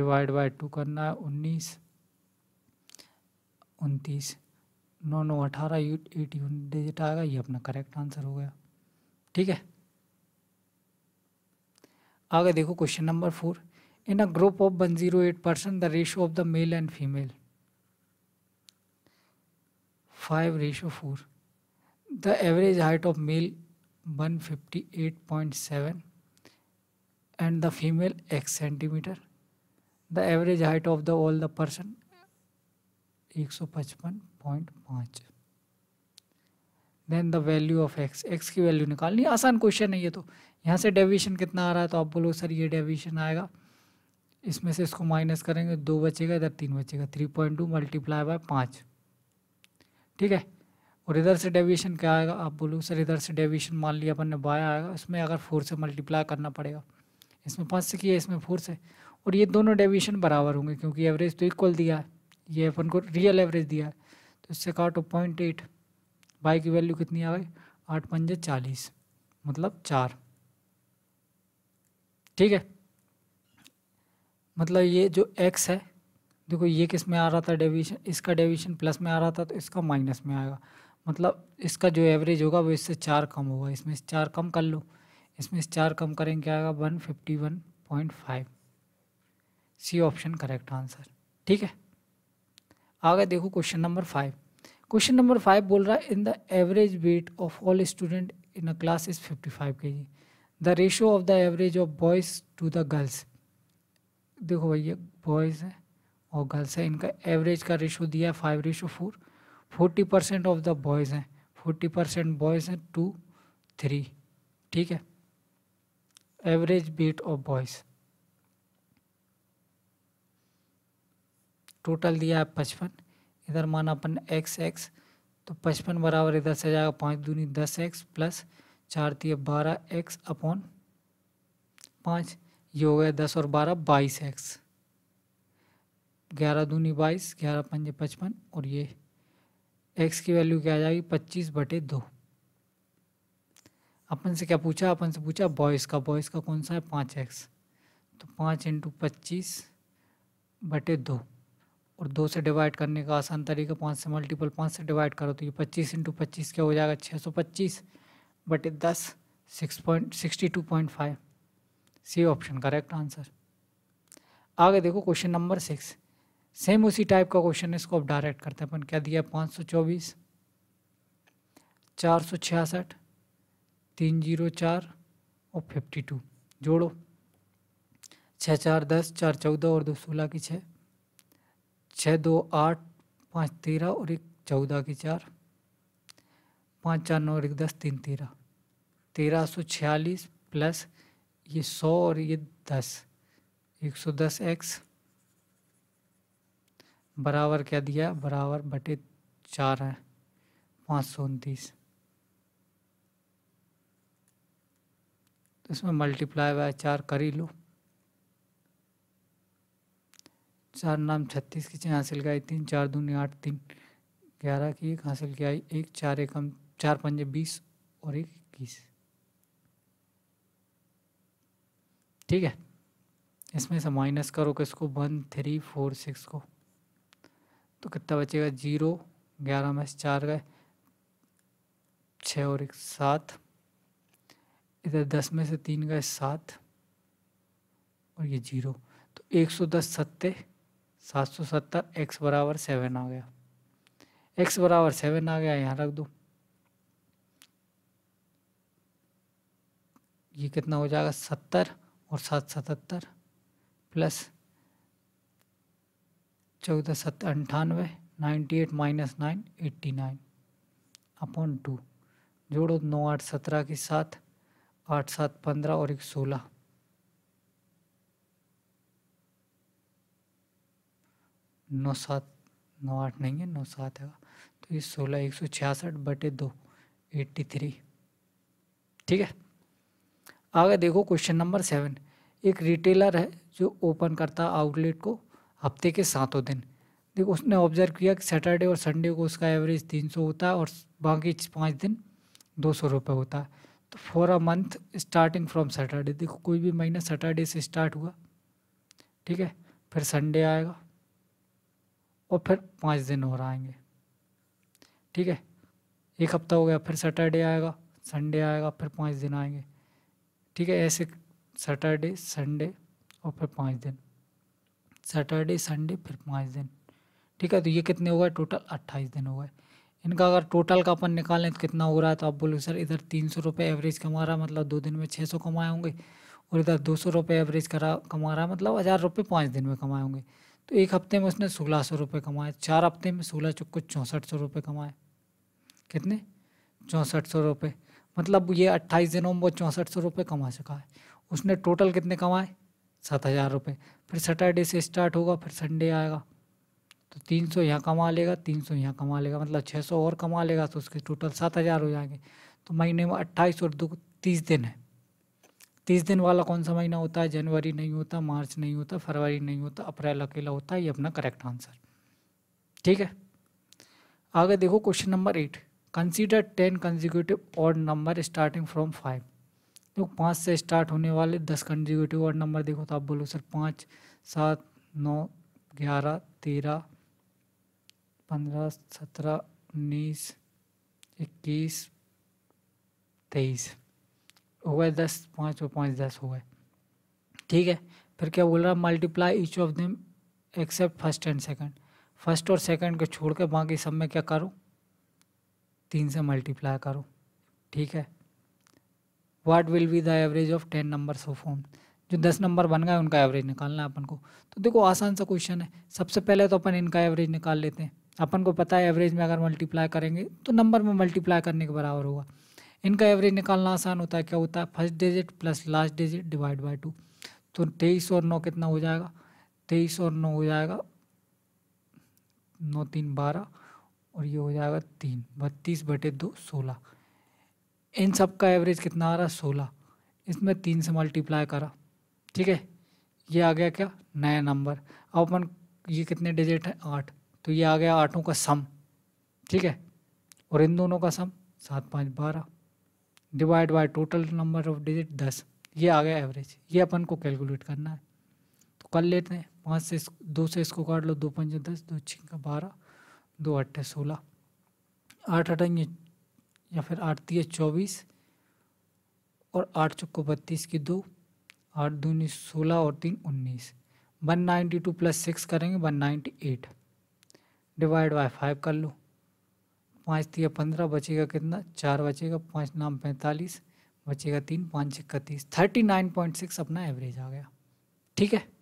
divide by two करना है उन्नीस उनतीस नौ नौ अठारह एटी डिजिट आएगा ये अपना करेक्ट आंसर हो गया ठीक है आगे देखो question number four in a group of one zero eight percent the ratio of the male and female five ratio four the average height of male one fifty eight point seven and the female x centimetre the average height of the all the person एक सौ पचपन point पाँच then the value of x x की value निकालनी आसान question है ये तो यहाँ से डेविएशन कितना आ रहा है तो आप बोलो सर ये डेविएशन आएगा इसमें से इसको माइनस करेंगे दो बचेगा इधर तीन बचेगा three point two multiply by पाँच ठीक है और इधर से डेविएशन क्या आएगा आप बोलो सर इधर से डेविएशन मान लिया अपन ने बाय आएगा इसमें अगर फोर से मल्टीप्लाई करना पड़ेगा इसमें पाँच से किया इसमें फोर से और ये दोनों डेविएशन बराबर होंगे क्योंकि एवरेज तो इक्वल दिया है ये अपन को रियल एवरेज दिया है तो इससे काटो पॉइंट एट बाई की वैल्यू कितनी आ गई आठ पंजे चालीस मतलब चार ठीक है मतलब ये जो एक्स है देखो ये किस में आ रहा था डेविएशन इसका डेविएशन प्लस में आ रहा था तो इसका माइनस में आएगा मतलब इसका जो एवरेज होगा वो इससे चार कम होगा इसमें से चार कम कर लो इसमें से चार कम करेंगे आएगा one fifty one point five C option correct answer ठीक है आगे देखो question number five question number five बोल रहा है in the average weight of all student in a class is fifty five के जी the ratio of the average of boys to the girls देखो भैया बॉयज़ हैं और गर्ल्स है इनका एवरेज का रेशो दिया है five ratio four forty percent of the boys हैं फोर्टी परसेंट बॉयज़ हैं टू थ्री ठीक है average weight of boys total दिया है पचपन इधर माना अपन एक्स एक्स तो पचपन बराबर इधर से जाएगा पाँच दूनी दस एक्स प्लस चार तीय बारह एक्स अपॉन पाँच ये हो गया दस और बारह बाईस एक्स ग्यारह दूनी बाईस ग्यारह पंजे पचपन और ये एक्स की वैल्यू क्या आ जाएगी पच्चीस बटे दो अपन से क्या पूछा अपन से पूछा बॉयज़ का बॉयज़ का कौन सा है पाँच एक्स तो पाँच इंटू पच्चीस बटे दो और दो से डिवाइड करने का आसान तरीका पाँच से मल्टीपल पाँच से डिवाइड करो तो ये पच्चीस इंटू पच्चीस क्या हो जाएगा छः सौ पच्चीस बटे दस six point sixty two point five C option correct answer आगे देखो क्वेश्चन नंबर सिक्स सेम उसी टाइप का क्वेश्चन है इसको आप डायरेक्ट करते हैं अपन क्या दिया है पाँच सौ चौबीस चार सौ छियासठ तीन जीरो चार और फिफ्टी टू जोड़ो छः चार दस चार चौदह और दो सोलह की छः छः दो आठ पाँच तेरह और एक चौदह की चार पाँच चार नौ एक दस तीन तेरह तेरह सौ छियालीस प्लस ये सौ और ये दस एक सौ दस एक्स बराबर क्या दिया बराबर बटे चार है पाँच सौ उनतीस तो इसमें मल्टीप्लाई बाय चार कर ही लो चार नाम छत्तीस की छः हासिल कराई तीन चार दूनी आठ तीन ग्यारह की एक हासिल किया एक चार एकम चार पंजे बीस और एक इक्कीस ठीक है इसमें से माइनस करो किसको वन थ्री फोर सिक्स को तो कितना बचेगा जीरो ग्यारह में से चार गए छः और एक सात इधर दस में से तीन गए सात और ये जीरो तो एक सौ दस सत्ते सात सौ सत्तर एक्स बराबर सेवन आ गया एक्स बराबर सेवन आ गया यहाँ रख दो ये कितना हो जाएगा सत्तर और सात सतहत्तर प्लस चौदह सत अंठानवे ninety eight minus nine eighty nine upon two जोड़ो नौ आठ सत्रह के साथ आठ सात पंद्रह और एक सोलह नौ सात नौ आठ नहीं है नौ सात है तो ये सोलह एक सौ छियासठ बटे दो एट्टी थ्री ठीक है आगे देखो क्वेश्चन नंबर सेवन एक रिटेलर है जो ओपन करता आउटलेट को हफ्ते के सातों दिन देखो उसने ऑब्जर्व किया कि सैटरडे और संडे को उसका एवरेज तीन सौ होता है और बाकी पाँच दिन दो सौ रुपये होता है तो for a month starting from Saturday देखो कोई भी महीना सैटरडे से स्टार्ट हुआ ठीक है फिर संडे आएगा और फिर पाँच दिन और आएंगे ठीक है एक हफ्ता हो गया फिर सैटरडे आएगा संडे आएगा फिर पाँच दिन आएंगे ठीक है ऐसे सैटरडे संडे और फिर पाँच दिन सैटरडे संडे फिर पाँच दिन ठीक है तो ये कितने हो गए टोटल अट्ठाईस दिन हो गए इनका अगर टोटल का अपन निकालें तो कितना हो रहा है तो आप बोलो सर इधर तीन सौ रुपये एवरेज कमा रहा है मतलब दो दिन में छः सौ कमाए होंगे और इधर दो सौ रुपये एवरेज करा कमा रहा है मतलब हज़ार रुपये पाँच दिन में कमाए होंगे तो एक हफ्ते में उसने सोलह सौ रुपये कमाए चार हफ्ते में सोलह को चौंसठ सौ रुपये कमाए कितने चौंसठ सौ रुपये मतलब ये अट्ठाईस दिनों में वो चौंसठ सौ रुपये कमा चुका है उसने टोटल कितने कमाए सात हज़ार रुपये फिर सैटरडे से स्टार्ट होगा फिर संडे आएगा तो तीन सौ यहाँ कमा लेगा तीन सौ यहाँ कमा लेगा मतलब छः सौ और कमा लेगा तो उसके टोटल सात हज़ार हो जाएंगे तो महीने में अट्ठाईस और दो तीस दिन है तीस दिन वाला कौन सा महीना होता है जनवरी नहीं होता मार्च नहीं होता फरवरी नहीं होता अप्रैल अकेला होता है ये अपना करेक्ट आंसर ठीक है आगे देखो question number eight consider ten consecutive और नंबर स्टार्टिंग फ्रॉम फाइव तो पाँच से स्टार्ट होने वाले दस कंजिक्यूटिव और नंबर देखो तो आप बोलो सर पाँच सात नौ ग्यारह तेरह पंद्रह सत्रह उन्नीस इक्कीस तेईस हो गए दस पाँच और पाँच दस हो गए ठीक है फिर क्या बोल रहा है multiply each of them except first and second first और सेकंड को छोड़ कर बाकी सब में क्या करूँ तीन से मल्टीप्लाई करो ठीक है what will be the average of ten number so form जो दस नंबर बन गए उनका एवरेज निकालना है अपन को तो देखो आसान सा क्वेश्चन है सबसे पहले तो अपन इनका एवरेज निकाल लेते हैं अपन को पता है एवरेज में अगर मल्टीप्लाई करेंगे तो नंबर में मल्टीप्लाई करने के बराबर होगा इनका एवरेज निकालना आसान होता है क्या होता है first digit plus last digit divide by two तो तेईस और नौ कितना हो जाएगा तेईस और नौ हो जाएगा नौ तीन बारह और ये हो जाएगा तीन बत्तीस बटे दो सोलह इन सब का एवरेज कितना आ रहा सोलह इसमें तीन से मल्टीप्लाई करा ठीक है ये आ गया क्या नया नंबर अब अपन ये कितने डिजिट है आठ तो ये आ गया आठों का सम ठीक है और इन दोनों का सम सात पाँच बारह divide by total number of digit दस ये आ गया एवरेज ये अपन को कैलकुलेट करना है तो कर लेते हैं पाँच से दो से इसको काट लो दो पंजे दस दो का बारह दो अट्ठे सोलह आठ अटंगे या फिर आठ तीय चौबीस और आठ चौको बत्तीस की दो आठ दूनी सोलह और तीन उन्नीस one ninety two plus six करेंगे one ninety eight divide by five कर लो पाँच तीन पंद्रह बचेगा कितना चार बचेगा पाँच नाम पैंतालीस बचेगा तीन पाँच इकतीस थर्टी नाइन पॉइंट सिक्स अपना एवरेज आ गया ठीक है